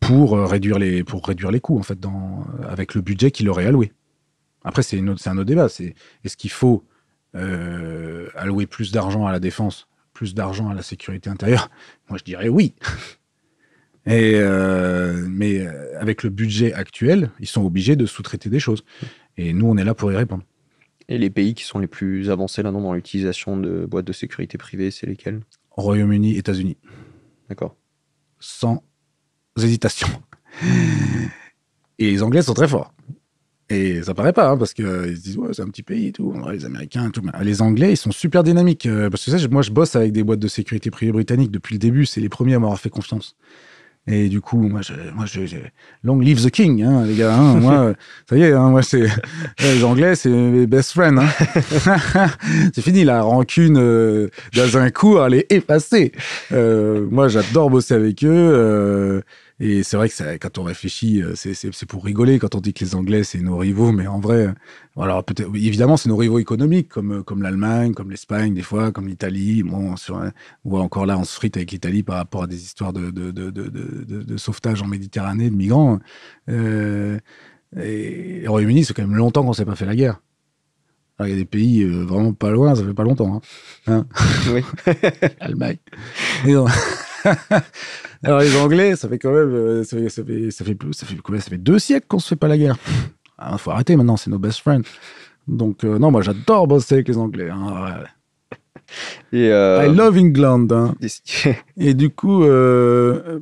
pour euh, réduire les pour réduire les coûts en fait dans, avec le budget qu'il aurait alloué. Après c'est un autre débat. C'est est-ce qu'il faut euh, allouer plus d'argent à la défense, plus d'argent à la sécurité intérieure Moi je dirais oui. <laughs> Et mais avec le budget actuel, ils sont obligés de sous-traiter des choses. Et nous on est là pour y répondre. Et les pays qui sont les plus avancés là dans l'utilisation de boîtes de sécurité privée, c'est lesquels Royaume-Uni, États-Unis. D'accord. Sans hésitation. Et les Anglais sont très forts. Et ça paraît pas, hein, parce qu'ils euh, se disent, ouais, c'est un petit pays et tout, les Américains et tout. Ah, les Anglais, ils sont super dynamiques. Euh, parce que ça, moi, je bosse avec des boîtes de sécurité privée britanniques depuis le début, c'est les premiers à m'avoir fait confiance. Et du coup, moi, je, moi, je, long live the king, hein, les gars. Hein, moi, <laughs> euh, ça y est, hein, moi, c'est les Anglais, c'est mes best friends. Hein. <laughs> c'est fini la rancune euh, un coup, elle est effacée. Euh, moi, j'adore bosser avec eux. Euh, et c'est vrai que quand on réfléchit, euh, c'est pour rigoler quand on dit que les Anglais, c'est nos rivaux, mais en vrai, voilà, euh, peut-être, évidemment, c'est nos rivaux économiques, comme, euh, comme l'Allemagne, comme l'Espagne, des fois, comme l'Italie. Bon, sur, ou encore là, on se frite avec l'Italie par rapport à des histoires de, de, de, de sauvetage en Méditerranée, de migrants. et le Royaume-Uni, c'est quand même longtemps qu'on ne s'est pas fait la guerre. il y a des pays vraiment pas loin, ça fait pas longtemps. Hein. Hein oui. <laughs> Allemagne. <laughs> Alors les Anglais, ça fait quand même, euh, ça fait, ça fait, ça fait, ça fait, deux siècles qu'on se fait pas la guerre. Il ah, faut arrêter maintenant, c'est nos best friends. Donc euh, non, moi j'adore bosser avec les Anglais. Hein, euh, I love England. Hein. <laughs> Et du coup,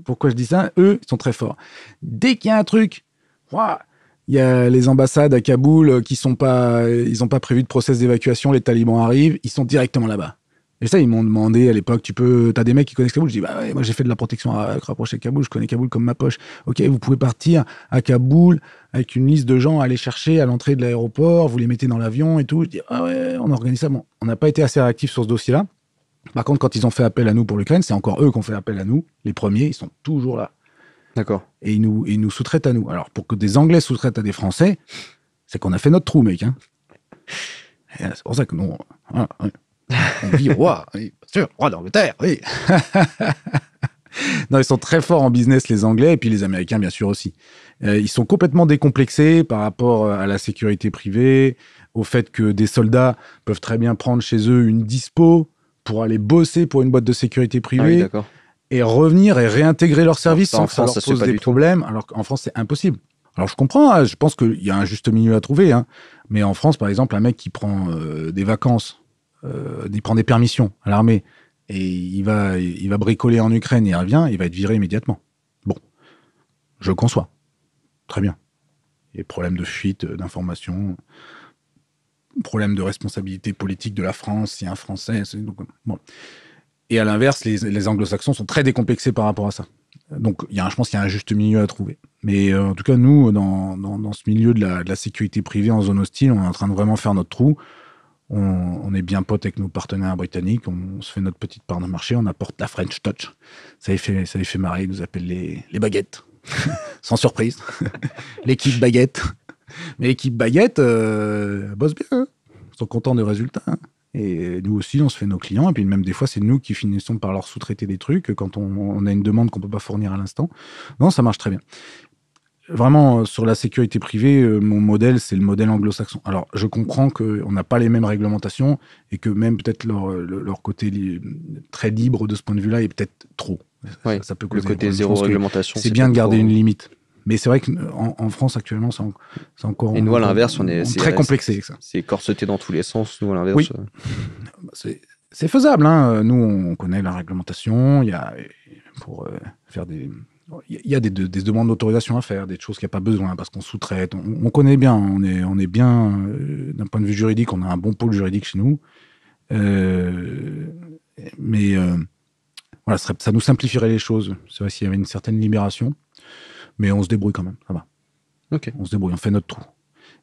pourquoi je dis ça Eux, ils sont très forts. Dès qu'il y a un truc, il y a les ambassades à Kaboul qui sont pas, ils n'ont pas prévu de process d'évacuation. Les talibans arrivent, ils sont directement là-bas. Et ça, ils m'ont demandé à l'époque, tu peux, t'as des mecs qui connaissent Kaboul. Je dis, bah ouais, moi j'ai fait de la protection à rapprocher Kaboul, je connais Kaboul comme ma poche. Ok, vous pouvez partir à Kaboul avec une liste de gens à aller chercher à l'entrée de l'aéroport, vous les mettez dans l'avion et tout. Je dis, ah ouais, on organise ça. Bon, on n'a pas été assez réactifs sur ce dossier-là. Par contre, quand ils ont fait appel à nous pour l'Ukraine, c'est encore eux qui ont fait appel à nous. Les premiers, ils sont toujours là. D'accord. Et ils nous, ils nous sous à nous. Alors, pour que des Anglais sous-traitent à des Français, c'est qu'on a fait notre trou, mec. Hein. C'est pour ça que non. On vit roi, oui, bien sûr, roi d'Angleterre, oui. <laughs> non, ils sont très forts en business, les Anglais, et puis les Américains, bien sûr, aussi. Euh, ils sont complètement décomplexés par rapport euh, à la sécurité privée, au fait que des soldats peuvent très bien prendre chez eux une dispo pour aller bosser pour une boîte de sécurité ah privée et revenir et réintégrer leur service sans que ça leur pose des problèmes, alors qu'en France, c'est impossible. Alors je comprends, hein, je pense qu'il y a un juste milieu à trouver, hein, mais en France, par exemple, un mec qui prend euh, des vacances il euh, prend des permissions à l'armée et il va, il va bricoler en Ukraine, il revient, il va être viré immédiatement. Bon, je conçois. Très bien. Et problème de fuite euh, d'informations, problème de responsabilité politique de la France, si un Français. Et à l'inverse, les, anglo-saxons sont très décomplexés par rapport à ça. Donc, il y a, je pense qu'il y a un juste milieu à trouver. Mais euh, en tout cas, nous, dans, ce milieu de la, sécurité privée en zone hostile, on est en train de vraiment faire notre trou on, est bien pote avec nos partenaires britanniques, on, se fait notre petite part de marché, on apporte la French Touch. Ça les fait, ça fait marrer, ils nous appellent les, baguettes. <laughs> Sans surprise. <laughs> L'équipe baguette. Mais l'équipe baguette euh, bosse bien. Hein. sont contents des résultats. Hein. Et nous aussi, on se fait nos clients. Et puis même des fois, c'est nous qui finissons par leur sous-traiter des trucs quand on, on a une demande qu'on ne peut pas fournir à l'instant. Non, ça marche très bien vraiment euh, sur la sécurité privée, euh, mon modèle, c'est le modèle anglo-saxon. Alors, je comprends qu'on n'a pas les mêmes réglementations et que même peut-être leur, côté très libre de ce point de vue-là est peut-être trop. ça, peut le côté zéro réglementation. C'est bien de garder une limite. Mais c'est vrai qu'en France, actuellement, c'est encore. Et nous, à l'inverse, on est, très complexé. C'est corseté dans tous les sens, nous, à l'inverse. Bah, c'est faisable. Hein. Nous, on connaît la réglementation. Il y a, pour euh, faire des, il y a des, demandes d'autorisation à faire, des choses qu'il n'y a pas besoin parce qu'on sous-traite. On, connaît bien, on est, on est bien euh, d'un point de vue juridique, on a un bon pôle juridique chez nous. Euh, mais euh, voilà, ça, nous simplifierait les choses. C'est vrai s'il y avait une certaine libération, mais on se débrouille quand même, ça va. On se débrouille, on fait notre trou.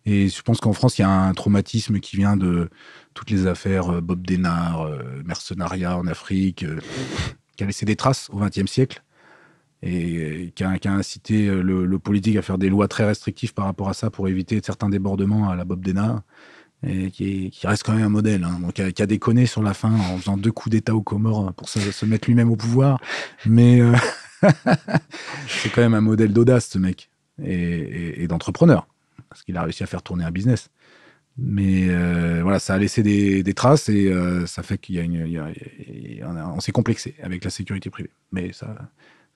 Et je pense qu'en France, il y a un traumatisme qui vient de toutes les affaires Bob Denard, mercenariat en Afrique, qui a laissé des traces au XXe siècle et euh, qui a, incité euh, le, politique à faire des lois très restrictives par rapport à ça pour éviter certains débordements à la Bob Dena, et qui, reste quand même un modèle, hein. donc qui a, déconné sur la fin en faisant deux coups d'État aux Comores pour se, se mettre lui-même au pouvoir, mais euh, <laughs> c'est quand même un modèle d'audace ce mec et, d'entrepreneur, parce qu'il a réussi à faire tourner un business. Mais voilà, ça a laissé des, traces et ça fait qu'il y a on s'est complexé avec la sécurité privée. Mais ça,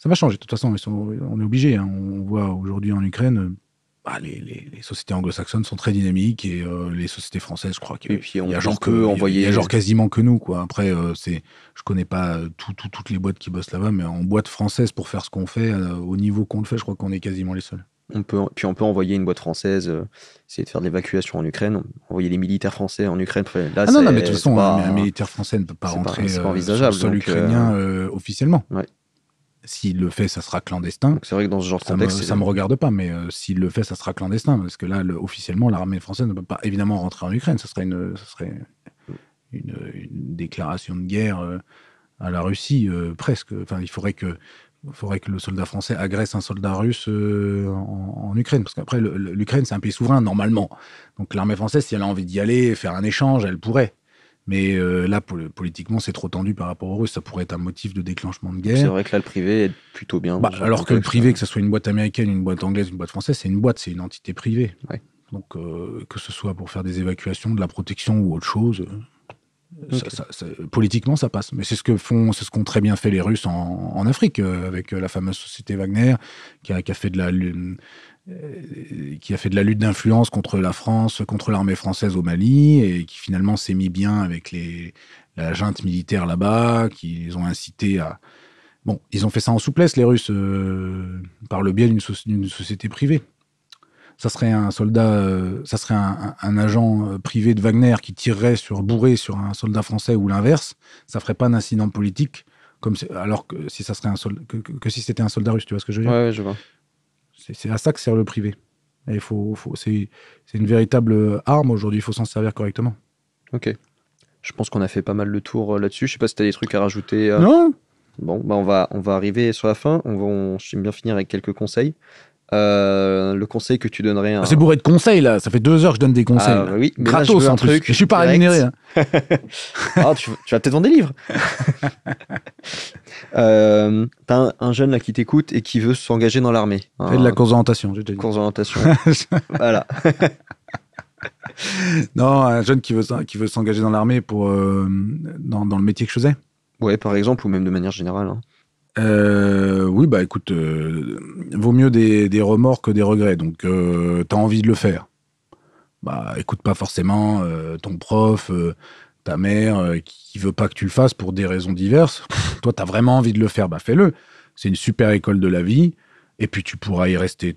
ça va changer. De toute façon, mais on est obligé. Hein. On voit aujourd'hui en Ukraine. Bah, les, sociétés anglo-saxonnes sont très dynamiques et euh, les sociétés françaises, je crois qu'il y, y, a genre que, envoyer... y a genre quasiment que nous quoi. Après, je euh, c'est, je connais pas toutes les boîtes qui bossent là-bas, mais en boîte française pour faire ce qu'on fait euh, au niveau qu'on le fait, je crois qu'on est quasiment les seuls. On peut, puis on peut envoyer une boîte française, essayer de faire de l'évacuation en Ukraine, envoyer des militaires français en Ukraine. Là, ah non, mais de toute façon, un militaire français ne peut pas rentrer sur le sol ukrainien officiellement. Ouais. S'il le fait, ça sera clandestin. C'est vrai que dans ce genre de contexte. Me, ça me regarde pas, mais euh, s'il le fait, ça sera clandestin. Parce que là, officiellement, l'armée française ne peut pas évidemment rentrer en Ukraine. Ça serait une, serait une, déclaration de guerre euh, à la Russie, euh, presque. Enfin, il faudrait que, faudrait que le soldat français agresse un soldat russe en, Ukraine. Parce qu'après, l'Ukraine, c'est un pays souverain, normalement. Donc l'armée française, si elle a envie d'y aller, faire un échange, elle pourrait. Mais euh, là, politiquement, c'est trop tendu par rapport aux Russes. Ça pourrait être un motif de déclenchement de guerre. C'est vrai que là, le privé est plutôt bien. Bah, alors que le privé, hein. que ce soit une boîte américaine, une boîte anglaise, une boîte française, c'est une boîte, c'est une entité privée. Donc, euh, que ce soit pour faire des évacuations, de la protection ou autre chose, euh, politiquement, ça passe. Mais c'est ce que font, c'est ce qu'ont très bien fait les Russes en, Afrique, avec la fameuse société Wagner, qui a, qui a fait de la, euh, qui a fait de la lutte d'influence contre la France, contre l'armée française au Mali, et qui finalement s'est mis bien avec les, la junte militaire là-bas, qui les ont incité à... Bon, ils ont fait ça en souplesse, les Russes, euh, par le biais d'une société privée. Ça serait un soldat, euh, ça serait un, agent privé de Wagner qui tirerait sur bourré sur un soldat français ou l'inverse. Ça ferait pas un incident politique, comme alors que si ça serait un que, si c'était un soldat russe, tu vois ce que je veux dire ouais, je vois. C'est à ça que sert le privé. faut, c'est une véritable arme aujourd'hui, il faut s'en servir correctement. Ok. Je pense qu'on a fait pas mal le tour euh, là-dessus. Je sais pas si tu as des trucs à rajouter. Euh. Non Bon, bah, on, va, on va arriver sur la fin. On va, bien finir avec quelques conseils. Euh, le conseil que tu donnerais. Ah, un... C'est bourré de conseils là, ça fait deux heures que je donne des conseils. Ah, oui, Gratos un truc. je suis pas rémunéré. Hein. <laughs> Ah, tu, vas peut-être vendre des livres. <laughs> Euh, t'as un, jeune là qui t'écoute et qui veut s'engager dans l'armée. Fais de la ah. course d'orientation, j'ai déjà dit. Course d'orientation. <laughs> voilà. non, un jeune qui veut, qui veut s'engager dans l'armée pour euh, dans, le métier que je faisais. Ouais, par exemple, ou même de manière générale. Hein. Euh, oui, bah écoute, euh, vaut mieux des, remords que des regrets. Donc, tu euh, t'as envie de le faire. Bah, écoute pas forcément ton prof, ta mère, qui veut pas que tu le fasses pour des raisons diverses. Toi, toi, t'as vraiment envie de le faire, bah fais-le. C'est une super école de la vie. Et puis, tu pourras y rester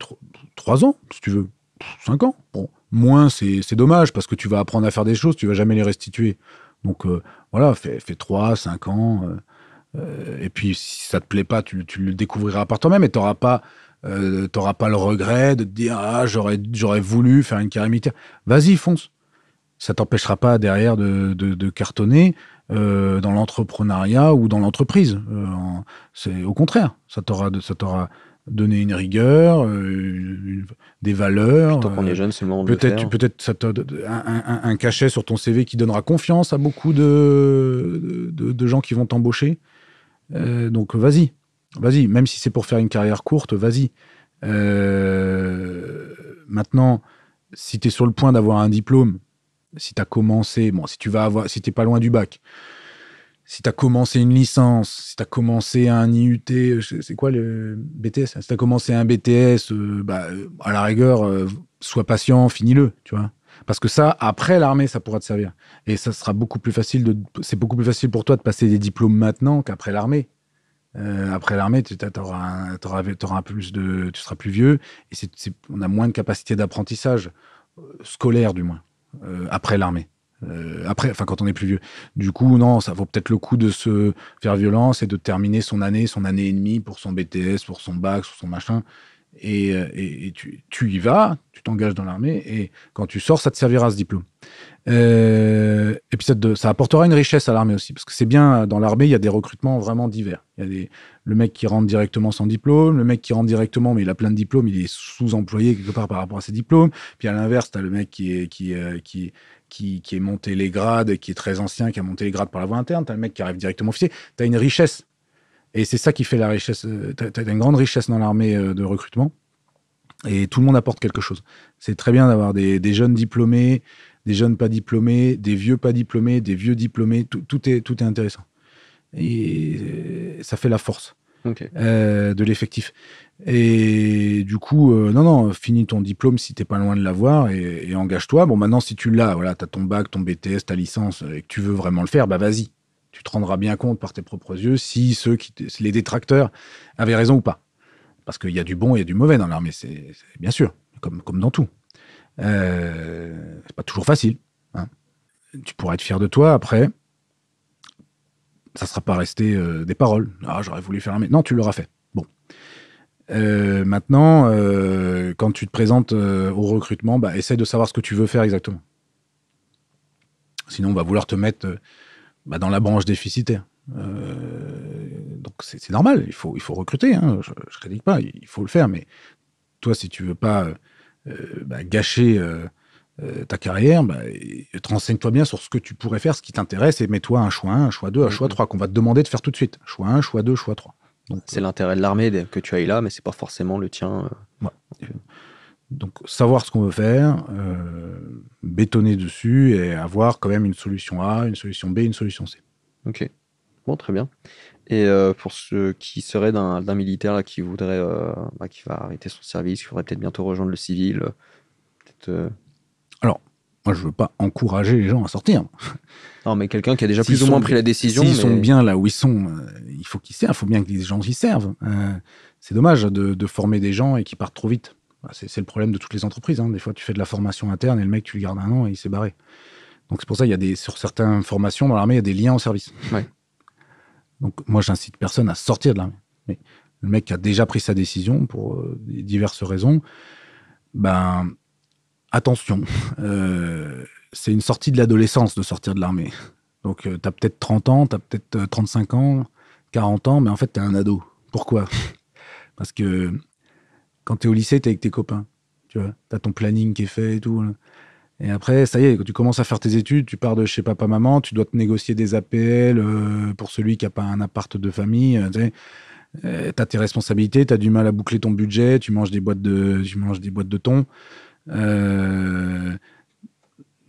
trois ans, si tu veux. cinq ans. Bon, moins, c'est dommage, parce que tu vas apprendre à faire des choses, tu vas jamais les restituer. Donc, voilà, fais, fais trois, cinq ans. Euh, et puis, si ça te plaît pas, tu, le découvriras par toi-même et t'auras pas, euh, pas le regret de te dire ah j'aurais j'aurais voulu faire une carrière militaire. Vas-y, fonce. Ça t'empêchera pas derrière de, cartonner euh, dans l'entrepreneuriat ou dans l'entreprise. c'est au contraire, ça t'aura ça t'aura donné une rigueur, des valeurs. Tant qu'on est jeune, c'est le moment de Peut-être hein. peut-être ça un, un, cachet sur ton CV qui donnera confiance à beaucoup de gens qui vont t'embaucher. Euh, donc vas-y, vas-y, même si c'est pour faire une carrière courte, vas-y. Euh, maintenant, si tu es sur le point d'avoir un diplôme, si tu as commencé, bon, si tu vas avoir, si t'es pas loin du bac, si tu as commencé une licence, si tu as commencé un IUT, euh, c'est quoi le BTS hein Si tu as commencé un BTS, bah, à la rigueur, sois patient, finis-le, tu vois. Parce que ça, après l'armée, ça pourra te servir. Et ça sera beaucoup plus facile de. C'est beaucoup plus facile pour toi de passer des diplômes maintenant qu'après l'armée. Euh, après l'armée, tu auras, auras, auras plus de, tu seras plus vieux et on a moins de capacité d'apprentissage euh, scolaire du moins euh, après l'armée. après, enfin quand on est plus vieux. Du coup, non, ça vaut peut-être le coup de se faire violence et de terminer son année, son année et demie pour son BTS, pour son bac, pour son machin et, euh, tu, y vas, tu t'engages dans l'armée, et quand tu sors, ça te servira ce diplôme. et euh, puis ça, apportera une richesse à l'armée aussi, parce que c'est bien, dans l'armée, il y a des recrutements vraiment divers. Il y a le mec qui rentre directement sans diplôme, le mec qui rentre directement, mais il a plein de diplômes, il est sous-employé quelque part par rapport à ses diplômes. Puis à l'inverse, tu as le mec qui est, euh, est monté les grades, qui est très ancien, qui a monté les grades par la voie interne, tu as le mec qui arrive directement officier, tu as une richesse et c'est ça qui fait la richesse. Euh, tu as une grande richesse dans l'armée euh, de recrutement. Et tout le monde apporte quelque chose. C'est très bien d'avoir des, jeunes diplômés, des jeunes pas diplômés, des vieux pas diplômés, des vieux diplômés. Tout, est, tout est intéressant. Et euh, ça fait la force de l'effectif. Et du coup, non, non, finis ton diplôme si t'es pas loin de l'avoir et, et engage-toi. Bon, maintenant, si tu l'as, voilà, tu as ton bac, ton BTS, ta licence et que tu veux vraiment le faire, bah vas-y tu te rendras bien compte par tes propres yeux si ceux qui, les détracteurs avaient raison ou pas. Parce qu'il y a du bon et du mauvais dans l'armée, c'est bien sûr, comme, comme dans tout. Euh, c'est pas toujours facile. Hein. Tu pourras être fier de toi après. Ça sera pas resté euh, des paroles. Ah, j'aurais voulu faire un. Mais non, tu l'auras fait. Bon. Euh, maintenant, quand tu te présentes au recrutement, bah, essaie de savoir ce que tu veux faire exactement. Sinon, on va vouloir te mettre bah, dans la branche déficitaire. Euh, donc c'est normal, il faut, il faut recruter, hein. je ne critique pas, il faut le faire, mais toi, si tu veux pas euh, bah, gâcher euh, ta carrière, bah, toi bien sur ce que tu pourrais faire, ce qui t'intéresse, et mets-toi un choix 1, un choix 2, un mm, choix 3 mm. qu'on va te demander de faire tout de suite. Choix 1, choix 2, choix 3. C'est l'intérêt de l'armée que tu ailles là, mais c'est pas forcément le tien. Donc savoir ce qu'on veut faire, euh, bétonner dessus et avoir quand même une solution A, une solution B, une solution C. Ok. Bon, très bien. Et euh, pour ceux qui seraient d'un militaire qui voudrait, euh, bah, qui va arrêter son service, qui voudrait peut-être bientôt rejoindre le civil, Alors, moi, je veux pas encourager les gens à sortir. <laughs> Non, mais quelqu'un qui a déjà plus ou moins pris la décision. S'ils sont bien là où ils sont, il faut qu'ils servent, il faut bien que les gens y servent. Hein. c'est dommage de, de, former des gens et qui partent trop vite. Bah, c'est le problème de toutes les entreprises. Hein. Des fois, tu fais de la formation interne et le mec, tu le gardes un an et il s'est barré. Donc, c'est pour ça, il y a des, sur certaines formations dans l'armée, il y a des liens au service. Donc, moi, j'incite personne à sortir de l'armée. Mais le mec qui a déjà pris sa décision pour euh, diverses raisons, ben, attention. Euh, c'est une sortie de l'adolescence de sortir de l'armée. Donc, euh, tu as peut-être 30 ans, tu as peut-être 35 ans, 40 ans, mais en fait, tu es un ado. Pourquoi Parce que quand tu es au lycée, tu es avec tes copains. Tu vois, tu as ton planning qui est fait et tout. Hein. Et après, ça y est, quand tu commences à faire tes études, tu pars de chez papa-maman, tu dois te négocier des APL euh, pour celui qui n'a pas un appart de famille. Euh, tu euh, as tes responsabilités, tu as du mal à boucler ton budget, tu manges des boîtes de, tu manges des boîtes de thon.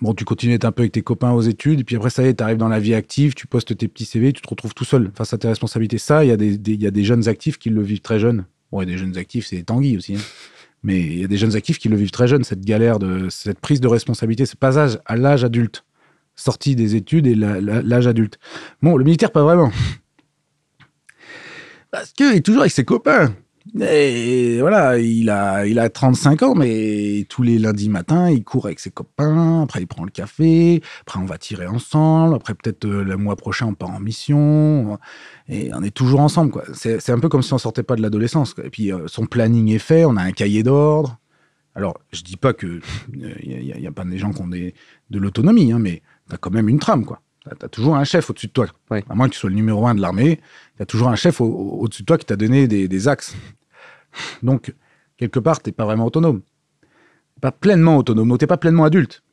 bon, tu continues un peu avec tes copains aux études, et puis après, ça y est, tu arrives dans la vie active, tu postes tes petits CV, tu te retrouves tout seul face à tes responsabilités. Ça, il y, y, a des jeunes actifs qui le vivent très jeune. Bon, il y a des jeunes actifs, c'est Tanguy aussi. Hein. Mais il y a des jeunes actifs qui le vivent très jeune, cette galère, de, cette prise de responsabilité, ce passage à l'âge adulte, sortie des études et l'âge adulte. Bon, le militaire, pas vraiment. Parce qu'il est toujours avec ses copains. Et voilà, il a, il a 35 ans, mais tous les lundis matin il court avec ses copains, après il prend le café, après on va tirer ensemble, après peut-être euh, le mois prochain on part en mission, euh, et on est toujours ensemble. quoi. C'est un peu comme si on sortait pas de l'adolescence. Et puis euh, son planning est fait, on a un cahier d'ordre. Alors, je dis pas que il n'y a, pas des gens qui ont de l'autonomie, hein, mais tu as quand même une trame, quoi. Tu as toujours un chef au-dessus de toi. À moins que tu sois le numéro un de l'armée, tu as toujours un chef au-dessus de toi qui t'a donné des axes. Donc, quelque part, t'es pas vraiment autonome. pas pleinement autonome, donc t'es pas pleinement adulte.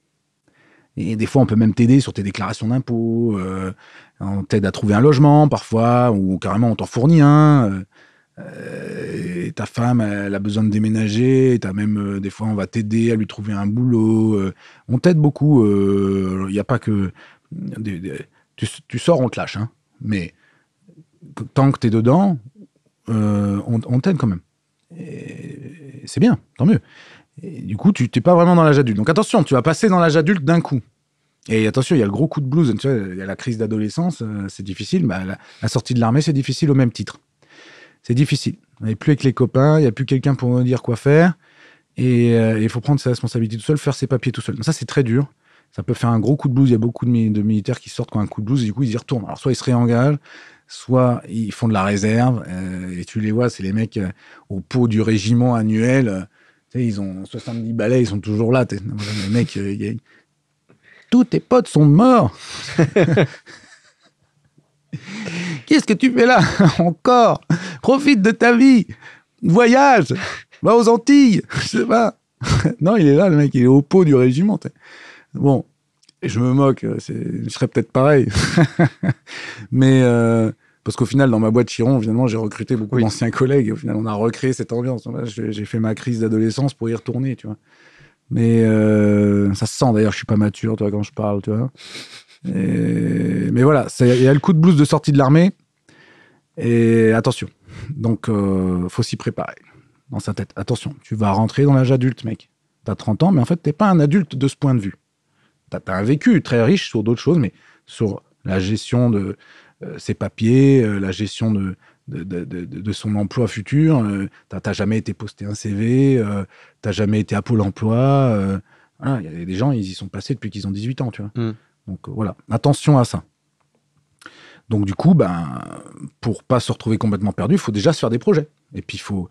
Et des fois, on peut même t'aider sur tes déclarations d'impôts, euh, on t'aide à trouver un logement parfois, ou carrément on t'en fournit un. Euh, ta femme, elle a besoin de déménager, même, euh, des fois, on va t'aider à lui trouver un boulot. on t'aide beaucoup. Il n'y a pas que. tu, sors, on te lâche. Hein. mais tant que t'es dedans, on, on t'aide quand même c'est bien, tant mieux. du coup, tu t'es pas vraiment dans l'âge adulte. Donc attention, tu vas passer dans l'âge adulte d'un coup. Et attention, il y a le gros coup de blues. Hein, tu il y a la crise d'adolescence, euh, c'est difficile. Bah, la, sortie de l'armée, c'est difficile au même titre. C'est difficile. On n'est plus avec les copains, il n'y a plus quelqu'un pour nous dire quoi faire. Et euh, il faut prendre ses responsabilités tout seul, faire ses papiers tout seul. Donc ça, c'est très dur. Ça peut faire un gros coup de blues. Il y a beaucoup de, de militaires qui sortent quand un coup de blues et du coup, ils y retournent. Alors, soit ils se réengagent, soit ils font de la réserve, euh, et tu les vois, c'est les mecs euh, au pot du régiment annuel, euh, ils ont 70 balais, ils sont toujours là. Les mecs, tous tes potes sont morts. <laughs> Qu'est-ce que tu fais là <laughs> encore Profite de ta vie, voyage, va aux Antilles, je sais pas. <laughs> non, il est là, le mec, il est au pot du régiment. Bon, et je me moque, euh, je serait peut-être pareil. <laughs> Mais euh, parce qu'au final, dans ma boîte Chiron, finalement, j'ai recruté beaucoup d'anciens collègues. au final, on a recréé cette ambiance. J'ai fait ma crise d'adolescence pour y retourner, tu vois. Mais euh, ça se sent d'ailleurs, je suis pas mature, tu quand je parle, tu vois. mais voilà, il y a le coup de blouse de sortie de l'armée. Et attention. Donc, faut s'y préparer dans sa tête. Attention, tu vas rentrer dans l'âge adulte, mec. T'as 30 ans, mais en fait, t'es pas un adulte de ce point de vue. T'as as, un vécu très riche sur d'autres choses, mais sur la gestion de euh, ses papiers, euh, la gestion de, de, son emploi futur. Euh, t'as jamais été posté un CV, t'as jamais été à Pôle emploi. Il hein, y a des gens, ils y sont passés depuis qu'ils ont 18 ans, tu vois. Mm. Donc voilà, attention à ça. Donc du coup, ben, pour pas se retrouver complètement perdu, il faut déjà se faire des projets. Et puis il faut,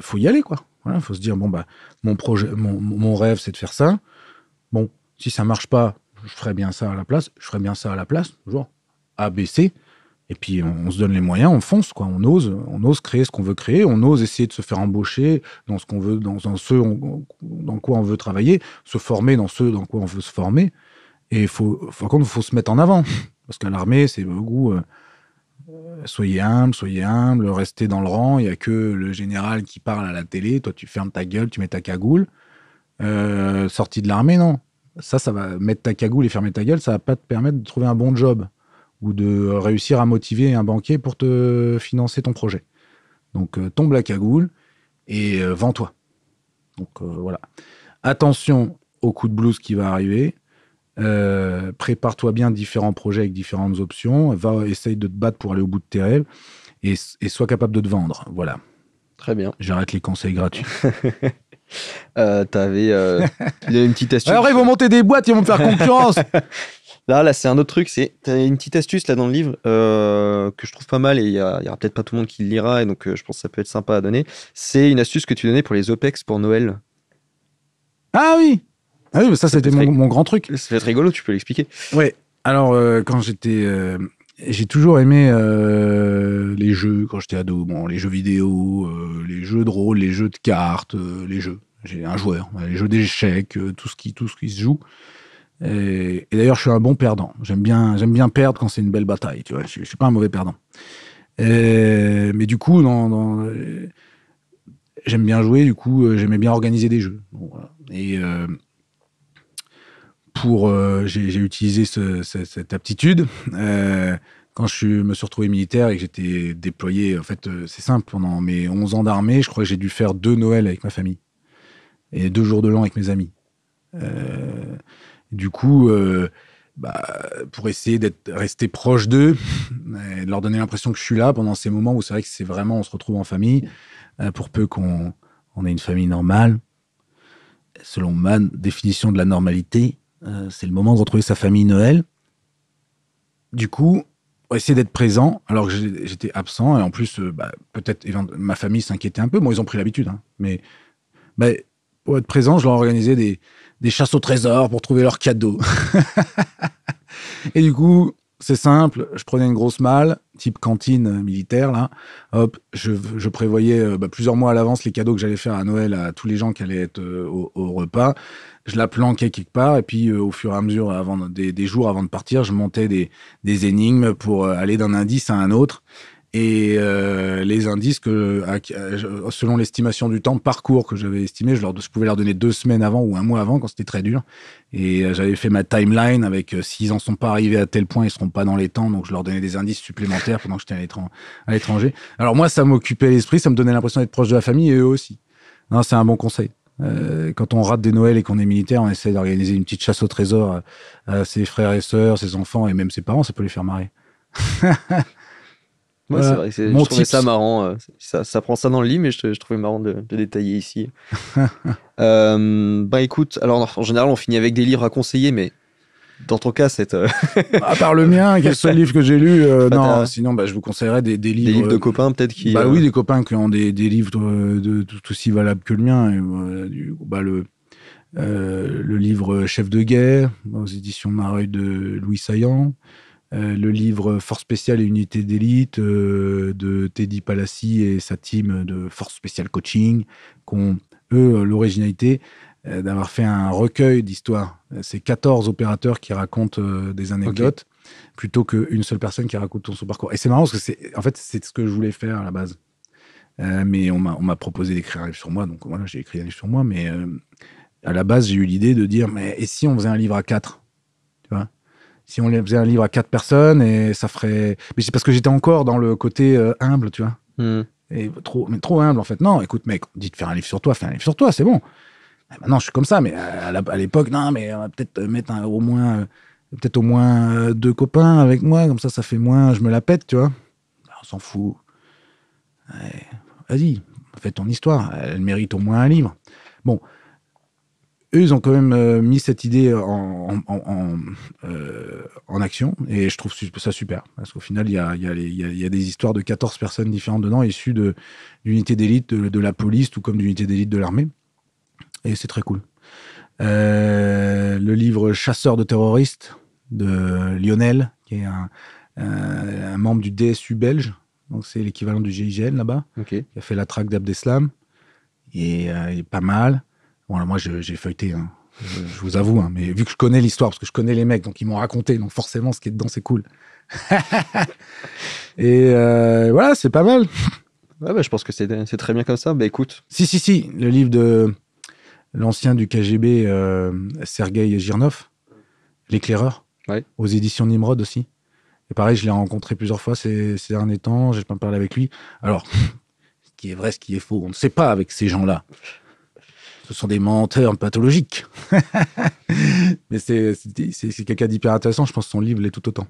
faut y aller, quoi. faut se dire, bon, bah, mon, projet, mon, mon rêve, c'est de faire ça. Bon, si ça marche pas, je ferais bien ça à la place, je ferais bien ça à la place, toujours ABC. Et puis on, se donne les moyens, on fonce, quoi. On ose, on ose créer ce qu'on veut créer, on ose essayer de se faire embaucher dans ce qu'on veut, dans, ce dans quoi on veut travailler, se former dans ce dans quoi on veut se former. Et faut, faut se mettre en avant, parce qu'à l'armée, c'est beaucoup. goût euh, soyez humble, soyez humble, restez dans le rang. Il n'y a que le général qui parle à la télé. Toi, tu fermes ta gueule, tu mets ta cagoule. Euh, sortie sorti de l'armée, non ça, ça va mettre ta cagoule et fermer ta gueule, ça va pas te permettre de trouver un bon job ou de réussir à motiver un banquier pour te financer ton projet. Donc euh, tombe la cagoule et euh, vends-toi. Donc euh, voilà. Attention au coup de blues qui va arriver. Prépare-toi bien différents projets avec différentes options. Va, essaye de te battre pour aller au bout de tes rêves et, et sois capable de te vendre. Voilà. Très bien. J'arrête les conseils gratuits. <laughs> Euh, t'avais, euh, <laughs> une petite astuce. Alors, ils vont monter des boîtes, ils vont me faire concurrence. <laughs> là, là, c'est un autre truc. C'est t'as une petite astuce là dans le livre euh, que je trouve pas mal et il y, aura peut-être pas tout le monde qui le lira et donc je pense que ça peut être sympa à donner. C'est une astuce que tu donnais pour les opex pour Noël. Ah oui. Ah oui, ça, c'était mon, mon, grand truc. Ça va être rigolo. Tu peux l'expliquer. Ouais. Alors, quand j'étais j'ai toujours aimé euh, les jeux quand j'étais ado. Bon, les jeux vidéo, euh, les jeux de rôle, les jeux de cartes, euh, les jeux. J'ai un joueur, les jeux d'échecs, tout ce qui, tout ce qui se joue. Et, d'ailleurs, je suis un bon perdant. J'aime bien, bien perdre quand c'est une belle bataille. Tu vois, je, ne suis pas un mauvais perdant. mais du coup, j'aime bien jouer. Du coup, j'aimais bien organiser des jeux. Euh, j'ai utilisé cette aptitude euh, quand je me suis retrouvé militaire et que j'étais déployé, en fait, euh, c'est simple, pendant mes 11 ans d'armée, je crois que j'ai dû faire deux Noëls avec ma famille et deux jours de l'an avec mes amis. du coup, bah, pour essayer d'être resté proche d'eux, de leur donner l'impression que je suis là pendant ces moments où c'est vrai que c'est vraiment, on se retrouve en famille, pour peu qu'on ait une famille normale, selon ma définition de la normalité, euh, c'est le moment de retrouver sa famille Noël. Du coup, essayer d'être présent alors que j'étais absent et en plus, euh, bah, peut-être ma famille s'inquiétait un peu. Moi, bon, ils ont pris l'habitude, hein, mais bah, pour être présent, je leur organisais des, des chasses au trésor pour trouver leurs cadeaux. <laughs> et du coup, c'est simple, je prenais une grosse malle, type cantine militaire, là. Hop, je, prévoyais euh, bah, plusieurs mois à l'avance les cadeaux que j'allais faire à Noël à tous les gens qui allaient être euh, au, repas. Je la planquais quelque part, et puis euh, au fur et à mesure, avant, des, jours avant de partir, je montais des énigmes pour aller d'un indice à un autre. Et euh, les indices que, selon l'estimation du temps parcours que j'avais estimé, je, leur, pouvais leur donner deux semaines avant ou un mois avant quand c'était très dur. Et euh, j'avais fait ma timeline avec euh, s'ils en sont pas arrivés à tel point, ils seront pas dans les temps. Donc je leur donnais des indices supplémentaires pendant que j'étais à l'étranger. Alors moi, ça m'occupait l'esprit, ça me donnait l'impression d'être proche de la famille et eux aussi. C'est un bon conseil. quand on rate des Noëls et qu'on est militaire, on essaie d'organiser une petite chasse au trésor à ses frères et sœurs, ses enfants et même ses parents. Ça peut les faire marrer. <laughs> Ouais, euh, c'est vrai. je trouvais ça marrant. Euh, ça, ça, prend ça dans le lit, mais je, je trouvais marrant de, détailler ici. <laughs> euh, bah écoute, alors en général, on finit avec des livres à conseiller, mais dans ton cas, c'est. Euh, <laughs> à part le <laughs> mien, quel seul livre que j'ai lu Non, sinon, bah, je vous conseillerais des, des livres. Des livres de copains, peut-être qui. Bah oui, des copains qui ont des, des livres de, tout aussi valables que le mien. Et, du, bah, le. le livre Chef de guerre aux éditions Mareuil de Louis Saillant. Euh, le livre Force spéciale et unité d'élite euh, de Teddy Palassi et sa team de Force spéciale coaching, qui ont, eux, l'originalité euh, d'avoir fait un recueil d'histoires. C'est 14 opérateurs qui racontent des anecdotes plutôt qu'une seule personne qui raconte son parcours. Et c'est marrant parce que c'est, en fait, c'est ce que je voulais faire à la base. mais on m'a proposé d'écrire un livre sur moi, donc voilà, j'ai écrit un livre sur moi, mais à la base, j'ai eu l'idée de dire, mais et si on faisait un livre à quatre Tu vois si on faisait un livre à quatre personnes et ça ferait. Mais c'est parce que j'étais encore dans le côté euh, humble, tu vois. Hmm. Et trop, mais trop humble en fait. Non, écoute, mec, dit de faire un livre sur toi, fais un livre sur toi, c'est bon. Maintenant, ah, bah je suis comme ça, mais à l'époque, non, mais on va peut-être euh, mettre au moins, euh, peut-être au moins deux copains avec moi, comme ça, ça fait moins, je me la pète, tu vois. Bah, on s'en fout. Vas-y, fais ton histoire, elle mérite au moins un livre. Bon, eux, ils ont quand même euh, mis cette idée euh, en, action et je trouve ça super parce qu'au final, il y a, des histoires de 14 personnes différentes dedans, issues d'unités d'élite de, la police, tout comme d'unités d'élite de l'armée. Et c'est très cool. Euh, le livre Chasseur de terroristes de Lionel, qui est un, membre du DSU belge, donc c'est l'équivalent du GIGN là-bas, qui a fait la traque d'Abdeslam. Et il est pas mal alors moi, j'ai feuilleté. Hein. Je, vous avoue, hein, mais vu que je connais l'histoire, parce que je connais les mecs, donc ils m'ont raconté, donc forcément, ce qui est dedans, c'est cool. <laughs> et euh, voilà, c'est pas mal. Ouais, bah, je pense que c'est très bien comme ça. Bah écoute. Si, si, si, le livre de l'ancien du KGB, euh, Sergueï Girnov, L'éclaireur, aux éditions Nimrod aussi. Et pareil, je l'ai rencontré plusieurs fois ces, ces derniers temps, j'ai pas parlé avec lui. Alors, <laughs> ce qui est vrai, ce qui est faux, on ne sait pas avec ces gens-là ce sont des menteurs pathologiques. <laughs> Mais c'est quelqu'un d'hyper intéressant. Je pense que son livre l'est tout autant.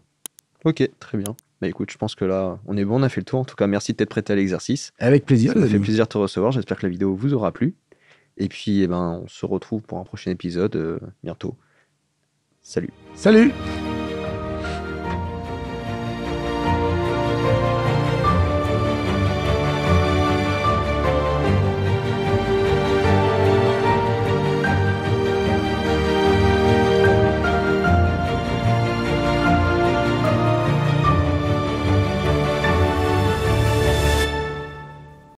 Ok, très bien. Bah écoute, je pense que là, on est bon, on a fait le tour. En tout cas, merci de t'être prêté à l'exercice. Avec plaisir. Ça fait plaisir de te recevoir. J'espère que la vidéo vous aura plu. Et puis, eh ben, on se retrouve pour un prochain épisode euh, bientôt. Salut. Salut.